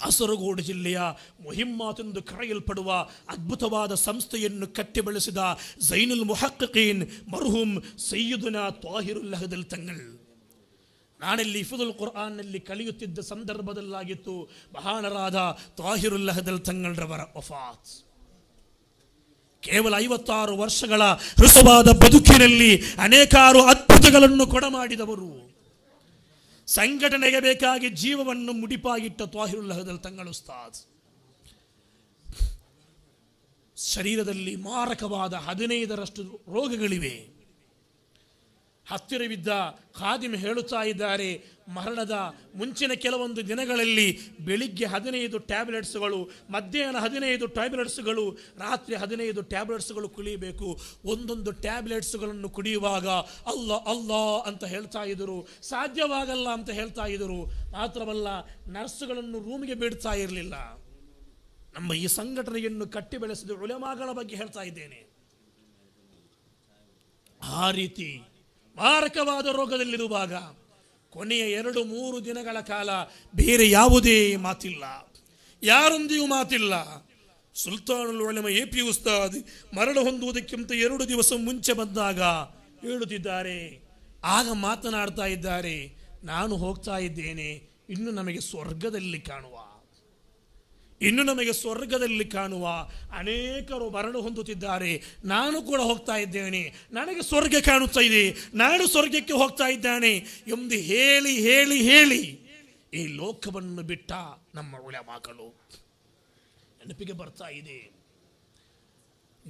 ಕಾಸರಗೋಡು ಜಿಲ್ಲೆಯ ಮುಹಿಮ್ಮಾತೆಂದು ಕರೆಯಲ್ಪಡುವ ಅದ್ಭುತವಾದ ಸಂಸ್ಥೆಯನ್ನು ಕಟ್ಟಿ ಬೆಳೆಸಿದ ಜೈನುಲ್ ಮುಹಕ್ಕೀನ್ ಮರ್ಹುಂ ಸೈಯುದುನ ತ್ವಾಹಿರುಲ್ ಲಹದಲ್ ತಂಗಳ್ ನಾಡಲ್ಲಿ ಇಫುದುಲ್ ಕುರ್ಆನ್ನಲ್ಲಿ ಕಲಿಯುತ್ತಿದ್ದ ಸಂದರ್ಭದಲ್ಲಾಗಿತ್ತು ಮಹಾನರಾದ ತಂಗಲ್ ರವರ ವಫಾತ್ ಕೇವಲ ಐವತ್ತಾರು ವರ್ಷಗಳ ಹೃಸವಾದ ಬದುಕಿನಲ್ಲಿ ಅನೇಕಾರು ಅದ್ಭುತಗಳನ್ನು ಕೊಡಮಾಡಿದವರು ಸಂಘಟನೆಗೆ ಬೇಕಾಗಿ ಜೀವವನ್ನು ಮುಡಿಪಾಗಿಟ್ಟ ತ್ವಾಹಿರುಲ್ಲಹದಲ್ಲಿ ಉಸ್ತಾದ್ ಶರೀರದಲ್ಲಿ ಮಾರಕವಾದ ಹದಿನೈದರಷ್ಟು ರೋಗಗಳಿವೆ ಹತ್ತಿರವಿದ್ದ ಖಾದಿಮ್ ಹೇಳುತ್ತಾ ಇದ್ದಾರೆ ಮರಣದ ಮುಂಚಿನ ಕೆಲವೊಂದು ದಿನಗಳಲ್ಲಿ ಬೆಳಿಗ್ಗೆ ಹದಿನೈದು ಟ್ಯಾಬ್ಲೆಟ್ಸ್ಗಳು ಮಧ್ಯಾಹ್ನ ಹದಿನೈದು ಟ್ಯಾಬ್ಲೆಟ್ಸ್ಗಳು ರಾತ್ರಿ ಹದಿನೈದು ಟ್ಯಾಬ್ಲೆಟ್ಸ್ಗಳು ಕುಡಿಯಬೇಕು ಒಂದೊಂದು ಟ್ಯಾಬ್ಲೆಟ್ಸ್ಗಳನ್ನು ಕುಡಿಯುವಾಗ ಅಲ್ಲ ಅಲ್ಲ ಅಂತ ಹೇಳ್ತಾ ಇದ್ದರು ಸಾಧ್ಯವಾಗಲ್ಲ ಅಂತ ಹೇಳ್ತಾ ಇದ್ದರು ಮಾತ್ರವಲ್ಲ ನರ್ಸ್ಗಳನ್ನು ರೂಮಿಗೆ ಬಿಡ್ತಾ ಇರಲಿಲ್ಲ ನಮ್ಮ ಈ ಸಂಘಟನೆಯನ್ನು ಕಟ್ಟಿ ಬೆಳೆಸಿದ ಉಲೆಮಾಗಳ ಬಗ್ಗೆ ಹೇಳ್ತಾ ಇದ್ದೇನೆ ಆ ರೀತಿ ಮಾರಕವಾದ ರೋಗದಲ್ಲಿರುವಾಗ ಕೊನೆಯ ಎರಡು ಮೂರು ದಿನಗಳ ಕಾಲ ಬೇರೆ ಯಾವುದೇ ಮಾತಿಲ್ಲ ಯಾರೊಂದಿಗೂ ಮಾತಿಲ್ಲ ಸುಲ್ತಾನುಲ್ ಒಳಮ ಎ ಪಿ ಉಸ್ತಾದ್ ಮರಣ ಹೊಂದುವುದಕ್ಕಿಂತ ಎರಡು ದಿವಸ ಮುಂಚೆ ಬಂದಾಗ ಹೇಳುತ್ತಿದ್ದಾರೆ ಆಗ ಮಾತನಾಡ್ತಾ ಇದ್ದಾರೆ ನಾನು ಹೋಗ್ತಾ ಇದ್ದೇನೆ ಇನ್ನು ನಮಗೆ ಸ್ವರ್ಗದಲ್ಲಿ ಕಾಣುವ ಇನ್ನು ನಮಗೆ ಸ್ವರ್ಗದಲ್ಲಿ ಕಾಣುವ ಅನೇಕರು ಮರಣ ಹೊಂದುತ್ತಿದ್ದಾರೆ ನಾನು ಕೂಡ ಹೋಗ್ತಾ ಇದ್ದೇನೆ ನನಗೆ ಸ್ವರ್ಗ ಕಾಣುತ್ತಾ ಇದೆ ನಾನು ಸ್ವರ್ಗಕ್ಕೆ ಹೋಗ್ತಾ ಇದ್ದಾನೆ ಎಂದು ಹೇಳಿ ಹೇಳಿ ಹೇಳಿ ಈ ಲೋಕವನ್ನು ಬಿಟ್ಟ ನಮ್ಮ ಮಾಕಳು ನೆನಪಿಗೆ ಬರ್ತಾ ಇದೆ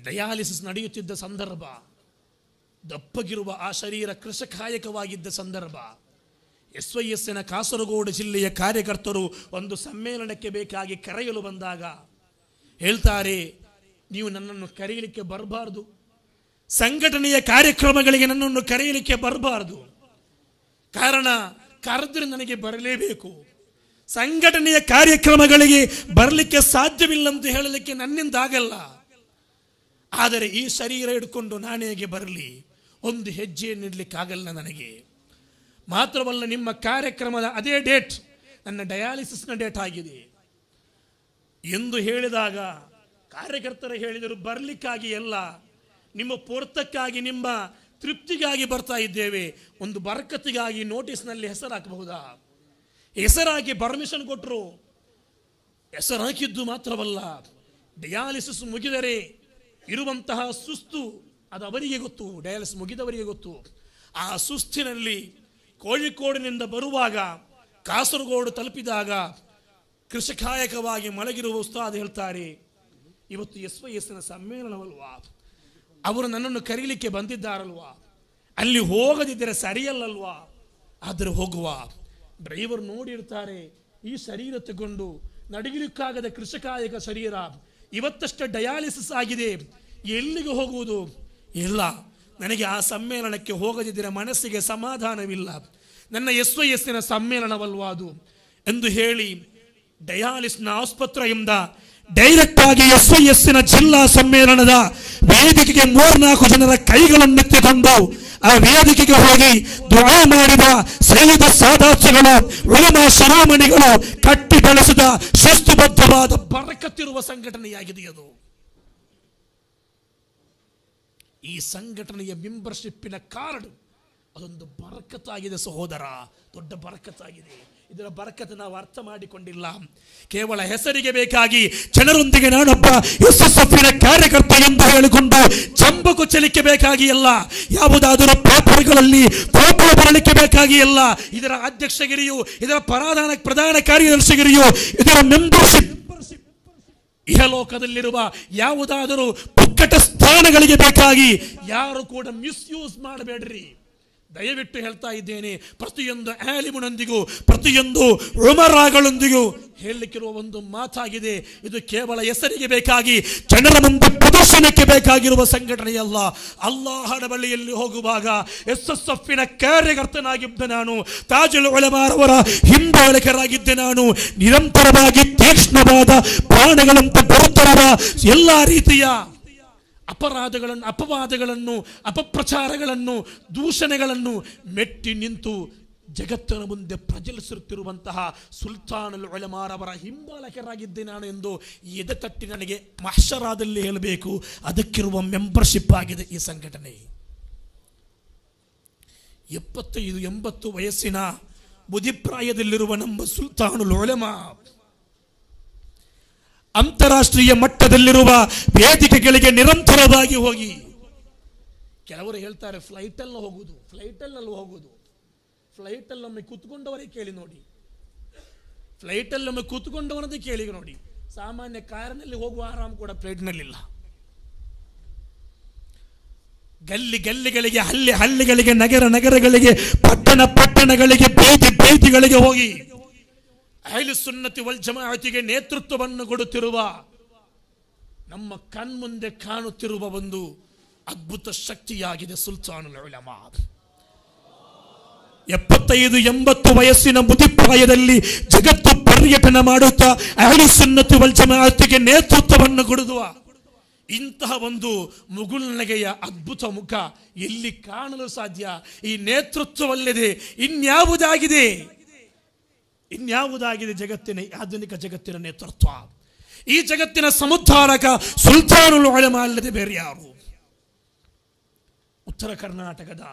ಡಯಾಲಿಸಿಸ್ ನಡೆಯುತ್ತಿದ್ದ ಸಂದರ್ಭ ದಪ್ಪಗಿರುವ ಆ ಶರೀರ ಕೃಷಕಾಯಕವಾಗಿದ್ದ ಸಂದರ್ಭ ಎಸ್ ವೈ ಎಸ್ಸಿನ ಕಾಸರಗೋಡು ಜಿಲ್ಲೆಯ ಕಾರ್ಯಕರ್ತರು ಒಂದು ಸಮ್ಮೇಳನಕ್ಕೆ ಬೇಕಾಗಿ ಕರೆಯಲು ಬಂದಾಗ ಹೇಳ್ತಾರೆ ನೀವು ನನ್ನನ್ನು ಕರೆಯಲಿಕ್ಕೆ ಬರಬಾರ್ದು ಸಂಘಟನೆಯ ಕಾರ್ಯಕ್ರಮಗಳಿಗೆ ನನ್ನನ್ನು ಕರೆಯಲಿಕ್ಕೆ ಬರಬಾರ್ದು ಕಾರಣ ಕರೆದ್ರೆ ನನಗೆ ಬರಲೇಬೇಕು ಸಂಘಟನೆಯ ಕಾರ್ಯಕ್ರಮಗಳಿಗೆ ಬರಲಿಕ್ಕೆ ಸಾಧ್ಯವಿಲ್ಲ ಅಂತ ಹೇಳಲಿಕ್ಕೆ ನನ್ನಿಂದ ಆಗಲ್ಲ ಆದರೆ ಈ ಶರೀರ ಹಿಡ್ಕೊಂಡು ನಾನೇಗೆ ಬರಲಿ ಒಂದು ಹೆಜ್ಜೆಯನ್ನು ಆಗಲ್ಲ ನನಗೆ ಮಾತ್ರವಲ್ಲ ನಿಮ್ಮ ಕಾರ್ಯಕ್ರಮದ ಅದೇ ಡೇಟ್ ನನ್ನ ಡಯಾಲಿಸಿಸ್ನ ಡೇಟ್ ಆಗಿದೆ ಎಂದು ಹೇಳಿದಾಗ ಕಾರ್ಯಕರ್ತರು ಹೇಳಿದರು ಬರಲಿಕ್ಕಾಗಿ ಎಲ್ಲ ನಿಮ್ಮ ಪೂರ್ತಕ್ಕಾಗಿ ನಿಮ್ಮ ತೃಪ್ತಿಗಾಗಿ ಬರ್ತಾ ಇದ್ದೇವೆ ಒಂದು ಬರಕತ್ತಿಗಾಗಿ ನೋಟಿಸ್ನಲ್ಲಿ ಹೆಸರು ಹೆಸರಾಗಿ ಹೆಸರಾಗಿ ಪರ್ಮಿಷನ್ ಕೊಟ್ಟರು ಹೆಸರು ಹಾಕಿದ್ದು ಮಾತ್ರವಲ್ಲ ಡಯಾಲಿಸಿಸ್ ಮುಗಿದರೆ ಇರುವಂತಹ ಸುಸ್ತು ಅದು ಅವರಿಗೆ ಗೊತ್ತು ಡಯಾಲಿಸಿಸ್ ಮುಗಿದವರಿಗೆ ಗೊತ್ತು ಆ ಸುಸ್ತಿನಲ್ಲಿ ಕೋಳಿಕೋಡಿನಿಂದ ಬರುವಾಗ ಕಾಸರಗೋಡು ತಲುಪಿದಾಗ ಕೃಷಿಕಾಯಕವಾಗಿ ಮಲಗಿರುವ ಉಸ್ತಾದ ಹೇಳ್ತಾರೆ ಇವತ್ತು ಎಸ್ ವೈ ಎಸ್ನ ಸಮ್ಮೇಳನವಲ್ವಾ ಅವರು ನನ್ನನ್ನು ಕರೀಲಿಕ್ಕೆ ಬಂದಿದ್ದಾರಲ್ವಾ ಅಲ್ಲಿ ಹೋಗದಿದ್ದರೆ ಸರಿಯಲ್ಲಲ್ವಾ ಆದರೆ ಹೋಗುವ ಡ್ರೈವರ್ ನೋಡಿರ್ತಾರೆ ಈ ಶರೀರ ತಗೊಂಡು ನಡಗಲಿಕ್ಕಾಗದ ಕೃಷಿಕಾಯಕ ಶರೀರ ಇವತ್ತಷ್ಟು ಡಯಾಲಿಸಿಸ್ ಆಗಿದೆ ಎಲ್ಲಿಗೆ ಹೋಗುವುದು ಇಲ್ಲ ನನಗೆ ಆ ಸಮ್ಮೇಳನಕ್ಕೆ ಹೋಗದಿದ್ದರೆ ಮನಸ್ಸಿಗೆ ಸಮಾಧಾನವಿಲ್ಲ ನನ್ನ ಎಸ್ ಎಸ್ಸಿನ ಸಮ್ಮೇಳನವಲ್ವಾ ಅದು ಎಂದು ಹೇಳಿ ಡಯಾಲಿಸ್ನ ಆಸ್ಪತ್ರೆಯಿಂದ ಡೈರೆಕ್ಟ್ ಆಗಿ ಎಸ್ ಎಸ್ಸಿನ ಜಿಲ್ಲಾ ಸಮ್ಮೇಳನದ ವೇದಿಕೆಗೆ ಮೂರ್ನಾಲ್ಕು ಜನರ ಕೈಗಳನ್ನೆತ್ತಿ ತಂದು ಆ ವೇದಿಕೆಗೆ ಹೋಗಿ ದ್ವಾ ಮಾಡಿದ ಸೇವಿದ ಸಾದಾತ್ಯಗಳು ಉಳಮ ಶರಾಮಣಿಗಳು ಕಟ್ಟಿ ಬೆಳೆಸಿದ ಶಿಸ್ತುಬದ್ಧವಾದ ಬರಕತ್ತಿರುವ ಸಂಘಟನೆಯಾಗಿದೆ ಅದು ಈ ಸಂಘಟನೆಯ ಮೆಂಬರ್ಶಿಪ್ಪಿನ ಕಾರ್ಡ್ ಅದೊಂದು ಬರಕತ್ತಾಗಿದೆ ಸಹೋದರ ದೊಡ್ಡ ಬರಕತ್ತಾಗಿದೆ ಇದರ ಬರಕತ್ತು ನಾವು ಅರ್ಥ ಮಾಡಿಕೊಂಡಿಲ್ಲ ಕೇವಲ ಹೆಸರಿಗೆ ಬೇಕಾಗಿ ಜನರೊಂದಿಗೆ ನಾನೊಬ್ಬ ಯಶಸ್ಸಿನ ಕಾರ್ಯಕರ್ತ ಎಂದು ಹೇಳಿಕೊಂಡು ಚಂಬಕು ಚಲಿಕೆ ಬೇಕಾಗಿ ಅಲ್ಲ ಯಾವುದಾದರೂ ಪೇಪರ್ಗಳಲ್ಲಿ ಫೋಟೋ ಬರಲಿಕ್ಕೆ ಬೇಕಾಗಿ ಅಲ್ಲ ಇದರ ಅಧ್ಯಕ್ಷಗಿರಿಯು ಇದರ ಪರಾಧಾನ ಪ್ರಧಾನ ಕಾರ್ಯದರ್ಶಿಗಿರಿಯು ಇದರ ಮೆಂಬರ್ಶಿಪ್ ಇಹಲೋಕದಲ್ಲಿರುವ ಯಾವುದಾದರೂ ಇಕ್ಕಟ್ಟ ಸ್ಥಾನಗಳಿಗೆ ಬೇಕಾಗಿ ಯಾರು ಕೂಡ ಮಿಸ್ಯೂಸ್ ಮಾಡಬೇಡ್ರಿ ದಯವಿಟ್ಟು ಹೇಳ್ತಾ ಇದ್ದೇನೆ ಪ್ರತಿಯೊಂದು ಆಲಿಮುನೊಂದಿಗೂ ಪ್ರತಿಯೊಂದು ರುಮರಾಗಳೊಂದಿಗೂ ಹೇಳಲಿಕ್ಕಿರುವ ಒಂದು ಮಾತಾಗಿದೆ ಇದು ಕೇವಲ ಹೆಸರಿಗೆ ಬೇಕಾಗಿ ಜನರ ಮುಂದೆ ಪ್ರದರ್ಶನಕ್ಕೆ ಬೇಕಾಗಿರುವ ಸಂಘಟನೆಯಲ್ಲ ಅಲ್ಲಾಹನ ಬಳಿಯಲ್ಲಿ ಹೋಗುವಾಗ ಎಸ್ ಎಸ್ ಎಫ್ನ ಕಾರ್ಯಕರ್ತನಾಗಿದ್ದೆ ನಾನು ತಾಜುಲ್ ಒಳಮಾರವರ ಹಿಂಬಾಲಕರಾಗಿದ್ದೆ ನಾನು ನಿರಂತರವಾಗಿ ತೀಕ್ಷ್ಣವಾದ ಪ್ರಾಣಗಳಂತೆ ಗುರುತರವಾದ ಎಲ್ಲ ರೀತಿಯ ಅಪರಾಧಗಳನ್ನು ಅಪವಾದಗಳನ್ನು ಅಪಪ್ರಚಾರಗಳನ್ನು ದೂಷಣೆಗಳನ್ನು ಮೆಟ್ಟಿ ನಿಂತು ಜಗತ್ತಿನ ಮುಂದೆ ಪ್ರಜಲಿಸುತ್ತಿರುವಂತಹ ಸುಲ್ತಾನಲ್ ಅವರ ಹಿಂಬಾಲಕರಾಗಿದ್ದೆ ನಾನು ಎಂದು ತಟ್ಟಿ ನನಗೆ ಮಹಶರಾದಲ್ಲಿ ಹೇಳಬೇಕು ಅದಕ್ಕಿರುವ ಮೆಂಬರ್ಶಿಪ್ ಆಗಿದೆ ಈ ಸಂಘಟನೆ ಎಪ್ಪತ್ತೈದು ಎಂಬತ್ತು ವಯಸ್ಸಿನ ಬುದಿಪ್ರಾಯದಲ್ಲಿರುವ ನಮ್ಮ ಸುಲ್ತಾನು ಲೋಳೆಮಾ ಅಂತಾರಾಷ್ಟ್ರೀಯ ಮಟ್ಟದಲ್ಲಿರುವ ವೇದಿಕೆಗಳಿಗೆ ನಿರಂತರವಾಗಿ ಹೋಗಿ ಕೆಲವರು ಹೇಳ್ತಾರೆ ಫ್ಲೈಟಲ್ಲಿ ಹೋಗುದು ಫ್ಲೈಟಲ್ಲಿ ಹೋಗುದು ಅಲ್ಲಿ ಒಮ್ಮೆ ಕೂತ್ಕೊಂಡವರೇ ಕೇಳಿ ನೋಡಿ ಅಲ್ಲಿ ಒಮ್ಮೆ ಕೂತ್ಕೊಂಡವನದ ಕೇಳಿ ನೋಡಿ ಸಾಮಾನ್ಯ ಕಾರಿನಲ್ಲಿ ಹೋಗುವ ಆರಾಮ್ ಕೂಡ ಫ್ಲೈಟ್ನಲ್ಲಿಲ್ಲ ಗಲ್ಲಿ ಗಲ್ಲಿಗಳಿಗೆ ಹಳ್ಳಿ ಹಳ್ಳಿಗಳಿಗೆ ನಗರ ನಗರಗಳಿಗೆ ಪಟ್ಟಣ ಪಟ್ಟಣಗಳಿಗೆ ಬೇತಿ ಬೇತಿಗಳಿಗೆ ಹೋಗಿ ಅಹಿಲು ಸುನ್ನತಿ ವಲ್ ಜಮಾಯತಿಗೆ ನೇತೃತ್ವವನ್ನು ಕೊಡುತ್ತಿರುವ ನಮ್ಮ ಕಣ್ಮುಂದೆ ಕಾಣುತ್ತಿರುವ ಒಂದು ಅದ್ಭುತ ಶಕ್ತಿಯಾಗಿದೆ ಸುಲ್ತಾನುಲ್ ಉಲಮಾ ಎಪ್ಪತ್ತೈದು ಎಂಬತ್ತು ವಯಸ್ಸಿನ ಮುದಿಪ್ರಾಯದಲ್ಲಿ ಜಗತ್ತು ಪರ್ಯಟನ ಮಾಡುತ್ತಾ ಅಹಲಿ ಸುನ್ನತಿ ವಲ್ ಜಮಾಯತಿಗೆ ನೇತೃತ್ವವನ್ನು ಕೊಡುವ ಇಂತಹ ಒಂದು ಮುಗುಳ್ನಗೆಯ ಅದ್ಭುತ ಮುಖ ಎಲ್ಲಿ ಕಾಣಲು ಸಾಧ್ಯ ಈ ನೇತೃತ್ವವಲ್ಲದೆ ಇನ್ಯಾವುದಾಗಿದೆ ಇನ್ಯಾವುದಾಗಿದೆ ಜಗತ್ತಿನ ಆಧುನಿಕ ಜಗತ್ತಿನ ನೇತೃತ್ವ ಈ ಜಗತ್ತಿನ ಸಮುದ್ಧಾರಕ ಸುಲ್ತಾನು ಒಳಮ ಅಲ್ಲದೆ ಬೇರೆ ಯಾರು ಉತ್ತರ ಕರ್ನಾಟಕದ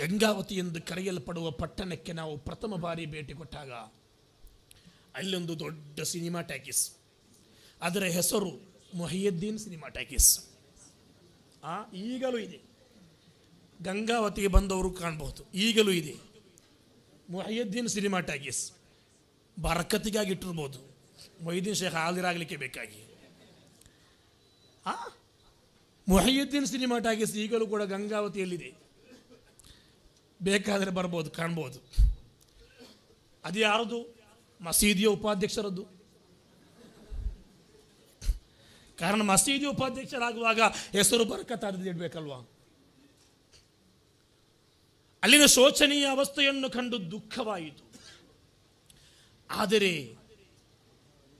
ಗಂಗಾವತಿ ಎಂದು ಕರೆಯಲ್ಪಡುವ ಪಟ್ಟಣಕ್ಕೆ ನಾವು ಪ್ರಥಮ ಬಾರಿ ಭೇಟಿ ಕೊಟ್ಟಾಗ ಅಲ್ಲೊಂದು ದೊಡ್ಡ ಸಿನಿಮಾ ಟ್ಯಾಕಿಸ್ ಅದರ ಹೆಸರು ಮೊಹಿಯುದ್ದೀನ್ ಸಿನಿಮಾ ಟ್ಯಾಕಿಸ್ ಆ ಈಗಲೂ ಇದೆ ಗಂಗಾವತಿಗೆ ಬಂದವರು ಕಾಣಬಹುದು ಈಗಲೂ ಇದೆ ಮೊಹಿಯುದ್ದೀನ್ ಸಿನಿಮಾ ಟ್ಯಾಕಿಸ್ ಬರಕತ್ತಿಗಾಗಿ ಇಟ್ಟಿರ್ಬೋದು ಮೊಹಿದ್ದೀನ್ ಶೇಖ್ ಹಾಲಿರಾಗಲಿಕ್ಕೆ ಬೇಕಾಗಿ ಆ ಮೊಹಿಯುದ್ದೀನ್ ಸಿನಿಮಾ ಟಾಗಿಸಿ ಈಗಲೂ ಕೂಡ ಗಂಗಾವತಿಯಲ್ಲಿದೆ ಬೇಕಾದರೆ ಬರ್ಬೋದು ಕಾಣ್ಬೋದು ಅದು ಯಾರದು ಮಸೀದಿಯ ಉಪಾಧ್ಯಕ್ಷರದ್ದು ಕಾರಣ ಮಸೀದಿ ಉಪಾಧ್ಯಕ್ಷರಾಗುವಾಗ ಹೆಸರು ಇಡಬೇಕಲ್ವಾ ಅಲ್ಲಿನ ಶೋಚನೀಯ ಅವಸ್ಥೆಯನ್ನು ಕಂಡು ದುಃಖವಾಯಿತು ಆದರೆ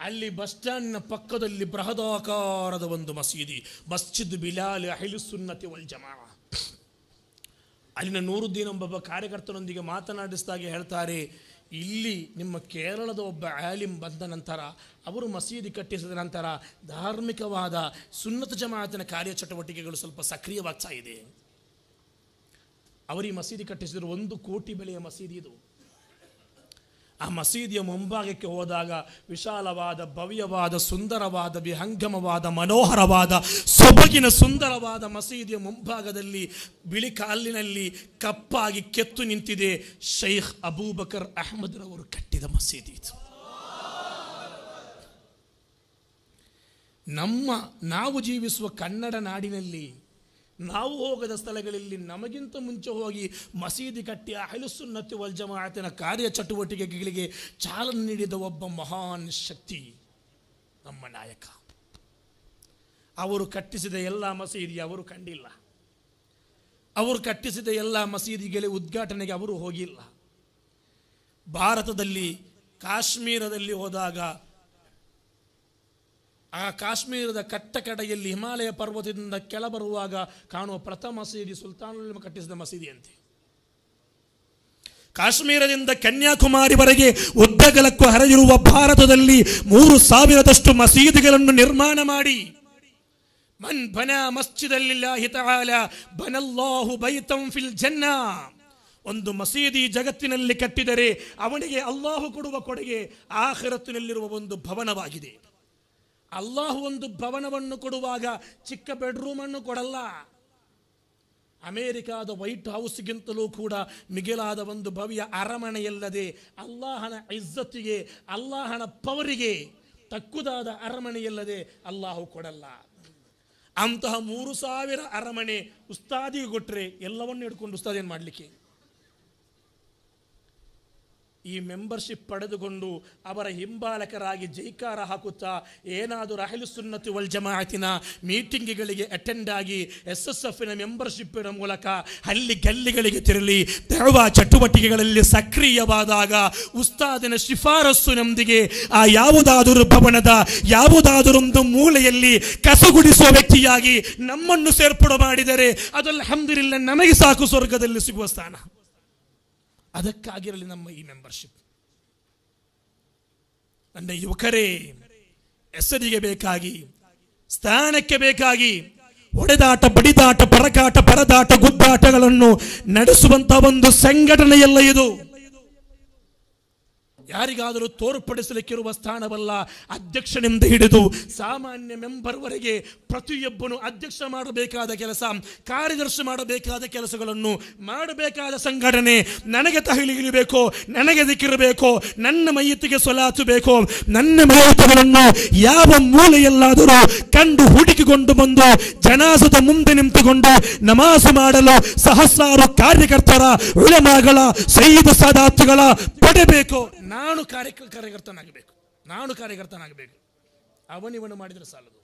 ಅಲ್ಲಿ ಬಸ್ ಸ್ಟ್ಯಾಂಡ್ನ ಪಕ್ಕದಲ್ಲಿ ಬೃಹದಾಕಾರದ ಒಂದು ಮಸೀದಿ ಮಸ್ಜಿದ್ ಬಿಲಾಲ್ ಅಹಿಲು ಸುನ್ನತಿ ವಲ್ ಜಮಾ ಅಲ್ಲಿನ ನೂರುದ್ದೀನ್ ಒಬ್ಬ ಕಾರ್ಯಕರ್ತರೊಂದಿಗೆ ಮಾತನಾಡಿಸಿದಾಗೆ ಹೇಳ್ತಾರೆ ಇಲ್ಲಿ ನಿಮ್ಮ ಕೇರಳದ ಒಬ್ಬ ಆಲಿಂ ಬಂದ ನಂತರ ಅವರು ಮಸೀದಿ ಕಟ್ಟಿಸಿದ ನಂತರ ಧಾರ್ಮಿಕವಾದ ಸುನ್ನತ ಜಮಾತಿನ ಕಾರ್ಯಚಟುವಟಿಕೆಗಳು ಸ್ವಲ್ಪ ಸಕ್ರಿಯವಾಗ್ತಾ ಇದೆ ಅವರು ಮಸೀದಿ ಕಟ್ಟಿಸಿದ್ರು ಒಂದು ಕೋಟಿ ಬೆಲೆಯ ಮಸೀದಿ ಇದು ಆ ಮಸೀದಿಯ ಮುಂಭಾಗಕ್ಕೆ ಹೋದಾಗ ವಿಶಾಲವಾದ ಭವ್ಯವಾದ ಸುಂದರವಾದ ವಿಹಂಗಮವಾದ ಮನೋಹರವಾದ ಸೊಬಗಿನ ಸುಂದರವಾದ ಮಸೀದಿಯ ಮುಂಭಾಗದಲ್ಲಿ ಬಿಳಿ ಕಾಲಿನಲ್ಲಿ ಕಪ್ಪಾಗಿ ಕೆತ್ತು ನಿಂತಿದೆ ಶೈಖ್ ಅಬೂಬಕರ್ ರವರು ಕಟ್ಟಿದ ಮಸೀದಿ ಇದು ನಮ್ಮ ನಾವು ಜೀವಿಸುವ ಕನ್ನಡ ನಾಡಿನಲ್ಲಿ ನಾವು ಹೋಗದ ಸ್ಥಳಗಳಲ್ಲಿ ನಮಗಿಂತ ಮುಂಚೆ ಹೋಗಿ ಮಸೀದಿ ಕಟ್ಟಿ ಅಹಲುಸುನ್ನತಿ ವಲ್ ಜಮಾತಿನ ಕಾರ್ಯ ಚಟುವಟಿಕೆಗಳಿಗೆ ಚಾಲನೆ ನೀಡಿದ ಒಬ್ಬ ಮಹಾನ್ ಶಕ್ತಿ ನಮ್ಮ ನಾಯಕ ಅವರು ಕಟ್ಟಿಸಿದ ಎಲ್ಲ ಮಸೀದಿ ಅವರು ಕಂಡಿಲ್ಲ ಅವರು ಕಟ್ಟಿಸಿದ ಎಲ್ಲ ಮಸೀದಿಗಳ ಉದ್ಘಾಟನೆಗೆ ಅವರು ಹೋಗಿಲ್ಲ ಭಾರತದಲ್ಲಿ ಕಾಶ್ಮೀರದಲ್ಲಿ ಹೋದಾಗ ಆ ಕಾಶ್ಮೀರದ ಕಟ್ಟಕಡೆಯಲ್ಲಿ ಹಿಮಾಲಯ ಪರ್ವತದಿಂದ ಕೆಳಬರುವಾಗ ಕಾಣುವ ಪ್ರಥಮ ಮಸೀದಿ ಸುಲ್ತಾನ್ ಕಟ್ಟಿಸಿದ ಮಸೀದಿಯಂತೆ ಕಾಶ್ಮೀರದಿಂದ ಕನ್ಯಾಕುಮಾರಿವರೆಗೆ ಉದ್ದಗಲಕ್ಕೂ ಹರಿದಿರುವ ಭಾರತದಲ್ಲಿ ಮೂರು ಸಾವಿರದಷ್ಟು ಮಸೀದಿಗಳನ್ನು ನಿರ್ಮಾಣ ಮಾಡಿ ಮನ್ ಬನ ಬನಲ್ಲಾಹು ಫಿಲ್ ಜನ್ನ ಒಂದು ಮಸೀದಿ ಜಗತ್ತಿನಲ್ಲಿ ಕಟ್ಟಿದರೆ ಅವನಿಗೆ ಅಲ್ಲಾಹು ಕೊಡುವ ಕೊಡುಗೆ ಆಖರತ್ತಿನಲ್ಲಿರುವ ಒಂದು ಭವನವಾಗಿದೆ ಅಲ್ಲಾಹು ಒಂದು ಭವನವನ್ನು ಕೊಡುವಾಗ ಚಿಕ್ಕ ಬೆಡ್ರೂಮನ್ನು ಕೊಡಲ್ಲ ಅಮೇರಿಕಾದ ವೈಟ್ ಹೌಸ್ಗಿಂತಲೂ ಕೂಡ ಮಿಗಿಲಾದ ಒಂದು ಭವ್ಯ ಅರಮನೆಯಲ್ಲದೆ ಅಲ್ಲಾಹನ ಇಜ್ಜತ್ತಿಗೆ ಅಲ್ಲಾಹನ ಪವರಿಗೆ ತಕ್ಕುದಾದ ಅರಮನೆಯಲ್ಲದೆ ಅಲ್ಲಾಹು ಕೊಡಲ್ಲ ಅಂತಹ ಮೂರು ಸಾವಿರ ಅರಮನೆ ಉಸ್ತಾದಿಗೆ ಕೊಟ್ಟರೆ ಎಲ್ಲವನ್ನು ಹಿಡ್ಕೊಂಡು ಉಸ್ತಾದೇನು ಮಾಡಲಿಕ್ಕೆ ಈ ಮೆಂಬರ್ಶಿಪ್ ಪಡೆದುಕೊಂಡು ಅವರ ಹಿಂಬಾಲಕರಾಗಿ ಜೈಕಾರ ಹಾಕುತ್ತಾ ಏನಾದರೂ ರಹಲು ಸುನ್ನತಿ ವಲ್ ಜಮಾತಿನ ಮೀಟಿಂಗ್ಗಳಿಗೆ ಅಟೆಂಡ್ ಆಗಿ ಎಸ್ ಎಸ್ ಎಫ್ನ ಮೆಂಬರ್ಶಿಪ್ಪಿನ ಮೂಲಕ ಅಲ್ಲಿ ಗಲ್ಲಿಗಳಿಗೆ ತೆರಳಿ ತೆರಳುವ ಚಟುವಟಿಕೆಗಳಲ್ಲಿ ಸಕ್ರಿಯವಾದಾಗ ಉಸ್ತಾದಿನ ನೊಂದಿಗೆ ಆ ಯಾವುದಾದರೂ ಭವನದ ಯಾವುದಾದರೊಂದು ಮೂಲೆಯಲ್ಲಿ ಕಸಗುಡಿಸುವ ವ್ಯಕ್ತಿಯಾಗಿ ನಮ್ಮನ್ನು ಸೇರ್ಪಡೆ ಮಾಡಿದರೆ ಅದಲ್ಲ ಹಮ್ದಿರಿಲ್ಲ ನಮಗೆ ಸಾಕು ಸ್ವರ್ಗದಲ್ಲಿ ಸಿಗುವ ಸ್ಥಾನ ಅದಕ್ಕಾಗಿರಲಿ ನಮ್ಮ ಈ ಮೆಂಬರ್ಶಿಪ್ ನನ್ನ ಯುವಕರೇ ಹೆಸರಿಗೆ ಬೇಕಾಗಿ ಸ್ಥಾನಕ್ಕೆ ಬೇಕಾಗಿ ಹೊಡೆದಾಟ ಬಡಿದಾಟ ಪರಕಾಟ ಪರದಾಟ ಗುದ್ದಾಟಗಳನ್ನು ನಡೆಸುವಂತಹ ಒಂದು ಸಂಘಟನೆಯಲ್ಲ ಇದು ಯಾರಿಗಾದರೂ ತೋರ್ಪಡಿಸಲಿಕ್ಕಿರುವ ಸ್ಥಾನವಲ್ಲ ಅಧ್ಯಕ್ಷನಿಂದ ಹಿಡಿದು ಸಾಮಾನ್ಯ ಮೆಂಬರ್ವರೆಗೆ ಪ್ರತಿಯೊಬ್ಬನು ಅಧ್ಯಕ್ಷ ಮಾಡಬೇಕಾದ ಕೆಲಸ ಕಾರ್ಯದರ್ಶಿ ಮಾಡಬೇಕಾದ ಕೆಲಸಗಳನ್ನು ಮಾಡಬೇಕಾದ ಸಂಘಟನೆ ನನಗೆ ತಹಿಲಿಗಿಲಿಬೇಕೋ ನನಗೆ ದಿಕ್ಕಿರಬೇಕೋ ನನ್ನ ಮೈಯತ್ತಿಗೆ ಬೇಕೋ ನನ್ನ ಮೈಯತ್ತಗಳನ್ನು ಯಾವ ಮೂಲೆಯಲ್ಲಾದರೂ ಕಂಡು ಹುಡುಕಿಕೊಂಡು ಬಂದು ಜನಾಸದ ಮುಂದೆ ನಿಂತುಕೊಂಡು ನಮಾಜು ಮಾಡಲು ಸಹಸ್ರಾರು ಕಾರ್ಯಕರ್ತರ ಉಳಮಾಗಳ ಸೈದ ಸಾದಾತುಗಳ ಪಡೆಬೇಕು ನಾನು ಕಾರ್ಯ ಕಾರ್ಯಕರ್ತನಾಗಬೇಕು ನಾನು ಕಾರ್ಯಕರ್ತನಾಗಬೇಕು ಅವನಿವನು ಮಾಡಿದರೆ ಸಾಲದು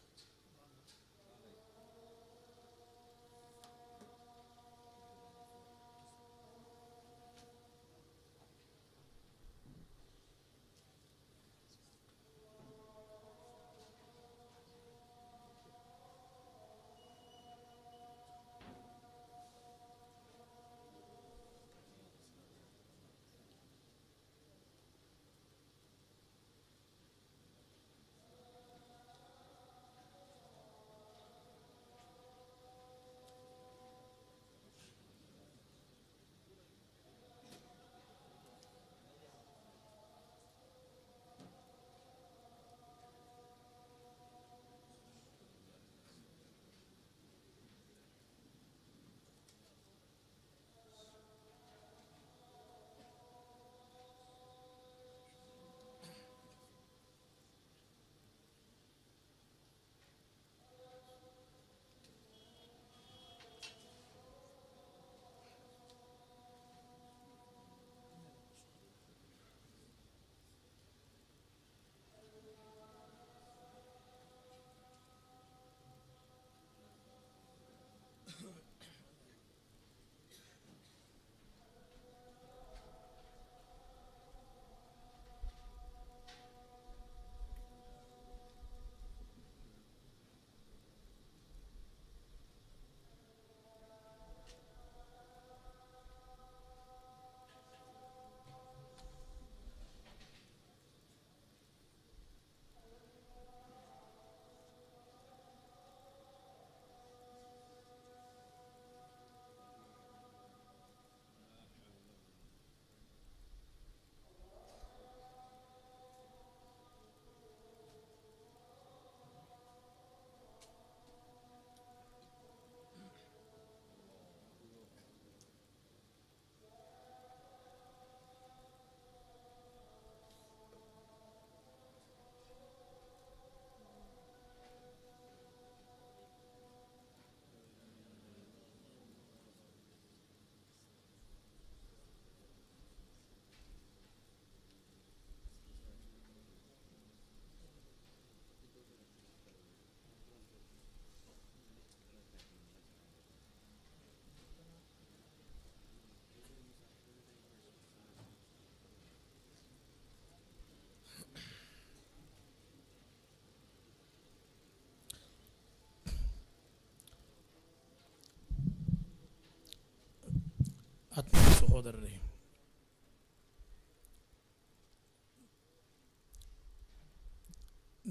ಆತ್ಮೀಯ ಸಹೋದರರೇ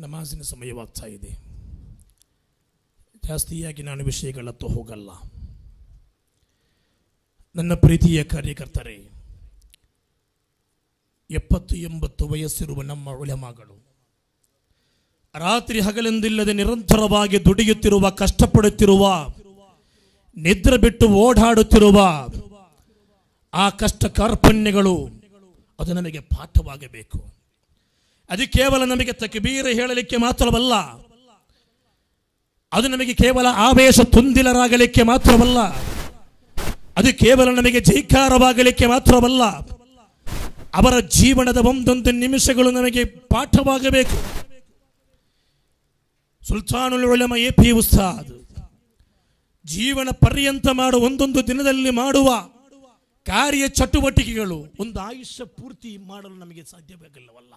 ನಮಾಜಿನ ಸಮಯವಾಗ್ತಾ ಇದೆ ಜಾಸ್ತಿಯಾಗಿ ನಾನು ವಿಷಯಗಳತ್ತ ಹೋಗಲ್ಲ ನನ್ನ ಪ್ರೀತಿಯ ಕಾರ್ಯಕರ್ತರೇ ಎಪ್ಪತ್ತು ಎಂಬತ್ತು ವಯಸ್ಸಿರುವ ನಮ್ಮ ಉಲೆಮಾಗಳು ರಾತ್ರಿ ಹಗಲೆಂದಿಲ್ಲದೆ ನಿರಂತರವಾಗಿ ದುಡಿಯುತ್ತಿರುವ ಕಷ್ಟಪಡುತ್ತಿರುವ ನಿದ್ರೆ ಬಿಟ್ಟು ಓಡಾಡುತ್ತಿರುವ ಆ ಕಷ್ಟ ಕಾರ್ಪಣ್ಯಗಳು ಅದು ನಮಗೆ ಪಾಠವಾಗಬೇಕು ಅದು ಕೇವಲ ನಮಗೆ ತಕಬೀರ ಹೇಳಲಿಕ್ಕೆ ಮಾತ್ರವಲ್ಲ ಅದು ನಮಗೆ ಕೇವಲ ಆವೇಶ ತುಂದಿಲರಾಗಲಿಕ್ಕೆ ಮಾತ್ರವಲ್ಲ ಅದು ಕೇವಲ ನಮಗೆ ಜೈಕಾರವಾಗಲಿಕ್ಕೆ ಮಾತ್ರವಲ್ಲ ಅವರ ಜೀವನದ ಒಂದೊಂದು ನಿಮಿಷಗಳು ನಮಗೆ ಪಾಠವಾಗಬೇಕು ಉಳಮ ಎ ಪಿ ಉಸ್ತಾದ್ ಜೀವನ ಪರ್ಯಂತ ಮಾಡುವ ಒಂದೊಂದು ದಿನದಲ್ಲಿ ಮಾಡುವ ಕಾರ್ಯ ಚಟುವಟಿಕೆಗಳು ಒಂದು ಆಯುಷ್ಯ ಪೂರ್ತಿ ಮಾಡಲು ನಮಗೆ ಸಾಧ್ಯವಾಗಿಲ್ಲವಲ್ಲ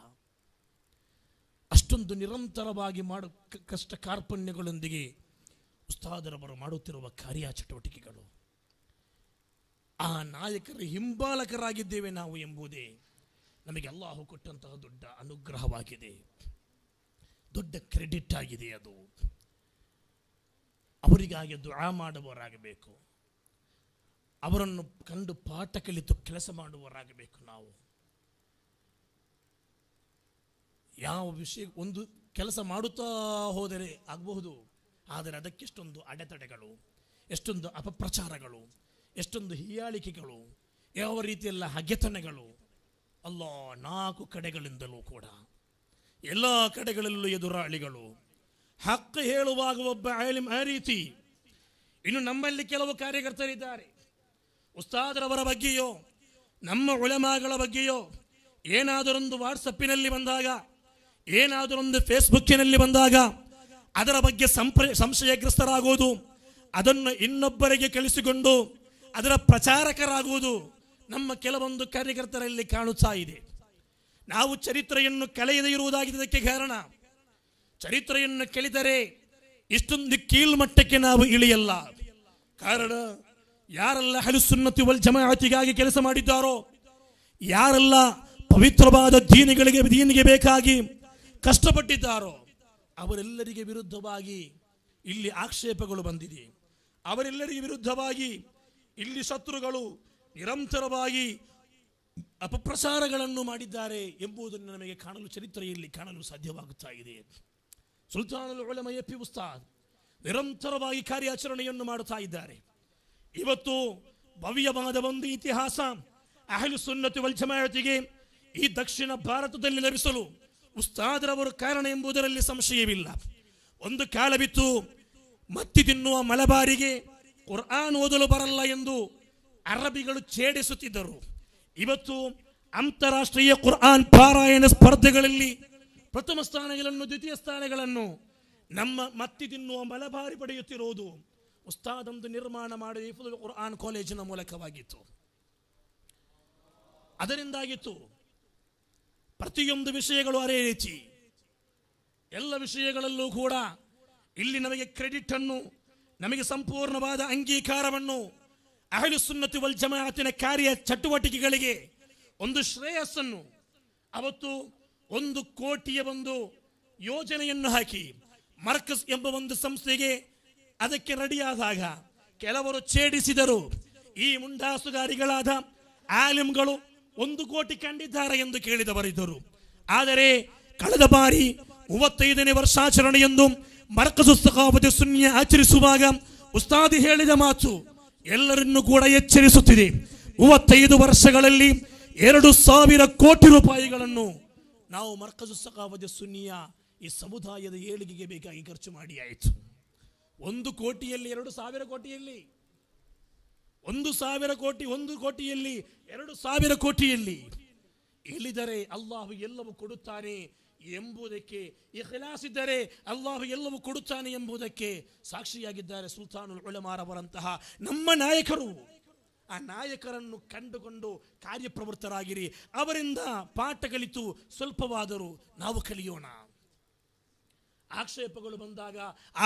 ಅಷ್ಟೊಂದು ನಿರಂತರವಾಗಿ ಮಾಡ ಕಷ್ಟ ಕಾರ್ಪಣ್ಯಗಳೊಂದಿಗೆ ಉಸ್ತಾದರವರು ಮಾಡುತ್ತಿರುವ ಕಾರ್ಯ ಚಟುವಟಿಕೆಗಳು ಆ ನಾಯಕರ ಹಿಂಬಾಲಕರಾಗಿದ್ದೇವೆ ನಾವು ಎಂಬುದೇ ನಮಗೆ ಅಲ್ಲಾಹು ಕೊಟ್ಟಂತಹ ದೊಡ್ಡ ಅನುಗ್ರಹವಾಗಿದೆ ದೊಡ್ಡ ಕ್ರೆಡಿಟ್ ಆಗಿದೆ ಅದು ಅವರಿಗಾಗಿ ದುರಾ ಮಾಡುವವರಾಗಬೇಕು ಅವರನ್ನು ಕಂಡು ಪಾಠ ಕಲಿತು ಕೆಲಸ ಮಾಡುವವರಾಗಬೇಕು ನಾವು ಯಾವ ವಿಷಯ ಒಂದು ಕೆಲಸ ಮಾಡುತ್ತಾ ಹೋದರೆ ಆಗಬಹುದು ಆದರೆ ಅದಕ್ಕೆಷ್ಟೊಂದು ಅಡೆತಡೆಗಳು ಎಷ್ಟೊಂದು ಅಪಪ್ರಚಾರಗಳು ಎಷ್ಟೊಂದು ಹೀಯಾಳಿಕೆಗಳು ಯಾವ ರೀತಿಯೆಲ್ಲ ಹಗೆತನೆಗಳು ಅಲ್ಲ ನಾಲ್ಕು ಕಡೆಗಳಿಂದಲೂ ಕೂಡ ಎಲ್ಲ ಕಡೆಗಳಲ್ಲೂ ಎದುರಾಳಿಗಳು ಹಕ್ಕು ಹೇಳುವಾಗ ಒಬ್ಬ ಆಲಿಮ್ ಆ ರೀತಿ ಇನ್ನು ನಮ್ಮಲ್ಲಿ ಕೆಲವು ಕಾರ್ಯಕರ್ತರಿದ್ದಾರೆ ಉಸ್ತಾದರವರ ಬಗ್ಗೆಯೋ ನಮ್ಮ ಉಳಮಾಗಳ ಬಗ್ಗೆಯೋ ಏನಾದರೊಂದು ವಾಟ್ಸಪ್ಪಿನಲ್ಲಿ ಬಂದಾಗ ಏನಾದರೊಂದು ಫೇಸ್ಬುಕ್ಕಿನಲ್ಲಿ ಬಂದಾಗ ಅದರ ಬಗ್ಗೆ ಸಂಪ್ರ ಸಂಶಯಗ್ರಸ್ತರಾಗುವುದು ಅದನ್ನು ಇನ್ನೊಬ್ಬರಿಗೆ ಕಳಿಸಿಕೊಂಡು ಅದರ ಪ್ರಚಾರಕರಾಗುವುದು ನಮ್ಮ ಕೆಲವೊಂದು ಕಾರ್ಯಕರ್ತರಲ್ಲಿ ಕಾಣುತ್ತಾ ಇದೆ ನಾವು ಚರಿತ್ರೆಯನ್ನು ಕಳೆಯದೇ ಇರುವುದಾಗಿದ್ದಕ್ಕೆ ಕಾರಣ ಚರಿತ್ರೆಯನ್ನು ಕೇಳಿದರೆ ಇಷ್ಟೊಂದು ಕೀಳ್ಮಟ್ಟಕ್ಕೆ ನಾವು ಇಳಿಯಲ್ಲ ಕಾರಣ ಯಾರೆಲ್ಲ ಹಲಿಸುನ್ನತಿ ವಲ್ ಜಮಾತಿಗಾಗಿ ಕೆಲಸ ಮಾಡಿದ್ದಾರೋ ಯಾರೆಲ್ಲ ಪವಿತ್ರವಾದ ದೀನಿಗಳಿಗೆ ದೀನಿಗೆ ಬೇಕಾಗಿ ಕಷ್ಟಪಟ್ಟಿದ್ದಾರೋ ಅವರೆಲ್ಲರಿಗೆ ವಿರುದ್ಧವಾಗಿ ಇಲ್ಲಿ ಆಕ್ಷೇಪಗಳು ಬಂದಿದೆ ಅವರೆಲ್ಲರಿಗೆ ವಿರುದ್ಧವಾಗಿ ಇಲ್ಲಿ ಶತ್ರುಗಳು ನಿರಂತರವಾಗಿ ಅಪಪ್ರಸಾರಗಳನ್ನು ಮಾಡಿದ್ದಾರೆ ಎಂಬುದನ್ನು ನಮಗೆ ಕಾಣಲು ಚರಿತ್ರೆಯಲ್ಲಿ ಕಾಣಲು ಸಾಧ್ಯವಾಗುತ್ತಾ ಇದೆ ಒಳ್ಳೆ ಮಯಪ್ಪಿ ಉಸ್ತಾದ್ ನಿರಂತರವಾಗಿ ಕಾರ್ಯಾಚರಣೆಯನ್ನು ಮಾಡುತ್ತಾ ಇದ್ದಾರೆ ಇವತ್ತು ಭವ್ಯವಾದ ಒಂದು ಇತಿಹಾಸ ಅಹಲು ಸುನ್ನತಿ ವಲ್ಜಮಾಯತಿಗೆ ಈ ದಕ್ಷಿಣ ಭಾರತದಲ್ಲಿ ಲಭಿಸಲು ಉಸ್ತಾದರವರು ಕಾರಣ ಎಂಬುದರಲ್ಲಿ ಸಂಶಯವಿಲ್ಲ ಒಂದು ಕಾಲವಿತ್ತು ಮತ್ತಿ ತಿನ್ನುವ ಮಲಬಾರಿಗೆ ಕುರ್ಆನ್ ಓದಲು ಬರಲ್ಲ ಎಂದು ಅರಬಿಗಳು ಛೇಡಿಸುತ್ತಿದ್ದರು ಇವತ್ತು ಅಂತಾರಾಷ್ಟ್ರೀಯ ಕುರ್ಆನ್ ಪಾರಾಯಣ ಸ್ಪರ್ಧೆಗಳಲ್ಲಿ ಪ್ರಥಮ ಸ್ಥಾನಗಳನ್ನು ದ್ವಿತೀಯ ಸ್ಥಾನಗಳನ್ನು ನಮ್ಮ ಮತ್ತಿ ತಿನ್ನುವ ಮಲಬಾರಿ ಪಡೆಯುತ್ತಿರುವುದು ಉಸ್ತಾದೊಂದು ನಿರ್ಮಾಣ ಮಾಡಿದ ಕುರ್ಆನ್ ಕಾಲೇಜಿನ ಮೂಲಕವಾಗಿತ್ತು ಅದರಿಂದಾಗಿತ್ತು ಪ್ರತಿಯೊಂದು ವಿಷಯಗಳು ಅದೇ ರೀತಿ ಎಲ್ಲ ವಿಷಯಗಳಲ್ಲೂ ಕೂಡ ಇಲ್ಲಿ ನಮಗೆ ಕ್ರೆಡಿಟ್ ಅನ್ನು ನಮಗೆ ಸಂಪೂರ್ಣವಾದ ಅಂಗೀಕಾರವನ್ನು ಅಹಲು ಸುನ್ನತಿ ವಲ್ ಜಮಾತಿನ ಕಾರ್ಯ ಚಟುವಟಿಕೆಗಳಿಗೆ ಒಂದು ಶ್ರೇಯಸ್ಸನ್ನು ಅವತ್ತು ಒಂದು ಕೋಟಿಯ ಒಂದು ಯೋಜನೆಯನ್ನು ಹಾಕಿ ಮರ್ಕಸ್ ಎಂಬ ಒಂದು ಸಂಸ್ಥೆಗೆ ಅದಕ್ಕೆ ರೆಡಿಯಾದಾಗ ಕೆಲವರು ಛೇಡಿಸಿದರು ಈ ಮುಂಡಾಸುಗಾರಿಗಳಾದ ಆಲಿಮ್ಗಳು ಒಂದು ಕೋಟಿ ಕಂಡಿದ್ದಾರೆ ಎಂದು ಕೇಳಿದವರಿದ್ದರು ಆದರೆ ಕಳೆದ ಬಾರಿ ಮೂವತ್ತೈದನೇ ವರ್ಷಾಚರಣೆಯೆಂದು ಮರಕಸುಸ್ತಕಾಪತಿ ಸುನ್ಯ ಆಚರಿಸುವಾಗ ಉಸ್ತಾದಿ ಹೇಳಿದ ಮಾತು ಎಲ್ಲರನ್ನೂ ಕೂಡ ಎಚ್ಚರಿಸುತ್ತಿದೆ ಮೂವತ್ತೈದು ವರ್ಷಗಳಲ್ಲಿ ಎರಡು ಸಾವಿರ ಕೋಟಿ ರೂಪಾಯಿಗಳನ್ನು ನಾವು ಮರ್ಕಜು ಸಖಾವದ ಸುನ್ನಿಯ ಈ ಸಮುದಾಯದ ಏಳಿಗೆಗೆ ಬೇಕಾಗಿ ಖರ್ಚು ಮಾಡಿ ಆಯಿತು ಒಂದು ಕೋಟಿಯಲ್ಲಿ ಎರಡು ಸಾವಿರ ಕೋಟಿಯಲ್ಲಿ ಒಂದು ಸಾವಿರ ಕೋಟಿ ಒಂದು ಕೋಟಿಯಲ್ಲಿ ಎರಡು ಸಾವಿರ ಕೋಟಿಯಲ್ಲಿ ಇಳಿದರೆ ಅಲ್ಲಾಹು ಎಲ್ಲವೂ ಕೊಡುತ್ತಾನೆ ಎಂಬುದಕ್ಕೆ ಇಖಲಾಸಿದ್ದರೆ ಅಲ್ಲಾಹು ಎಲ್ಲವೂ ಕೊಡುತ್ತಾನೆ ಎಂಬುದಕ್ಕೆ ಸಾಕ್ಷಿಯಾಗಿದ್ದಾರೆ ಸುಲ್ತಾನುಲ್ ಉಳಮಾರವರಂತಹ ನಮ್ಮ ನಾಯಕರು ಆ ನಾಯಕರನ್ನು ಕಂಡುಕೊಂಡು ಕಾರ್ಯಪ್ರವೃತ್ತರಾಗಿರಿ ಅವರಿಂದ ಪಾಠ ಕಲಿತು ಸ್ವಲ್ಪವಾದರೂ ನಾವು ಕಲಿಯೋಣ ಆಕ್ಷೇಪಗಳು ಬಂದಾಗ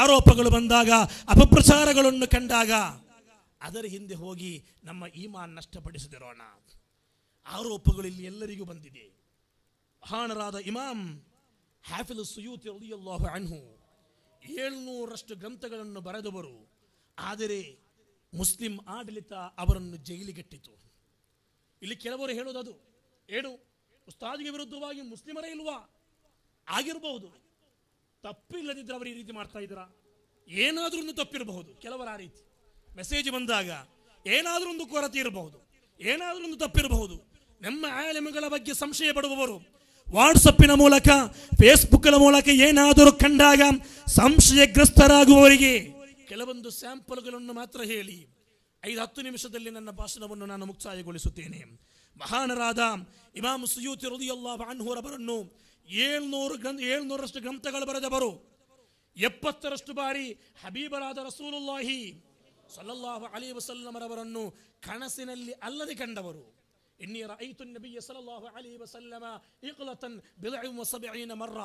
ಆರೋಪಗಳು ಬಂದಾಗ ಅಪಪ್ರಚಾರಗಳನ್ನು ಕಂಡಾಗ ಅದರ ಹಿಂದೆ ಹೋಗಿ ನಮ್ಮ ಈಮಾನ್ ನಷ್ಟಪಡಿಸದಿರೋಣ ಆರೋಪಗಳು ಇಲ್ಲಿ ಎಲ್ಲರಿಗೂ ಬಂದಿದೆ ಮಹಾನರಾದ ಇಮಾಮ್ ಹ್ಯಾಫಿಲ್ ಸುಯೂತಿ ಅಲಿಯಲ್ಲಾಹು ಅನ್ಹು ಏಳ್ನೂರಷ್ಟು ಗ್ರಂಥಗಳನ್ನು ಬರೆದವರು ಆದರೆ ಮುಸ್ಲಿಂ ಆಡಳಿತ ಅವರನ್ನು ಜೈಲಿಗೆಟ್ಟಿತು ಇಲ್ಲಿ ಕೆಲವರು ಹೇಳೋದದು ಏನು ಉಸ್ತಾದಿಗೆ ವಿರುದ್ಧವಾಗಿ ಮುಸ್ಲಿಮರೇ ಇಲ್ವಾ ಆಗಿರಬಹುದು ತಪ್ಪಿಲ್ಲದಿದ್ದರೆ ಅವರು ಈ ರೀತಿ ಮಾಡ್ತಾ ಇದ್ದೀರಾ ಏನಾದರೂ ಒಂದು ತಪ್ಪಿರಬಹುದು ಕೆಲವರ ಆ ರೀತಿ ಮೆಸೇಜ್ ಬಂದಾಗ ಏನಾದರೂ ಒಂದು ಕೊರತೆ ಇರಬಹುದು ಏನಾದರೂ ಒಂದು ತಪ್ಪಿರಬಹುದು ನಮ್ಮ ಆಲೆಮಗಳ ಬಗ್ಗೆ ಸಂಶಯ ಪಡುವವರು ವಾಟ್ಸಪ್ಪಿನ ಮೂಲಕ ಫೇಸ್ಬುಕ್ನ ಮೂಲಕ ಏನಾದರೂ ಕಂಡಾಗ ಸಂಶಯಗ್ರಸ್ತರಾಗುವವರಿಗೆ ಕೆಲವೊಂದು ಸ್ಯಾಂಪಲ್ಗಳನ್ನು ಮಾತ್ರ ಹೇಳಿ ಐದು ಹತ್ತು ನಿಮಿಷದಲ್ಲಿ ನನ್ನ ಭಾಷಣವನ್ನು ನಾನು ಮುಕ್ತಾಯಗೊಳಿಸುತ್ತೇನೆ ಮಹಾನರಾದ ಇಮಾಮ್ ಸುಯೂತಿ ಹೃದಯಲ್ಲ ಅವರನ್ನು ಏಳ್ನೂರು ಗ್ರಂಥ ಏಳ್ನೂರಷ್ಟು ಗ್ರಂಥಗಳು ಬರೆದವರು ಎಪ್ಪತ್ತರಷ್ಟು ಬಾರಿ ಹಬೀಬರಾದ ರಸೂಲುಲ್ಲಾಹಿ ಸಲ್ಲಲ್ಲಾಹು ಅಲಿ ವಸಲ್ಲಮರವರನ್ನು ಕನಸಿನಲ್ಲಿ ಅಲ್ಲದೆ ಕಂಡವರು ಇನ್ನಿ ರೈತು ನಬಿಯ ಸಲಲ್ಲಾಹು ಅಲಿ ವಸಲ್ಲಮ ಇಕ್ಲತನ್ ಬಿಲೈ ವಸಬೈನ ಮರ್ರ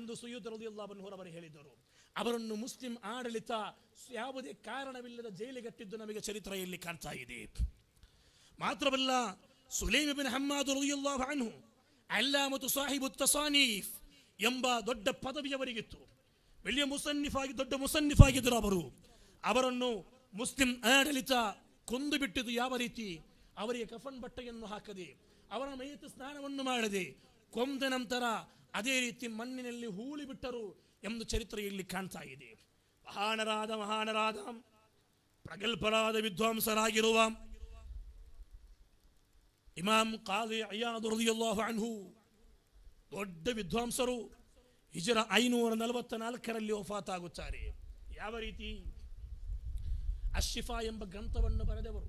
ಎಂದು ಸುಯೂದ್ ರದಿಯುಲ್ಲಾಬನ್ಹೂರವರು ಹೇಳಿದರು ಅವರನ್ನು ಮುಸ್ಲಿಂ ಆಡಳಿತ ಯಾವುದೇ ಕಾರಣವಿಲ್ಲದ ಜೈಲಿಗಟ್ಟಿದ್ದು ನಮಗೆ ಚರಿತ್ರೆಯಲ್ಲಿ ಕಾಣ್ತಾ ಇದೆ ಮಾತ್ರವಲ್ಲ ಸುಲೈಮ್ ಬಿನ್ ಹಮ್ಮಾದ್ ರದಿಯುಲ್ಲಾಹು ಅನ್ಹು ಅಲ್ಲಾಮತು ಸಾಹಿಬ್ ತಸಾನೀಫ್ ಎಂಬ ದೊಡ್ಡ ಪದವಿ ಅವರಿಗಿತ್ತು ಮುಸನ್ನಿಫ್ ಆಗಿ ದೊಡ್ಡ ಮುಸನ್ನಿಫ್ ಆಗಿದ್ದರು ಅವರು ಅವರನ್ನು ಮುಸ್ಲಿಂ ಆಡಳಿತ ಕೊಂದು ಬಿಟ್ಟಿದ್ದು ಯಾವ ರೀತಿ ಅವರಿಗೆ ಕಫನ್ ಬಟ್ಟೆಯನ್ನು ಹಾಕದೆ ಅವರ ಮೈತು ಸ್ನಾನವನ್ನು ಮಾಡದೆ ಕೊಂದ ನಂತರ ಅದೇ ರೀತಿ ಮಣ್ಣಿನಲ್ಲಿ ಹೂಳಿ ಬಿಟ್ಟರು ಎಂದು ಚರಿತ್ರೆ ಇಲ್ಲಿ ಕಾಣ್ತಾ ಇದೆ ಮಹಾನರಾದ ಮಹಾನರಾದ ಪ್ರಗಲ್ಪರಾದ ವಿದ್ವಾಂಸರಾಗಿರುವ ಇಮಾಮ್ ಕಾದಿ ಅಯ್ಯಾದ್ ಅನ್ಹು ದೊಡ್ಡ ವಿದ್ವಾಂಸರು ಹಿಜರ ಐನೂರ ನಲವತ್ತ ನಾಲ್ಕರಲ್ಲಿ ಒಫಾತಾಗುತ್ತಾರೆ ಯಾವ ರೀತಿ ಅಶಿಫಾ ಎಂಬ ಗ್ರಂಥವನ್ನು ಬರೆದವರು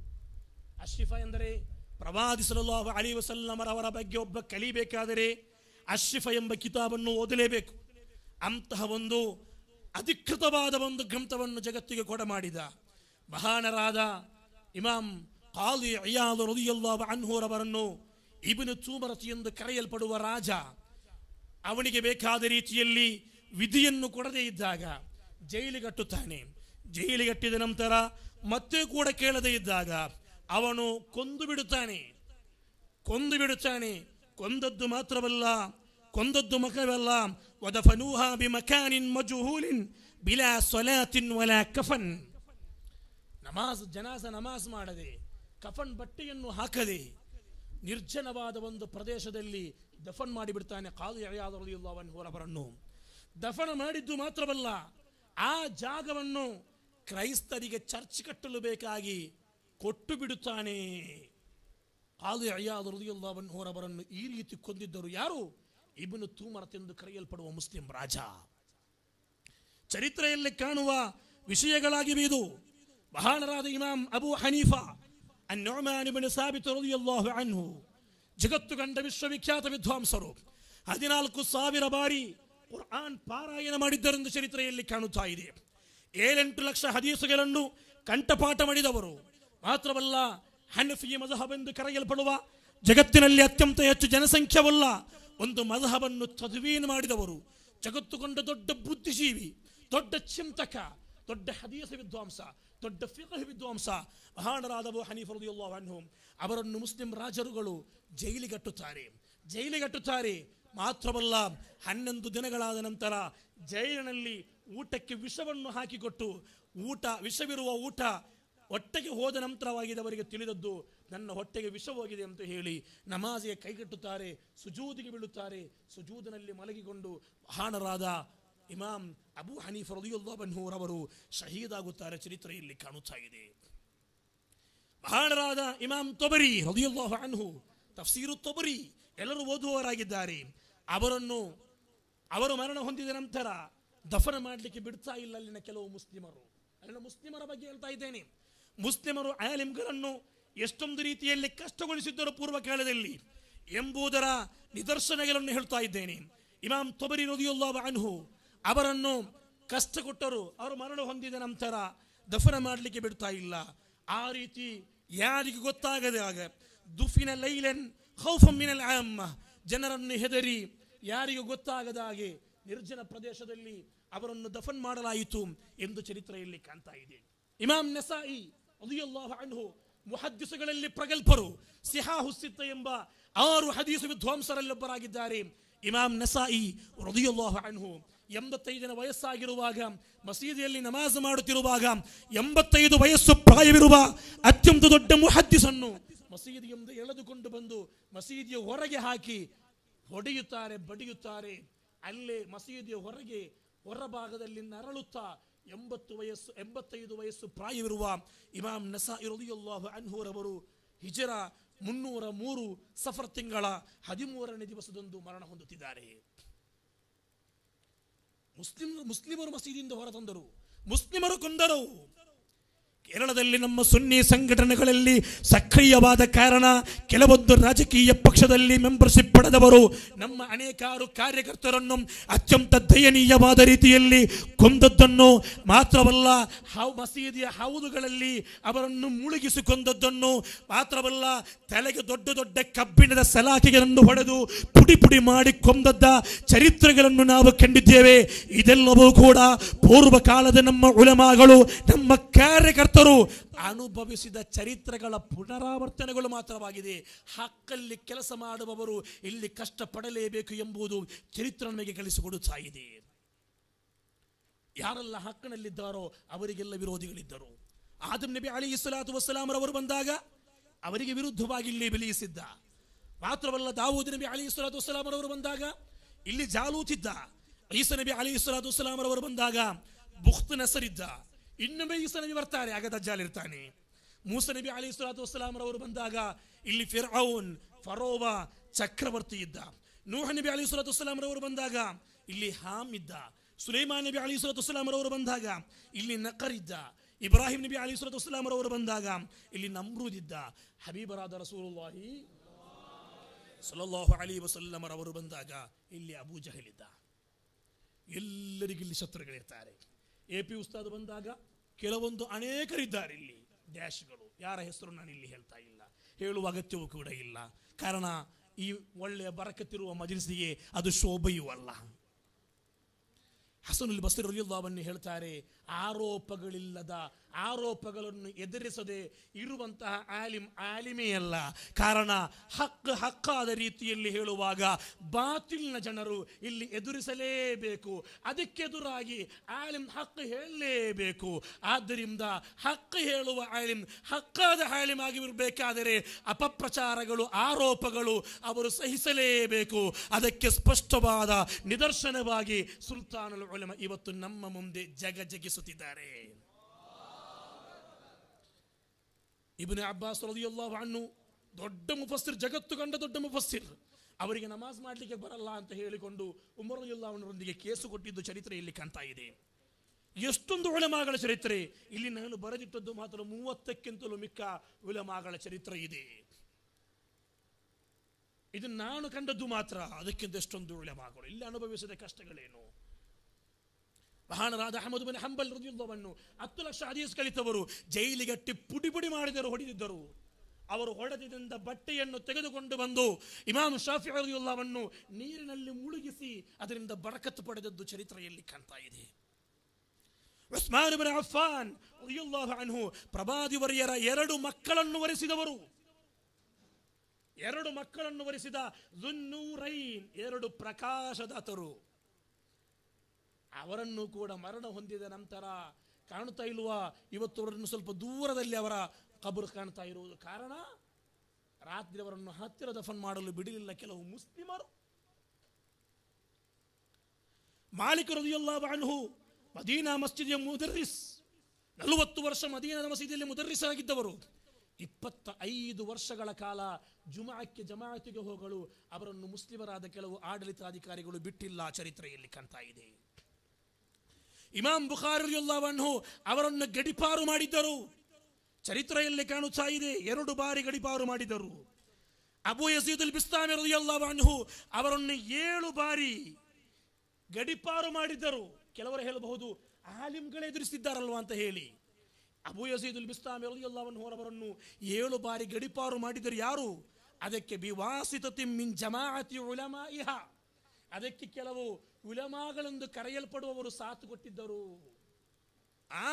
ಅಶಿಫಾ ಎಂದರೆ ಪ್ರವಾದಿ ಅಲಿ ವಸಲ್ಲಮರವರ ಬಗ್ಗೆ ಒಬ್ಬ ಕಲಿಬೇಕಾದರೆ ಅಶಿಫ ಎಂಬ ಕಿತಾಬನ್ನು ಓದಲೇಬೇಕು ಅಂತಹ ಒಂದು ಅಧಿಕೃತವಾದ ಒಂದು ಗ್ರಂಥವನ್ನು ಜಗತ್ತಿಗೆ ಕೊಡ ಮಾಡಿದ ಮಹಾನರಾದ ಇಮಾಮ್ ಕಾಲಿ ಅಯ್ಯಾದ ರದಿಯಲ್ಲಾವ ಅನ್ಹೋರವರನ್ನು ಇಬನು ತೂಮರತಿ ಎಂದು ಕರೆಯಲ್ಪಡುವ ರಾಜ ಅವನಿಗೆ ಬೇಕಾದ ರೀತಿಯಲ್ಲಿ ವಿಧಿಯನ್ನು ಕೊಡದೇ ಇದ್ದಾಗ ಜೈಲಿಗಟ್ಟುತ್ತಾನೆ ಜೈಲಿಗಟ್ಟಿದ ನಂತರ ಮತ್ತೆ ಕೂಡ ಕೇಳದೇ ಇದ್ದಾಗ ಅವನು ಕೊಂದು ಬಿಡುತ್ತಾನೆ ಕೊಂದು ಬಿಡುತ್ತಾನೆ ಕೊಂದದ್ದು ಮಾತ್ರವಲ್ಲ ಕೊಂದದ್ದು ಮಕವಲ್ಲ ಒದಫನೂಹ ಬಿ ಮಕಾನಿನ್ ಮಜುಹೂಲಿನ್ ಬಿಲಾ ಸೊಲಾತಿನ್ ಒಲ ಕಫನ್ ನಮಾಜ್ ಜನಾಸ ನಮಾಜ್ ಮಾಡದೆ ಕಫನ್ ಬಟ್ಟೆಯನ್ನು ಹಾಕದೆ ನಿರ್ಜನವಾದ ಒಂದು ಪ್ರದೇಶದಲ್ಲಿ ದಫನ್ ಮಾಡಿಬಿಡ್ತಾನೆ ಕಾಲು ಅವನು ಅವರನ್ನು ದಫನ ಮಾಡಿದ್ದು ಮಾತ್ರವಲ್ಲ ಆ ಜಾಗವನ್ನು ಕ್ರೈಸ್ತರಿಗೆ ಚರ್ಚ್ ಕಟ್ಟಲು ಬೇಕಾಗಿ ಕೊಟ್ಟು ಬಿಡುತ್ತಾನೆ ಆಲು ಅವನು ಹೋರವರನ್ನು ಈ ರೀತಿ ಕೊಂದಿದ್ದರು ಯಾರು ಇಬ್ಬನು ತೂಮರತೆಂದು ಕರೆಯಲ್ಪಡುವ ಮುಸ್ಲಿಂ ರಾಜ ಚರಿತ್ರೆಯಲ್ಲಿ ಕಾಣುವ ವಿಷಯಗಳಾಗಿವೆ ಇದು ಮಹಾನರಾದ ಇಮಾಮ್ ಅಬು ಹನೀಫಾ ಅನ್ನೊಮಾನಿಬನ ಸಾಬಿತರದಿಯಲ್ಲಾಹು ಅನ್ಹು ಜಗತ್ತು ಕಂಡ ವಿಶ್ವವಿಖ್ಯಾತ ವಿದ್ವಾಂಸರು ಹದಿನಾಲ್ಕು ಸಾವಿರ ಬಾರಿ ಕುರ್ಆನ್ ಪಾರಾಯಣ ಮಾಡಿದ್ದರೆಂದು ಚರಿತ್ರೆಯಲ್ಲಿ ಕಾಣುತ್ತಾ ಇದೆ ಏಳೆಂಟು ಲಕ್ಷ ಹದೀಸುಗಳನ್ನು ಕಂಠಪಾಠ ಮಾಡಿದವರು ಮಾತ್ರವಲ್ಲ ಹನಫಿ ಮಜಹಬ್ ಎಂದು ಕರೆಯಲ್ಪಡುವ ಜಗತ್ತಿನಲ್ಲಿ ಅತ್ಯಂತ ಹೆಚ್ಚು ಜನಸಂಖ್ಯವಲ್ಲ ಒಂದು ಮಜಹಬನ್ನು ತದುವೀನು ಮಾಡಿದವರು ಜಗತ್ತು ಕಂಡ ದೊಡ್ಡ ಬುದ್ಧಿಜೀವಿ ದೊಡ್ಡ ಚಿಂತಕ ದೊಡ್ಡ ಹದೀಸ ವಿದ್ವಾಂಸ ದೊಡ್ಡ ಫಿಕಹ ವಿದ್ವಾಂಸ ಮಹಾನರಾದವು ಅಬು ಹನೀಫ್ ಅನ್ಹು ಅವರನ್ನು ಮುಸ್ಲಿಂ ರಾಜರುಗಳು ಜೈಲಿಗಟ್ಟುತ್ತಾರೆ ಜೈಲಿಗಟ್ಟುತ್ತಾರೆ ಮಾತ್ರವಲ್ಲ ಹನ್ನೊಂದು ದಿನಗಳಾದ ನಂತರ ಜೈಲಿನಲ್ಲಿ ಊಟಕ್ಕೆ ವಿಷವನ್ನು ಹಾಕಿಕೊಟ್ಟು ಊಟ ವಿಷವಿರುವ ಊಟ ಹೊಟ್ಟೆಗೆ ಹೋದ ನಂತರವಾಗಿದೆ ಅವರಿಗೆ ತಿಳಿದದ್ದು ನನ್ನ ಹೊಟ್ಟೆಗೆ ವಿಷವಾಗಿದೆ ಅಂತ ಹೇಳಿ ನಮಾಜಿಗೆ ಕೈಗಟ್ಟುತ್ತಾರೆ ಸುಜೂದಿಗೆ ಬೀಳುತ್ತಾರೆ ಸುಜೂದಿನಲ್ಲಿ ಮಲಗಿಕೊಂಡು ಹಾಣರಾದ ಇಮಾಮ್ ಅಬು ಹನೀಫ್ ರದಿಯುಲ್ಲಾ ಬನ್ಹೂರವರು ಆಗುತ್ತಾರೆ ಚರಿತ್ರೆಯಲ್ಲಿ ಕಾಣುತ್ತಾ ಇದೆ ಮಹಾನರಾದ ಇಮಾಮ್ ತೊಬರಿ ರದಿಯುಲ್ಲಾ ಅನ್ಹು ತಫ್ಸೀರು ತೊಬರಿ ಎಲ್ಲರೂ ಓದುವವರಾಗಿದ್ದಾರೆ ಅವರನ್ನು ಅವರು ಮರಣ ಹೊಂದಿದ ನಂತರ ದಫನ ಮಾಡಲಿಕ್ಕೆ ಬಿಡ್ತಾ ಇಲ್ಲ ಅಲ್ಲಿನ ಕೆಲವು ಮುಸ್ಲಿಮರು ಅಲ್ಲಿನ ಮುಸ್ಲಿಮರ ಬಗ್ಗೆ ಹೇಳ್ತಾ ಇದ್ದೇನೆ ಮುಸ್ಲಿಮರು ಆಲಿಮ್ಗಳನ್ನು ಎಷ್ಟೊಂದು ರೀತಿಯಲ್ಲಿ ಕಷ್ಟಗೊಳಿಸಿದ್ದರು ಪೂರ್ವ ಕಾಲದಲ್ಲಿ ಎಂಬುದರ ನಿದರ್ಶನಗಳನ್ನು ಹೇಳ್ತಾ ಇದ್ದೇನೆ ಇಮಾಮ್ ತೊಬರಿ ರದಿಯುಲ್ಲಾ ಅನ್ಹು ಅವರನ್ನು ಕಷ್ಟ ಕೊಟ್ಟರು ಅವರು ಮರಣ ಹೊಂದಿದ ನಂತರ ದಫನ ಮಾಡಲಿಕ್ಕೆ ಬಿಡ್ತಾ ಇಲ್ಲ ಆ ರೀತಿ ಯಾರಿಗೂ ಗೊತ್ತಾಗದೆ ಆಗ ದುಫಿನ ಲೈಲೆನ್ ಹೌಫಮ್ಮಿನ ಲಾಯಮ್ಮ ಜನರನ್ನು ಹೆದರಿ ಯಾರಿಗೂ ಗೊತ್ತಾಗದ ಹಾಗೆ ನಿರ್ಜನ ಪ್ರದೇಶದಲ್ಲಿ ಅವರನ್ನು ದಫನ್ ಮಾಡಲಾಯಿತು ಎಂದು ಚರಿತ್ರೆಯಲ್ಲಿ ಕಾಣ್ತಾ ಇದೆ ಇಮಾಮ್ ನೆಸಾಯಿ ಅನ್ಹು ಮುಹದ್ದಿಸುಗಳಲ್ಲಿ ಪ್ರಗಲ್ಭರು ಸಿಹಾ ಹುಸ್ಸಿತ್ತ ಎಂಬ ಆರು ಹದೀಸು ವಿದ್ವಾಂಸರಲ್ಲೊಬ್ಬರಾಗಿದ್ದಾರೆ ಇಮಾಮ್ ನಸಾಯಿ ಅನ್ಹು ಎಂಬತ್ತೈದನ ವಯಸ್ಸಾಗಿರುವಾಗ ಮಸೀದಿಯಲ್ಲಿ ನಮಾಜ್ ಮಾಡುತ್ತಿರುವಾಗ ಎಂಬತ್ತೈದು ವಯಸ್ಸು ಪ್ರಾಯವಿರುವ ಅತ್ಯಂತ ದೊಡ್ಡ ಮುಹದ್ದಿಸನ್ನು ಮಸೀದಿಯಿಂದ ಎಳೆದುಕೊಂಡು ಬಂದು ಮಸೀದಿಯ ಹೊರಗೆ ಹಾಕಿ ಹೊಡೆಯುತ್ತಾರೆ ಬಡಿಯುತ್ತಾರೆ ಅಲ್ಲೇ ಮಸೀದಿಯ ಹೊರಗೆ ಹೊರಭಾಗದಲ್ಲಿ ನರಳುತ್ತಾ ಎಂಬತ್ತು ವಯಸ್ಸು ಎಂಬತ್ತೈದು ವಯಸ್ಸು ಪ್ರಾಯವಿರುವ ಇಮಾಮ್ ನಸಾ ಇರುದಿಯುಲ್ಲಾಹು ಅನ್ಹೂರವರು ಹಿಜರ ಮುನ್ನೂರ ಮೂರು ಸಫರ್ ತಿಂಗಳ ಹದಿಮೂರನೇ ದಿವಸದಂದು ಮರಣ ಹೊಂದುತ್ತಿದ್ದಾರೆ ಮುಸ್ಲಿಮ್ ಮುಸ್ಲಿಮರು ಮಸೀದಿಯಿಂದ ಹೊರತಂದರು ಮುಸ್ಲಿಮರು ಕೊಂದರು ಕೇರಳದಲ್ಲಿ ನಮ್ಮ ಸುನ್ನಿ ಸಂಘಟನೆಗಳಲ್ಲಿ ಸಕ್ರಿಯವಾದ ಕಾರಣ ಕೆಲವೊಂದು ರಾಜಕೀಯ ಪಕ್ಷದಲ್ಲಿ ಮೆಂಬರ್ಶಿಪ್ ಪಡೆದವರು ನಮ್ಮ ಅನೇಕಾರು ಕಾರ್ಯಕರ್ತರನ್ನು ಅತ್ಯಂತ ದಯನೀಯವಾದ ರೀತಿಯಲ್ಲಿ ಕೊಂದದ್ದನ್ನು ಮಾತ್ರವಲ್ಲ ಹಾವು ಮಸೀದಿಯ ಹೌದುಗಳಲ್ಲಿ ಅವರನ್ನು ಮುಳುಗಿಸಿಕೊಂಡದ್ದನ್ನು ಮಾತ್ರವಲ್ಲ ತಲೆಗೆ ದೊಡ್ಡ ದೊಡ್ಡ ಕಬ್ಬಿಣದ ಸಲಾಖೆಗಳನ್ನು ಹೊಡೆದು ಪುಡಿ ಪುಡಿ ಮಾಡಿ ಕೊಂದದ್ದ ಚರಿತ್ರೆಗಳನ್ನು ನಾವು ಕಂಡಿದ್ದೇವೆ ಇದೆಲ್ಲವೂ ಕೂಡ ಪೂರ್ವ ಕಾಲದ ನಮ್ಮ ಉಲಮಾಗಳು ನಮ್ಮ ಕಾರ್ಯಕರ್ತರು ಭಕ್ತರು ಅನುಭವಿಸಿದ ಚರಿತ್ರೆಗಳ ಪುನರಾವರ್ತನೆಗಳು ಮಾತ್ರವಾಗಿದೆ ಹಕ್ಕಲ್ಲಿ ಕೆಲಸ ಮಾಡುವವರು ಇಲ್ಲಿ ಕಷ್ಟ ಪಡಲೇಬೇಕು ಎಂಬುದು ಚರಿತ್ರೆ ನಮಗೆ ಕಲಿಸಿಕೊಡುತ್ತಾ ಇದೆ ಯಾರೆಲ್ಲ ಹಕ್ಕನಲ್ಲಿದ್ದಾರೋ ಅವರಿಗೆಲ್ಲ ವಿರೋಧಿಗಳಿದ್ದರು ಆದಮ್ ನಬಿ ಅಲಿ ಇಸ್ಲಾತು ವಸ್ಲಾಮರವರು ಬಂದಾಗ ಅವರಿಗೆ ವಿರುದ್ಧವಾಗಿ ಇಲ್ಲಿ ಬೆಲೆಯಿಸಿದ್ದ ಮಾತ್ರವಲ್ಲ ದಾವೂದ್ ನಬಿ ಅಲಿ ಇಸ್ಲಾತು ವಸ್ಲಾಮರವರು ಬಂದಾಗ ಇಲ್ಲಿ ಜಾಲೂತಿದ್ದ ಈಸ ನಬಿ ಅಲಿ ಇಸ್ಲಾತು ವಸ್ಲಾಮರವರು ಬಂದಾಗ ಬುಖ್ತ್ ನಸರಿದ್ದ ಇನ್ನೊಮ್ಮೆ ಈಸಾ ನಬಿ ಬರ್ತಾರೆ ಆಗ ಇರ್ತಾನೆ ಮೂಸ ನಬಿ ಅಲಿ ಸುಲಾತು ವಸ್ಲಾಮರವರು ಬಂದಾಗ ಇಲ್ಲಿ ಔನ್ ಫರೋಬ ಚಕ್ರವರ್ತಿ ಇದ್ದ ನೂಹ ನಬಿ ಅಲಿ ಸುಲಾತು ವಸ್ಲಾಮರವರು ಬಂದಾಗ ಇಲ್ಲಿ ಹಾಮ್ ಇದ್ದ ಸುಲೈಮಾನ್ ನಬಿ ಅಲಿ ಸುಲತ್ ವಸ್ಲಾಮರವರು ಬಂದಾಗ ಇಲ್ಲಿ ನಕರ್ ಇದ್ದ ಇಬ್ರಾಹಿಂ ನಬಿ ಅಲಿ ಸುಲತ್ ವಸ್ಲಾಮರವರು ಬಂದಾಗ ಇಲ್ಲಿ ನಮ್ರೂದ್ ಇದ್ದ ಹಬೀಬರಾದ ರಸೂಲುಲ್ಲಾಹಿ ಸಲಲ್ಲಾಹು ಅಲಿ ವಸಲ್ಲಮರವರು ಬಂದಾಗ ಇಲ್ಲಿ ಅಬೂ ಜಹಲ್ ಇದ್ದ ಇಲ್ಲಿ ಶತ್ರುಗಳಿರ್ತಾರೆ ಎ ಪಿ ಉಸ್ತಾದ್ ಬಂದಾಗ ಕೆಲವೊಂದು ಅನೇಕರಿದ್ದಾರೆ ಇಲ್ಲಿ ಡ್ಯಾಶ್ಗಳು ಯಾರ ಹೆಸರು ನಾನು ಇಲ್ಲಿ ಹೇಳ್ತಾ ಇಲ್ಲ ಹೇಳುವ ಅಗತ್ಯವೂ ಕೂಡ ಇಲ್ಲ ಕಾರಣ ಈ ಒಳ್ಳೆಯ ಬರಕತ್ತಿರುವ ಮಜಲಿಸಿಗೆ ಅದು ಶೋಭೆಯೂ ಅಲ್ಲ ಹಸನುಲ್ ಬಸೀರ್ ಅಲಿಯುಲ್ಲಾವನ್ನು ಹೇಳ್ತಾರೆ ಆರೋಪಗಳಿಲ್ಲದ ಆರೋಪಗಳನ್ನು ಎದುರಿಸದೆ ಇರುವಂತಹ ಆಲಿಮ್ ಆಲಿಮೆಯಲ್ಲ ಅಲ್ಲ ಕಾರಣ ಹಕ್ಕು ಹಕ್ಕಾದ ರೀತಿಯಲ್ಲಿ ಹೇಳುವಾಗ ಬಾತಿಲ್ನ ಜನರು ಇಲ್ಲಿ ಎದುರಿಸಲೇಬೇಕು ಅದಕ್ಕೆದುರಾಗಿ ಆಲಿಮ್ ಹಕ್ಕು ಹೇಳಲೇಬೇಕು ಆದ್ದರಿಂದ ಹಕ್ಕು ಹೇಳುವ ಆಲಿಮ್ ಹಕ್ಕಾದ ಆಲಿಮ್ ಆಗಿರಬೇಕಾದರೆ ಅಪಪ್ರಚಾರಗಳು ಆರೋಪಗಳು ಅವರು ಸಹಿಸಲೇಬೇಕು ಅದಕ್ಕೆ ಸ್ಪಷ್ಟವಾದ ನಿದರ್ಶನವಾಗಿ ಸುಲ್ತಾನ ಇವತ್ತು ನಮ್ಮ ಮುಂದೆ ಜಗಜಗಿಸುತ್ತೆ ನಡೆಸುತ್ತಿದ್ದಾರೆ ಇಬ್ನ ಅಬ್ಬಾಸ್ ರದಿಯಲ್ಲಾಹು ಅಣ್ಣು ದೊಡ್ಡ ಮುಫಸ್ಸಿರ್ ಜಗತ್ತು ಕಂಡ ದೊಡ್ಡ ಮುಫಸ್ಸಿರ್ ಅವರಿಗೆ ನಮಾಜ್ ಮಾಡಲಿಕ್ಕೆ ಬರಲ್ಲ ಅಂತ ಹೇಳಿಕೊಂಡು ಉಮರುಲ್ಲಾಹನರೊಂದಿಗೆ ಕೇಸು ಕೊಟ್ಟಿದ್ದು ಚರಿತ್ರೆ ಇಲ್ಲಿ ಕಾಣ್ತಾ ಇದೆ ಎಷ್ಟೊಂದು ಉಳಮಾಗಳ ಚರಿತ್ರೆ ಇಲ್ಲಿ ನಾನು ಬರೆದಿಟ್ಟದ್ದು ಮಾತ್ರ ಮೂವತ್ತಕ್ಕಿಂತಲೂ ಮಿಕ್ಕ ಉಲಮಾಗಳ ಚರಿತ್ರೆ ಇದೆ ಇದನ್ನು ನಾನು ಕಂಡದ್ದು ಮಾತ್ರ ಅದಕ್ಕಿಂತ ಎಷ್ಟೊಂದು ಉಳಮಾಗಳು ಇಲ್ಲಿ ಅನುಭವಿಸಿದ ಕಷ್ಟಗಳೇನು ಮಹಾನರಾದ ಅಹಮದ್ ಬಿನ್ ಹಂಬಲ್ ಹೃದಯವನ್ನು ಹತ್ತು ಲಕ್ಷ ಹದೀಸ್ ಕಲಿತವರು ಜೈಲಿಗಟ್ಟಿ ಪುಡಿ ಪುಡಿ ಮಾಡಿದರು ಹೊಡೆದಿದ್ದರು ಅವರು ಹೊಡೆದಿದ್ದ ಬಟ್ಟೆಯನ್ನು ತೆಗೆದುಕೊಂಡು ಬಂದು ಇಮಾಮ್ ಶಾಫಿ ರದಿಯುಲ್ಲಾವನ್ನು ನೀರಿನಲ್ಲಿ ಮುಳುಗಿಸಿ ಅದರಿಂದ ಬರಕತ್ತು ಪಡೆದದ್ದು ಚರಿತ್ರೆಯಲ್ಲಿ ಕಾಣ್ತಾ ಇದೆ ಉಸ್ಮಾನ್ ಬಿನ್ ಅಫಾನ್ ಅನ್ಹು ಪ್ರಭಾದಿವರಿಯರ ಎರಡು ಮಕ್ಕಳನ್ನು ವರಿಸಿದವರು ಎರಡು ಮಕ್ಕಳನ್ನು ವರಿಸಿದ ಜುನ್ನೂರೈನ್ ಎರಡು ಪ್ರಕಾಶದಾತರು ಅವರನ್ನು ಕೂಡ ಮರಣ ಹೊಂದಿದ ನಂತರ ಕಾಣ್ತಾ ಇವತ್ತು ಇವತ್ತವರನ್ನು ಸ್ವಲ್ಪ ದೂರದಲ್ಲಿ ಅವರ ಕಬರು ಕಾಣ್ತಾ ಇರುವುದು ಕಾರಣ ರಾತ್ರಿ ಅವರನ್ನು ಹತ್ತಿರ ದಫನ್ ಮಾಡಲು ಬಿಡಲಿಲ್ಲ ಕೆಲವು ಮುಸ್ಲಿಮರು ಮಾಲೀಕರು ಎಲ್ಲ ಬಾಣು ಮದೀನಾ ಮಸ್ಜಿದಿಯ ಮುದರ್ರಿಸ್ ನಲವತ್ತು ವರ್ಷ ಮದೀನಾ ಮಸೀದಿಯಲ್ಲಿ ಆಗಿದ್ದವರು ಇಪ್ಪತ್ತ ಐದು ವರ್ಷಗಳ ಕಾಲ ಜುಮಾಕ್ಕೆ ಜಮಾತಿಗೆ ಹೋಗಲು ಅವರನ್ನು ಮುಸ್ಲಿಮರಾದ ಕೆಲವು ಆಡಳಿತಾಧಿಕಾರಿಗಳು ಬಿಟ್ಟಿಲ್ಲ ಚರಿತ್ರೆಯಲ್ಲಿ ಕಾಣ್ತಾ ಇದೆ ಇಮಾಮ್ ಅನ್ಹು ಅವರನ್ನು ಗಡಿಪಾರು ಮಾಡಿದ್ದರು ಚರಿತ್ರೆಯಲ್ಲಿ ಕಾಣುತ್ತಾ ಇದೆ ಎರಡು ಬಾರಿ ಗಡಿಪಾರು ಮಾಡಿದರು ಅಬು ಯಸೀದುಲ್ ಬಿಸ್ತಾಮಿ ಅವರನ್ನು ಏಳು ಬಾರಿ ಗಡಿಪಾರು ಮಾಡಿದ್ದರು ಕೆಲವರು ಹೇಳಬಹುದು ಆಲಿಮ್ಗಳೇ ಎದುರಿಸಿದ್ದಾರಲ್ವ ಅಂತ ಹೇಳಿ ಅಬು ಯಸೀದುಲ್ ಬಿಸ್ತಾಮಿ ಅನ್ಹು ಅವರನ್ನು ಏಳು ಬಾರಿ ಗಡಿಪಾರು ಮಾಡಿದರು ಯಾರು ಅದಕ್ಕೆ ಬಿವಾಸಿತ ತಿಮ್ಮಿನ್ ಜಮಾಅತಿ ಉಲಮಾ ಇಹ ಅದಕ್ಕೆ ಕೆಲವು ಉಲಮಾಗಳೆಂದು ಕರೆಯಲ್ಪಡುವವರು ಸಾಥ್ ಕೊಟ್ಟಿದ್ದರು ಆ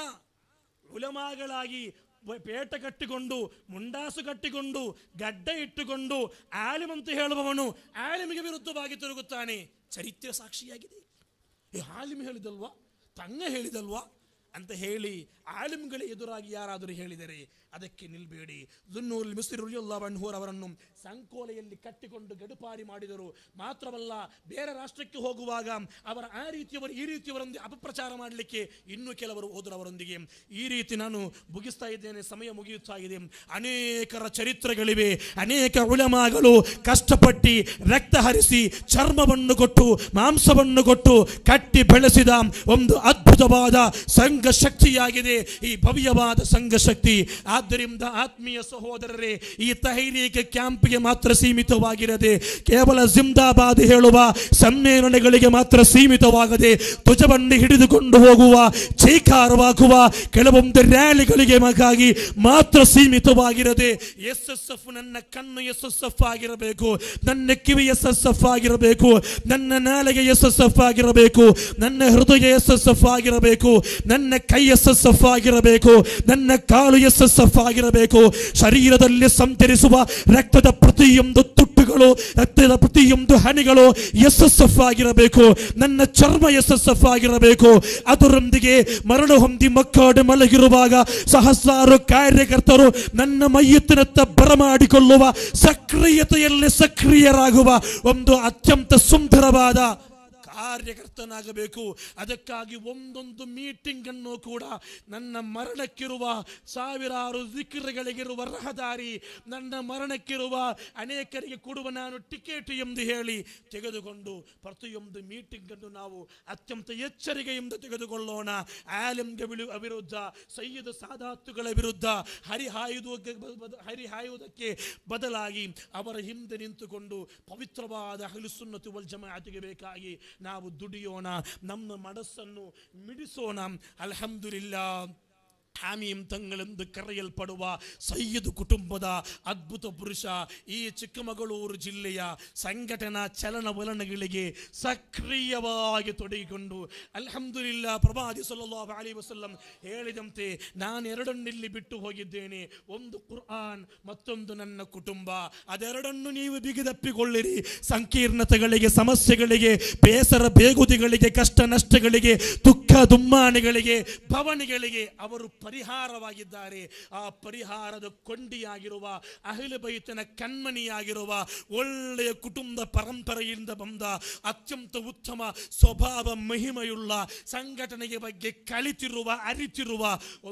ಉಲಮಾಗಳಾಗಿ ಪೇಟ ಕಟ್ಟಿಕೊಂಡು ಮುಂಡಾಸು ಕಟ್ಟಿಕೊಂಡು ಗಡ್ಡ ಇಟ್ಟುಕೊಂಡು ಆಲಿಮಂತ ಹೇಳುವವನು ಆಲಿಮಿಗೆ ವಿರುದ್ಧವಾಗಿ ತಿರುಗುತ್ತಾನೆ ಚರಿತ್ರೆ ಸಾಕ್ಷಿಯಾಗಿದೆ ಈ ಆಲಿಮ್ ಹೇಳಿದಲ್ವಾ ತಂಗ ಹೇಳಿದಲ್ವಾ ಅಂತ ಹೇಳಿ ಆಲಿಮ್ಗಳ ಎದುರಾಗಿ ಯಾರಾದರೂ ಹೇಳಿದರೆ ಅದಕ್ಕೆ ನಿಲ್ಲಬೇಡಿ ಜುನ್ನೂರ್ ಮಿಸ್ರಿಯುಲ್ಲಾ ಅವರನ್ನು ಸಂಕೋಲೆಯಲ್ಲಿ ಕಟ್ಟಿಕೊಂಡು ಗಡುಪಾರಿ ಮಾಡಿದರು ಮಾತ್ರವಲ್ಲ ಬೇರೆ ರಾಷ್ಟ್ರಕ್ಕೆ ಹೋಗುವಾಗ ಅವರ ಆ ರೀತಿಯವರು ಈ ರೀತಿಯವರೊಂದಿಗೆ ಅಪಪ್ರಚಾರ ಮಾಡಲಿಕ್ಕೆ ಇನ್ನೂ ಕೆಲವರು ಹೋದರು ಅವರೊಂದಿಗೆ ಈ ರೀತಿ ನಾನು ಮುಗಿಸ್ತಾ ಇದ್ದೇನೆ ಸಮಯ ಮುಗಿಯುತ್ತಾ ಇದೆ ಅನೇಕರ ಚರಿತ್ರೆಗಳಿವೆ ಅನೇಕ ಉಳಮಾಗಳು ಕಷ್ಟಪಟ್ಟು ರಕ್ತ ಹರಿಸಿ ಚರ್ಮವನ್ನು ಕೊಟ್ಟು ಮಾಂಸವನ್ನು ಕೊಟ್ಟು ಕಟ್ಟಿ ಬೆಳೆಸಿದ ಒಂದು ಅದ್ಭುತ ಅದ್ಭುತವಾದ ಸಂಘ ಶಕ್ತಿಯಾಗಿದೆ ಈ ಭವ್ಯವಾದ ಸಂಘ ಶಕ್ತಿ ಆದ್ದರಿಂದ ಆತ್ಮೀಯ ಸಹೋದರರೇ ಈ ತಹರೀಕೆ ಕ್ಯಾಂಪ್ಗೆ ಮಾತ್ರ ಸೀಮಿತವಾಗಿರದೆ ಕೇವಲ ಜಿಂದಾಬಾದ್ ಹೇಳುವ ಸಮ್ಮೇಳನಗಳಿಗೆ ಮಾತ್ರ ಸೀಮಿತವಾಗದೆ ಧ್ವಜವನ್ನು ಹಿಡಿದುಕೊಂಡು ಹೋಗುವ ಚೀಕಾರವಾಗುವ ಕೆಲವೊಂದು ರ್ಯಾಲಿಗಳಿಗೆ ಮಗಾಗಿ ಮಾತ್ರ ಸೀಮಿತವಾಗಿರದೆ ಎಸ್ ಎಸ್ ಎಫ್ ನನ್ನ ಕಣ್ಣು ಎಸ್ ಎಸ್ ಎಫ್ ಆಗಿರಬೇಕು ನನ್ನ ಕಿವಿ ಎಸ್ ಎಸ್ ಎಫ್ ಆಗಿರಬೇಕು ನನ್ನ ನಾಲೆಗೆ ಎಸ್ ಎಸ್ ಎಫ್ ಆಗಿರಬೇಕು ನನ್ನ ಹೃದಯ ಎಸ್ ಎಸ್ ಎಫ್ ಆಗಿ ಆಗಿರಬೇಕು ನನ್ನ ಕೈ ಎಸ್ ಆಗಿರಬೇಕು ನನ್ನ ಕಾಲು ಎಸ್ ಎಸ್ ಆಗಿರಬೇಕು ಶರೀರದಲ್ಲಿ ಸಂಚರಿಸುವ ರಕ್ತದ ಪ್ರತಿಯೊಂದು ತುಟ್ಟುಗಳು ರಕ್ತದ ಪ್ರತಿಯೊಂದು ಹನಿಗಳು ಎಸ್ ಆಗಿರಬೇಕು ನನ್ನ ಚರ್ಮ ಎಸ್ ಎಸ್ ಆಗಿರಬೇಕು ಅದರೊಂದಿಗೆ ಮರಳು ಹೊಂದಿ ಮಕ್ಕಳು ಮಲಗಿರುವಾಗ ಸಹಸ್ರಾರು ಕಾರ್ಯಕರ್ತರು ನನ್ನ ಮೈಯತ್ತಿನತ್ತ ಬರಮಾಡಿಕೊಳ್ಳುವ ಸಕ್ರಿಯತೆಯಲ್ಲಿ ಸಕ್ರಿಯರಾಗುವ ಒಂದು ಅತ್ಯಂತ ಸುಂದರವಾದ ಕಾರ್ಯಕರ್ತನಾಗಬೇಕು ಅದಕ್ಕಾಗಿ ಒಂದೊಂದು ಮೀಟಿಂಗನ್ನು ಕೂಡ ನನ್ನ ಮರಣಕ್ಕಿರುವ ಸಾವಿರಾರು ದಿಕ್ಕರುಗಳಿಗಿರುವ ರಹದಾರಿ ನನ್ನ ಮರಣಕ್ಕಿರುವ ಅನೇಕರಿಗೆ ಕೊಡುವ ನಾನು ಟಿಕೆಟ್ ಎಂದು ಹೇಳಿ ತೆಗೆದುಕೊಂಡು ಪ್ರತಿಯೊಂದು ಮೀಟಿಂಗನ್ನು ನಾವು ಅತ್ಯಂತ ಎಚ್ಚರಿಕೆಯಿಂದ ತೆಗೆದುಕೊಳ್ಳೋಣ ಆಲಂಗೆ ವಿರುದ್ಧ ಸೈಯದ ಸಾಧಾತುಗಳ ವಿರುದ್ಧ ಹರಿಹಾಯುವ ಹರಿಹಾಯುವುದಕ್ಕೆ ಬದಲಾಗಿ ಅವರ ಹಿಂದೆ ನಿಂತುಕೊಂಡು ಪವಿತ್ರವಾದ ಹಲಿಸುನ್ನತಿ ವಲ್ ಜಮಾತಿಗೆ ಬೇಕಾಗಿ ನಾವು ದುಡಿಯೋಣ ನಮ್ಮ ಮನಸ್ಸನ್ನು ಮಿಡಿಸೋಣ ಅಲ್ಹಮ್ದುಲಿಲ್ಲಾ ಹಾಮೀಮ್ ತಂಗಳೆಂದು ಕರೆಯಲ್ಪಡುವ ಸೈಯದ್ ಕುಟುಂಬದ ಅದ್ಭುತ ಪುರುಷ ಈ ಚಿಕ್ಕಮಗಳೂರು ಜಿಲ್ಲೆಯ ಸಂಘಟನಾ ಚಲನವಲನಗಳಿಗೆ ಸಕ್ರಿಯವಾಗಿ ತೊಡಗಿಕೊಂಡು ಅಲ್ಹಮ್ದುಲಿಲ್ಲ ಪ್ರಭಾದಿ ಸಲ್ಲಾಹ್ ಅಲಿ ವಸಲ್ಲಂ ಹೇಳಿದಂತೆ ನಾನೆರಡನ್ನಿಲ್ಲಿ ಬಿಟ್ಟು ಹೋಗಿದ್ದೇನೆ ಒಂದು ಕುರ್ಆನ್ ಮತ್ತೊಂದು ನನ್ನ ಕುಟುಂಬ ಅದೆರಡನ್ನು ನೀವು ಬಿಗಿದಪ್ಪಿಕೊಳ್ಳಿರಿ ಸಂಕೀರ್ಣತೆಗಳಿಗೆ ಸಮಸ್ಯೆಗಳಿಗೆ ಬೇಸರ ಬೇಗುದಿಗಳಿಗೆ ಕಷ್ಟ ನಷ್ಟಗಳಿಗೆ ತುಕ್ ದುಃಖ ದುಮ್ಮಾಣಿಗಳಿಗೆ ಅವರು ಪರಿಹಾರವಾಗಿದ್ದಾರೆ ಆ ಪರಿಹಾರದ ಕೊಂಡಿಯಾಗಿರುವ ಅಹಿಲ ಬೈತನ ಕಣ್ಮಣಿಯಾಗಿರುವ ಒಳ್ಳೆಯ ಕುಟುಂಬ ಪರಂಪರೆಯಿಂದ ಬಂದ ಅತ್ಯಂತ ಉತ್ತಮ ಸ್ವಭಾವ ಮಹಿಮೆಯುಳ್ಳ ಸಂಘಟನೆಗೆ ಬಗ್ಗೆ ಕಲಿತಿರುವ ಅರಿತಿರುವ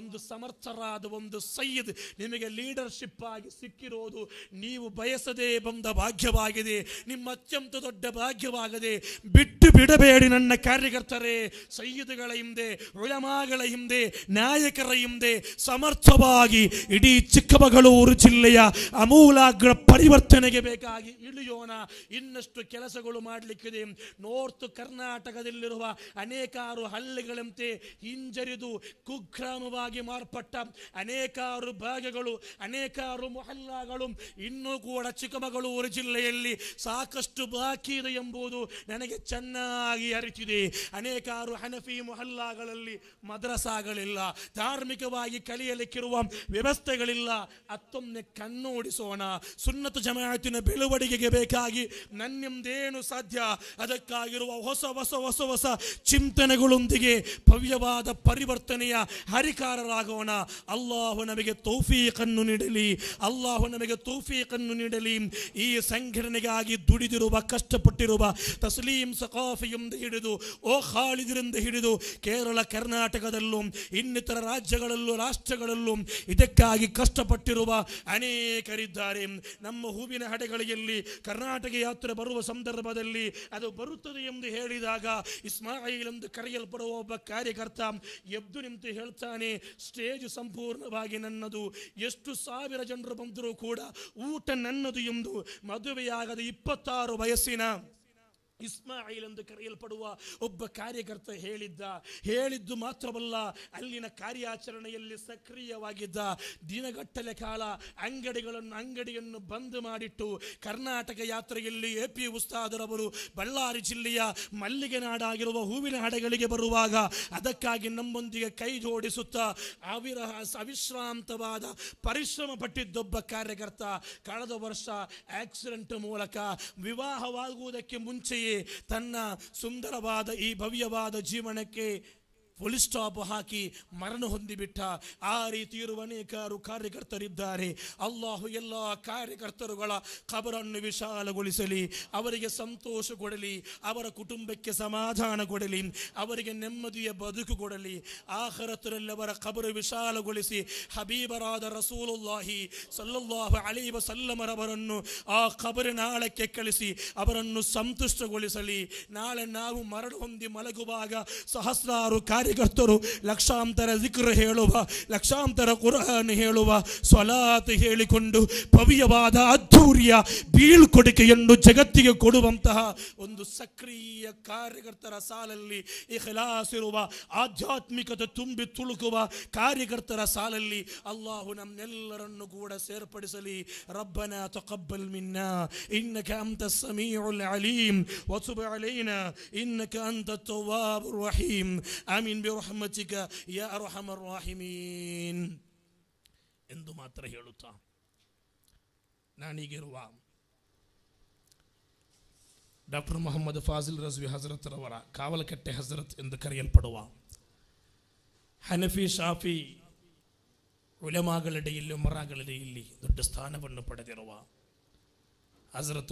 ಒಂದು ಸಮರ್ಥರಾದ ಒಂದು ಸೈಯದ್ ನಿಮಗೆ ಲೀಡರ್ಶಿಪ್ ಆಗಿ ಸಿಕ್ಕಿರೋದು ನೀವು ಬಯಸದೇ ಬಂದ ಭಾಗ್ಯವಾಗಿದೆ ನಿಮ್ಮ ಅತ್ಯಂತ ದೊಡ್ಡ ಭಾಗ್ಯವಾಗದೆ ಬಿಟ್ಟು ಬಿಡಬೇಡಿ ನನ್ನ ಕಾರ್ಯಕರ್ತರೇ ಸೈಯದ್ಗಳ ಹಿಂದೆ ಉಳಮಾಗಳ ಹಿಂದೆ ನಾಯಕರ ಹಿಂದೆ ಸಮರ್ಥವಾಗಿ ಇಡೀ ಚಿಕ್ಕಮಗಳೂರು ಜಿಲ್ಲೆಯ ಅಮೂಲಾಗ್ರ ಪರಿವರ್ತನೆಗೆ ಬೇಕಾಗಿ ಇಳಿಯೋಣ ಇನ್ನಷ್ಟು ಕೆಲಸಗಳು ಮಾಡಲಿಕ್ಕಿದೆ ನಾರ್ತ್ ಕರ್ನಾಟಕದಲ್ಲಿರುವ ಅನೇಕಾರು ಹಳ್ಳಿಗಳಂತೆ ಹಿಂಜರಿದು ಕುಗ್ರಾಮವಾಗಿ ಮಾರ್ಪಟ್ಟ ಅನೇಕಾರು ಭಾಗಗಳು ಅನೇಕಾರು ಮೊಹಲ್ಲಾಗಳು ಇನ್ನೂ ಕೂಡ ಚಿಕ್ಕಮಗಳೂರು ಜಿಲ್ಲೆಯಲ್ಲಿ ಸಾಕಷ್ಟು ಬಾಕಿ ಇದೆ ಎಂಬುದು ನನಗೆ ಚೆನ್ನಾಗಿ ಅರಿತಿದೆ ಅನೇಕಾರು ಹನಫಿ ಮೊಹಲ್ಲಾಗಳಲ್ಲಿ ಮದ್ರಸಾಗಳಿಲ್ಲ ಧಾರ್ಮಿಕವಾಗಿ ಕಲಿಯಲಿಕ್ಕಿರುವ ವ್ಯವಸ್ಥೆಗಳಿಲ್ಲ ಅತ್ತೊಮ್ಮೆ ಕಣ್ಣು ಓಡಿಸೋಣ ಸುನ್ನತ ಜಮಾಯತಿನ ಬೆಳವಣಿಗೆಗೆ ಬೇಕಾಗಿ ನನ್ನಿಂದೇನು ಸಾಧ್ಯ ಅದಕ್ಕಾಗಿರುವ ಹೊಸ ಹೊಸ ಹೊಸ ಹೊಸ ಚಿಂತನೆಗಳೊಂದಿಗೆ ಭವ್ಯವಾದ ಪರಿವರ್ತನೆಯ ಹರಿಕಾರರಾಗೋಣ ಅಲ್ಲಾಹು ನಮಗೆ ತೌಫೀಕನ್ನು ನೀಡಲಿ ಅಲ್ಲಾಹು ನಮಗೆ ತೌಫೀಕನ್ನು ನೀಡಲಿ ಈ ಸಂಘಟನೆಗಾಗಿ ದುಡಿದಿರುವ ಕಷ್ಟಪಟ್ಟಿರುವ ತಸ್ಲೀಂ ಸಕಾಫಿಯಿಂದ ಹಿಡಿದು ಓ ಖಾಲಿದರಿಂದ ಹಿಡಿದು ಕೇರಳ ಕರ್ನಾಟಕದಲ್ಲೂ ಇನ್ನಿತರ ರಾಜ್ಯಗಳಲ್ಲೂ ರಾಷ್ಟ್ರಗಳಲ್ಲೂ ಇದಕ್ಕಾಗಿ ಕಷ್ಟಪಟ್ಟಿರುವ ಅನೇಕರಿದ್ದಾರೆ ನಮ್ಮ ಹೂವಿನ ಹಡೆಗಳಲ್ಲಿ ಕರ್ನಾಟಕ ಯಾತ್ರೆ ಬರುವ ಸಂದರ್ಭದಲ್ಲಿ ಅದು ಬರುತ್ತದೆ ಎಂದು ಹೇಳಿದಾಗ ಇಸ್ಮಾಯಿಲ್ ಎಂದು ಕರೆಯಲ್ಪಡುವ ಒಬ್ಬ ಕಾರ್ಯಕರ್ತ ಎದ್ದು ನಿಂತು ಹೇಳ್ತಾನೆ ಸ್ಟೇಜ್ ಸಂಪೂರ್ಣವಾಗಿ ನನ್ನದು ಎಷ್ಟು ಸಾವಿರ ಜನರು ಬಂದರೂ ಕೂಡ ಊಟ ನನ್ನದು ಎಂದು ಮದುವೆಯಾಗದ ಇಪ್ಪತ್ತಾರು ವಯಸ್ಸಿನ ಇಸ್ಮಾಯಿಲ್ ಎಂದು ಕರೆಯಲ್ಪಡುವ ಒಬ್ಬ ಕಾರ್ಯಕರ್ತ ಹೇಳಿದ್ದ ಹೇಳಿದ್ದು ಮಾತ್ರವಲ್ಲ ಅಲ್ಲಿನ ಕಾರ್ಯಾಚರಣೆಯಲ್ಲಿ ಸಕ್ರಿಯವಾಗಿದ್ದ ದಿನಗಟ್ಟಲೆ ಕಾಲ ಅಂಗಡಿಗಳನ್ನು ಅಂಗಡಿಯನ್ನು ಬಂದ್ ಮಾಡಿಟ್ಟು ಕರ್ನಾಟಕ ಯಾತ್ರೆಯಲ್ಲಿ ಎ ಪಿ ಉಸ್ತಾದರವರು ಬಳ್ಳಾರಿ ಜಿಲ್ಲೆಯ ಮಲ್ಲಿಗೆ ನಾಡಾಗಿರುವ ಹೂವಿನ ಹಡೆಗಳಿಗೆ ಬರುವಾಗ ಅದಕ್ಕಾಗಿ ನಮ್ಮೊಂದಿಗೆ ಕೈ ಜೋಡಿಸುತ್ತಾ ಅವಿರ ಅವಿಶ್ರಾಂತವಾದ ಪರಿಶ್ರಮ ಪಟ್ಟಿದ್ದೊಬ್ಬ ಕಾರ್ಯಕರ್ತ ಕಳೆದ ವರ್ಷ ಆಕ್ಸಿಡೆಂಟ್ ಮೂಲಕ ವಿವಾಹವಾಗುವುದಕ್ಕೆ ಮುಂಚೆ ತನ್ನ ಸುಂದರವಾದ ಈ ಭವ್ಯವಾದ ಜೀವನಕ್ಕೆ ಪೊಲೀಸ್ ಸ್ಟಾಪ್ ಹಾಕಿ ಮರಣ ಹೊಂದಿಬಿಟ್ಟ ಆ ರೀತಿ ಇರುವ ಅನೇಕಾರು ಕಾರ್ಯಕರ್ತರಿದ್ದಾರೆ ಅಲ್ಲಾಹು ಎಲ್ಲ ಕಾರ್ಯಕರ್ತರುಗಳ ಖಬರನ್ನು ವಿಶಾಲಗೊಳಿಸಲಿ ಅವರಿಗೆ ಸಂತೋಷ ಕೊಡಲಿ ಅವರ ಕುಟುಂಬಕ್ಕೆ ಸಮಾಧಾನ ಕೊಡಲಿ ಅವರಿಗೆ ನೆಮ್ಮದಿಯ ಬದುಕು ಕೊಡಲಿ ಆಖರತ್ತರಲ್ಲಿ ಅವರ ಖಬರು ವಿಶಾಲಗೊಳಿಸಿ ಹಬೀಬರಾದ ರಸೂಲುಲ್ಲಾಹಿ ಸಲ್ಲಾಹು ಅಲಿ ಸಲ್ಲಮರವರನ್ನು ಆ ಖಬರಿ ನಾಳೆ ಕಳಿಸಿ ಅವರನ್ನು ಸಂತುಷ್ಟಗೊಳಿಸಲಿ ನಾಳೆ ನಾವು ಮರಳು ಹೊಂದಿ ಮಲಗುವಾಗ ಸಹಸ್ರಾರು ಕಾರ್ಯ ಕಾರ್ಯಕರ್ತರು ಲಕ್ಷಾಂತರ ಜಿಕ್ರ ಹೇಳುವ ಲಕ್ಷಾಂತರ ಕುರಹನ್ ಹೇಳುವ ಸ್ವಲಾತ್ ಹೇಳಿಕೊಂಡು ಭವ್ಯವಾದ ಅದ್ಧೂರಿಯ ಬೀಳ್ಕೊಡುಗೆಯನ್ನು ಜಗತ್ತಿಗೆ ಕೊಡುವಂತಹ ಒಂದು ಸಕ್ರಿಯ ಕಾರ್ಯಕರ್ತರ ಸಾಲಲ್ಲಿ ಈ ಆಧ್ಯಾತ್ಮಿಕತೆ ತುಂಬಿ ತುಳುಕುವ ಕಾರ್ಯಕರ್ತರ ಸಾಲಲ್ಲಿ ಅಲ್ಲಾಹು ನಮ್ಮೆಲ್ಲರನ್ನು ಕೂಡ ಸೇರ್ಪಡಿಸಲಿ ರಬ್ಬನ ತಕಬ್ಬಲ್ ಮಿನ್ನ ಇನ್ನ أنت السميع ಅಲೀಂ وتب علينا ಇನ್ನಕ أنت التواب ರಹೀಂ ಆಮೀನ್ ರಹಮತಿಕ ಯ ಅರ್ಹಮರ್ ಎಂದು ಮಾತ್ರ ಹೇಳುತ್ತಾ ನಾನೀಗಿರುವ ಡಾಕ್ಟರ್ ಮೊಹಮ್ಮದ್ ಫಾಜಿಲ್ ರಜ್ವಿ ರವರ ಕಾವಲಕಟ್ಟೆ ಹಜರತ್ ಎಂದು ಕರೆಯಲ್ಪಡುವ ಹನಫಿ ಶಾಫಿ ಉಲೆಮಾಗಳಿಡೆಯಲ್ಲಿ ಇಲ್ಲಿ ದೊಡ್ಡ ಸ್ಥಾನವನ್ನು ಪಡೆದಿರುವ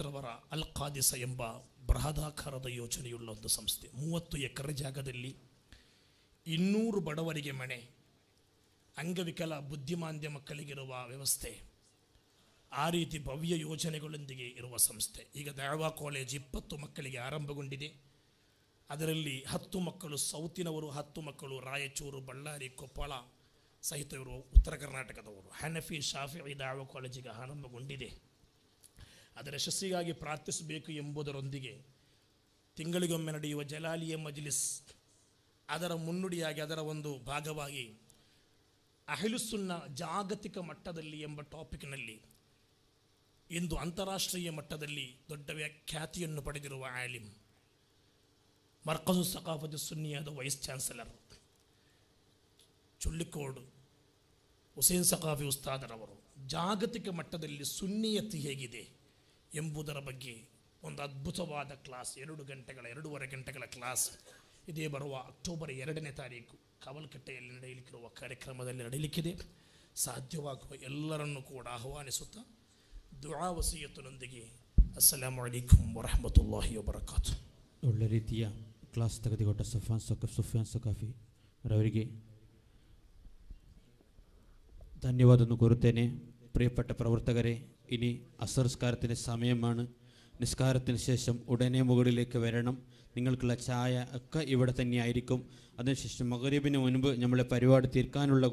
ರವರ ಅಲ್ ಖಾದಿಸ ಎಂಬ ಬೃಹದಾಕಾರದ ಯೋಜನೆಯುಳ್ಳ ಒಂದು ಸಂಸ್ಥೆ ಮೂವತ್ತು ಎಕರೆ ಜಾಗದಲ್ಲಿ ಇನ್ನೂರು ಬಡವರಿಗೆ ಮನೆ ಅಂಗವಿಕಲ ಬುದ್ಧಿಮಾಂದ್ಯ ಮಕ್ಕಳಿಗಿರುವ ವ್ಯವಸ್ಥೆ ಆ ರೀತಿ ಭವ್ಯ ಯೋಜನೆಗಳೊಂದಿಗೆ ಇರುವ ಸಂಸ್ಥೆ ಈಗ ದಯವಾ ಕಾಲೇಜ್ ಇಪ್ಪತ್ತು ಮಕ್ಕಳಿಗೆ ಆರಂಭಗೊಂಡಿದೆ ಅದರಲ್ಲಿ ಹತ್ತು ಮಕ್ಕಳು ಸೌತಿನವರು ಹತ್ತು ಮಕ್ಕಳು ರಾಯಚೂರು ಬಳ್ಳಾರಿ ಕೊಪ್ಪಳ ಸಹಿತ ಇವರು ಉತ್ತರ ಕರ್ನಾಟಕದವರು ಹನಫಿ ಶಾಫಿ ದಾವ ಕಾಲೇಜಿಗೆ ಆರಂಭಗೊಂಡಿದೆ ಅದರ ಯಶಸ್ಸಿಗಾಗಿ ಪ್ರಾರ್ಥಿಸಬೇಕು ಎಂಬುದರೊಂದಿಗೆ ತಿಂಗಳಿಗೊಮ್ಮೆ ನಡೆಯುವ ಜಲಾಲಿಯ ಮಜ್ಲಿಸ್ ಅದರ ಮುನ್ನುಡಿಯಾಗಿ ಅದರ ಒಂದು ಭಾಗವಾಗಿ ಅಹಿಲುಸುನ್ನ ಜಾಗತಿಕ ಮಟ್ಟದಲ್ಲಿ ಎಂಬ ಟಾಪಿಕ್ನಲ್ಲಿ ಇಂದು ಅಂತಾರಾಷ್ಟ್ರೀಯ ಮಟ್ಟದಲ್ಲಿ ದೊಡ್ಡ ವ್ಯಾಖ್ಯಾತಿಯನ್ನು ಪಡೆದಿರುವ ಆಲಿಮ್ ಮರ್ಕಜು ಸಕಾಫತಿ ಸುನ್ನಿಯಾದ ವೈಸ್ ಚಾನ್ಸಲರ್ ಚುಳ್ಳಿಕೋಡು ಹುಸೇನ್ ಸಕಾಫಿ ಉಸ್ತಾದರವರು ಜಾಗತಿಕ ಮಟ್ಟದಲ್ಲಿ ಸುನ್ನಿಯತಿ ಹೇಗಿದೆ ಎಂಬುದರ ಬಗ್ಗೆ ಒಂದು ಅದ್ಭುತವಾದ ಕ್ಲಾಸ್ ಎರಡು ಗಂಟೆಗಳ ಎರಡೂವರೆ ಗಂಟೆಗಳ ಕ್ಲಾಸ್ ಇದೇ ಬರುವ ಅಕ್ಟೋಬರ್ ಎರಡನೇ ತಾರೀಕು ಕವಲ್ಕಟ್ಟೆಯಲ್ಲಿ ನಡೆಯಲಿಕ್ಕಿರುವ ಕಾರ್ಯಕ್ರಮದಲ್ಲಿ ನಡೆಯಲಿಕ್ಕಿದೆ ಸಾಧ್ಯವಾಗುವ ಎಲ್ಲರನ್ನು ಕೂಡ ಆಹ್ವಾನಿಸುತ್ತಾ ದುರಾವಸೀಯತ್ತಿನೊಂದಿಗೆ ವಸೀಯತನೊಂದಿಗೆ ಅಸ್ಸಲಾಮ್ ಅಲೈಕುಮ್ ವರಹಮತುಲ್ಲಾಹಿ ವಬರಕಾತು ಒಳ್ಳೆ ರೀತಿಯ ಕ್ಲಾಸ್ ತೆಗೆದುಕೊಟ್ಟ ಸುಫಾನ್ ಸಕ ಸುಫಾನ್ ಸಕಾಫಿ ರವರಿಗೆ ಧನ್ಯವಾದವನ್ನು ಕೋರುತ್ತೇನೆ ಪ್ರಿಯಪಟ್ಟ ಪ್ರವರ್ತಕರೇ ഇനി അസംസ്കാരത്തിൻ്റെ സമയമാണ് നിസ്കാരത്തിന് ശേഷം ഉടനെ മുകളിലേക്ക് വരണം നിങ്ങൾക്കുള്ള ചായ ഒക്കെ ഇവിടെ തന്നെയായിരിക്കും അതിനുശേഷം മകരീബിന് മുൻപ് നമ്മളെ പരിപാടി തീർക്കാനുള്ള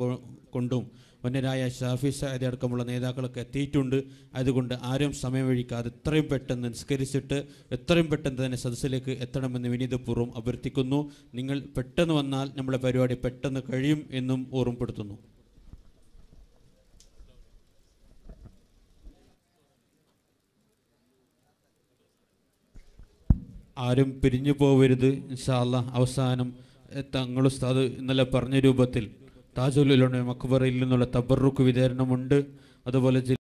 കൊണ്ടും വന്നരായ ഷാഫി സായദ് അടക്കമുള്ള നേതാക്കളൊക്കെ എത്തിയിട്ടുണ്ട് അതുകൊണ്ട് ആരും സമയം വഴിക്കാതെ എത്രയും പെട്ടെന്ന് നിസ്കരിച്ചിട്ട് എത്രയും പെട്ടെന്ന് തന്നെ സദസ്സിലേക്ക് എത്തണമെന്ന് വിനീതപൂർവ്വം അഭ്യർത്ഥിക്കുന്നു നിങ്ങൾ പെട്ടെന്ന് വന്നാൽ നമ്മളെ പരിപാടി പെട്ടെന്ന് കഴിയും എന്നും ഓർമ്മപ്പെടുത്തുന്നു ആരും പിരിഞ്ഞു പോകരുത് ഇൻഷാല്ല അവസാനം തങ്ങൾ ഉസ്താദ് ഇന്നലെ പറഞ്ഞ രൂപത്തിൽ താജുലുലോണ മക്ബറയിൽ നിന്നുള്ള തബറുക്ക് വിതരണമുണ്ട് അതുപോലെ